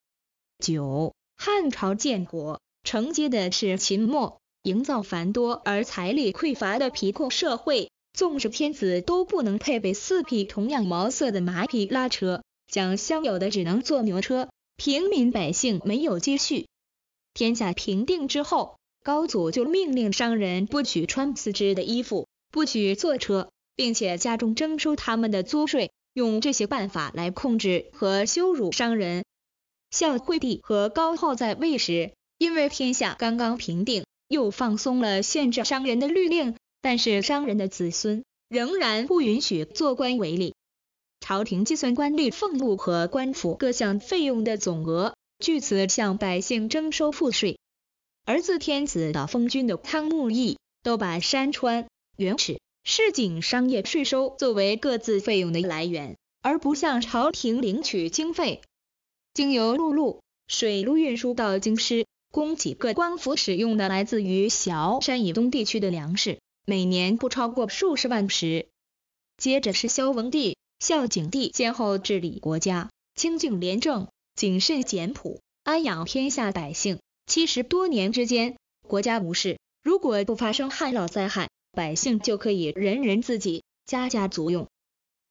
九汉朝建国，承接的是秦末营造繁多而财力匮乏的贫困社会。纵使天子都不能配备四匹同样毛色的马匹拉车，将相有的只能坐牛车。平民百姓没有积蓄。天下平定之后，高祖就命令商人不许穿丝织的衣服，不许坐车，并且加重征收他们的租税，用这些办法来控制和羞辱商人。孝惠帝和高后在位时，因为天下刚刚平定，又放松了限制商人的律令。但是商人的子孙仍然不允许做官为吏。朝廷计算官吏俸禄和官府各项费用的总额，据此向百姓征收赋税。而自天子到封君的汤沐邑，都把山川、原始市井商业税收作为各自费用的来源，而不向朝廷领取经费。经由陆路、水路运输到京师，供给各官府使用的，来自于小山以东地区的粮食。每年不超过数十万石。接着是孝文帝、孝景帝先后治理国家，清静廉政，谨慎简朴，安养天下百姓。七十多年之间，国家无事。如果不发生旱涝灾害，百姓就可以人人自给，家家足用。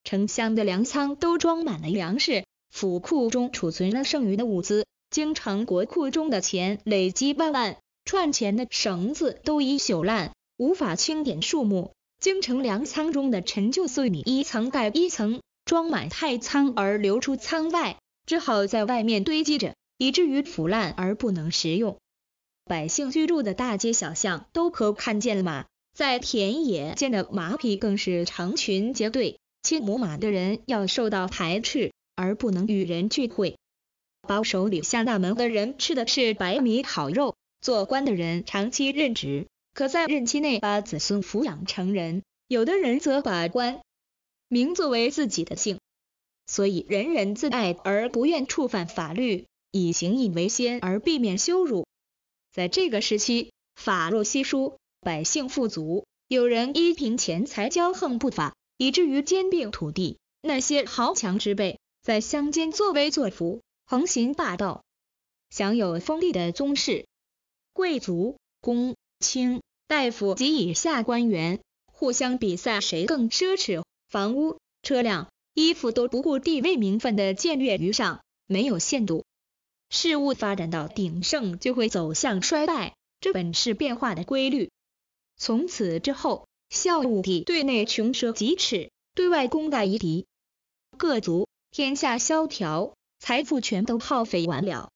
城乡的粮仓都装满了粮食，府库中储存了剩余的物资，京城国库中的钱累积万万，串钱的绳子都已朽烂。无法清点数目，京城粮仓中的陈旧碎米，一层盖一层，装满太仓而流出仓外，只好在外面堆积着，以至于腐烂而不能食用。百姓居住的大街小巷都可看见马，在田野间的马匹更是成群结队。牵母马的人要受到排斥，而不能与人聚会。保守里下大门的人吃的是白米好肉，做官的人长期任职。可在任期内把子孙抚养成人，有的人则把官名作为自己的姓，所以人人自爱而不愿触犯法律，以行义为先而避免羞辱。在这个时期，法若稀疏，百姓富足，有人依凭钱财骄横不法，以至于兼并土地。那些豪强之辈在乡间作威作福，横行霸道，享有封地的宗室、贵族、公卿。大夫及以下官员互相比赛谁更奢侈，房屋、车辆、衣服都不顾地位名分的僭越于上，没有限度。事物发展到鼎盛就会走向衰败，这本是变化的规律。从此之后，孝武帝对内穷奢极侈，对外攻打夷狄，各族天下萧条，财富全都耗费完了。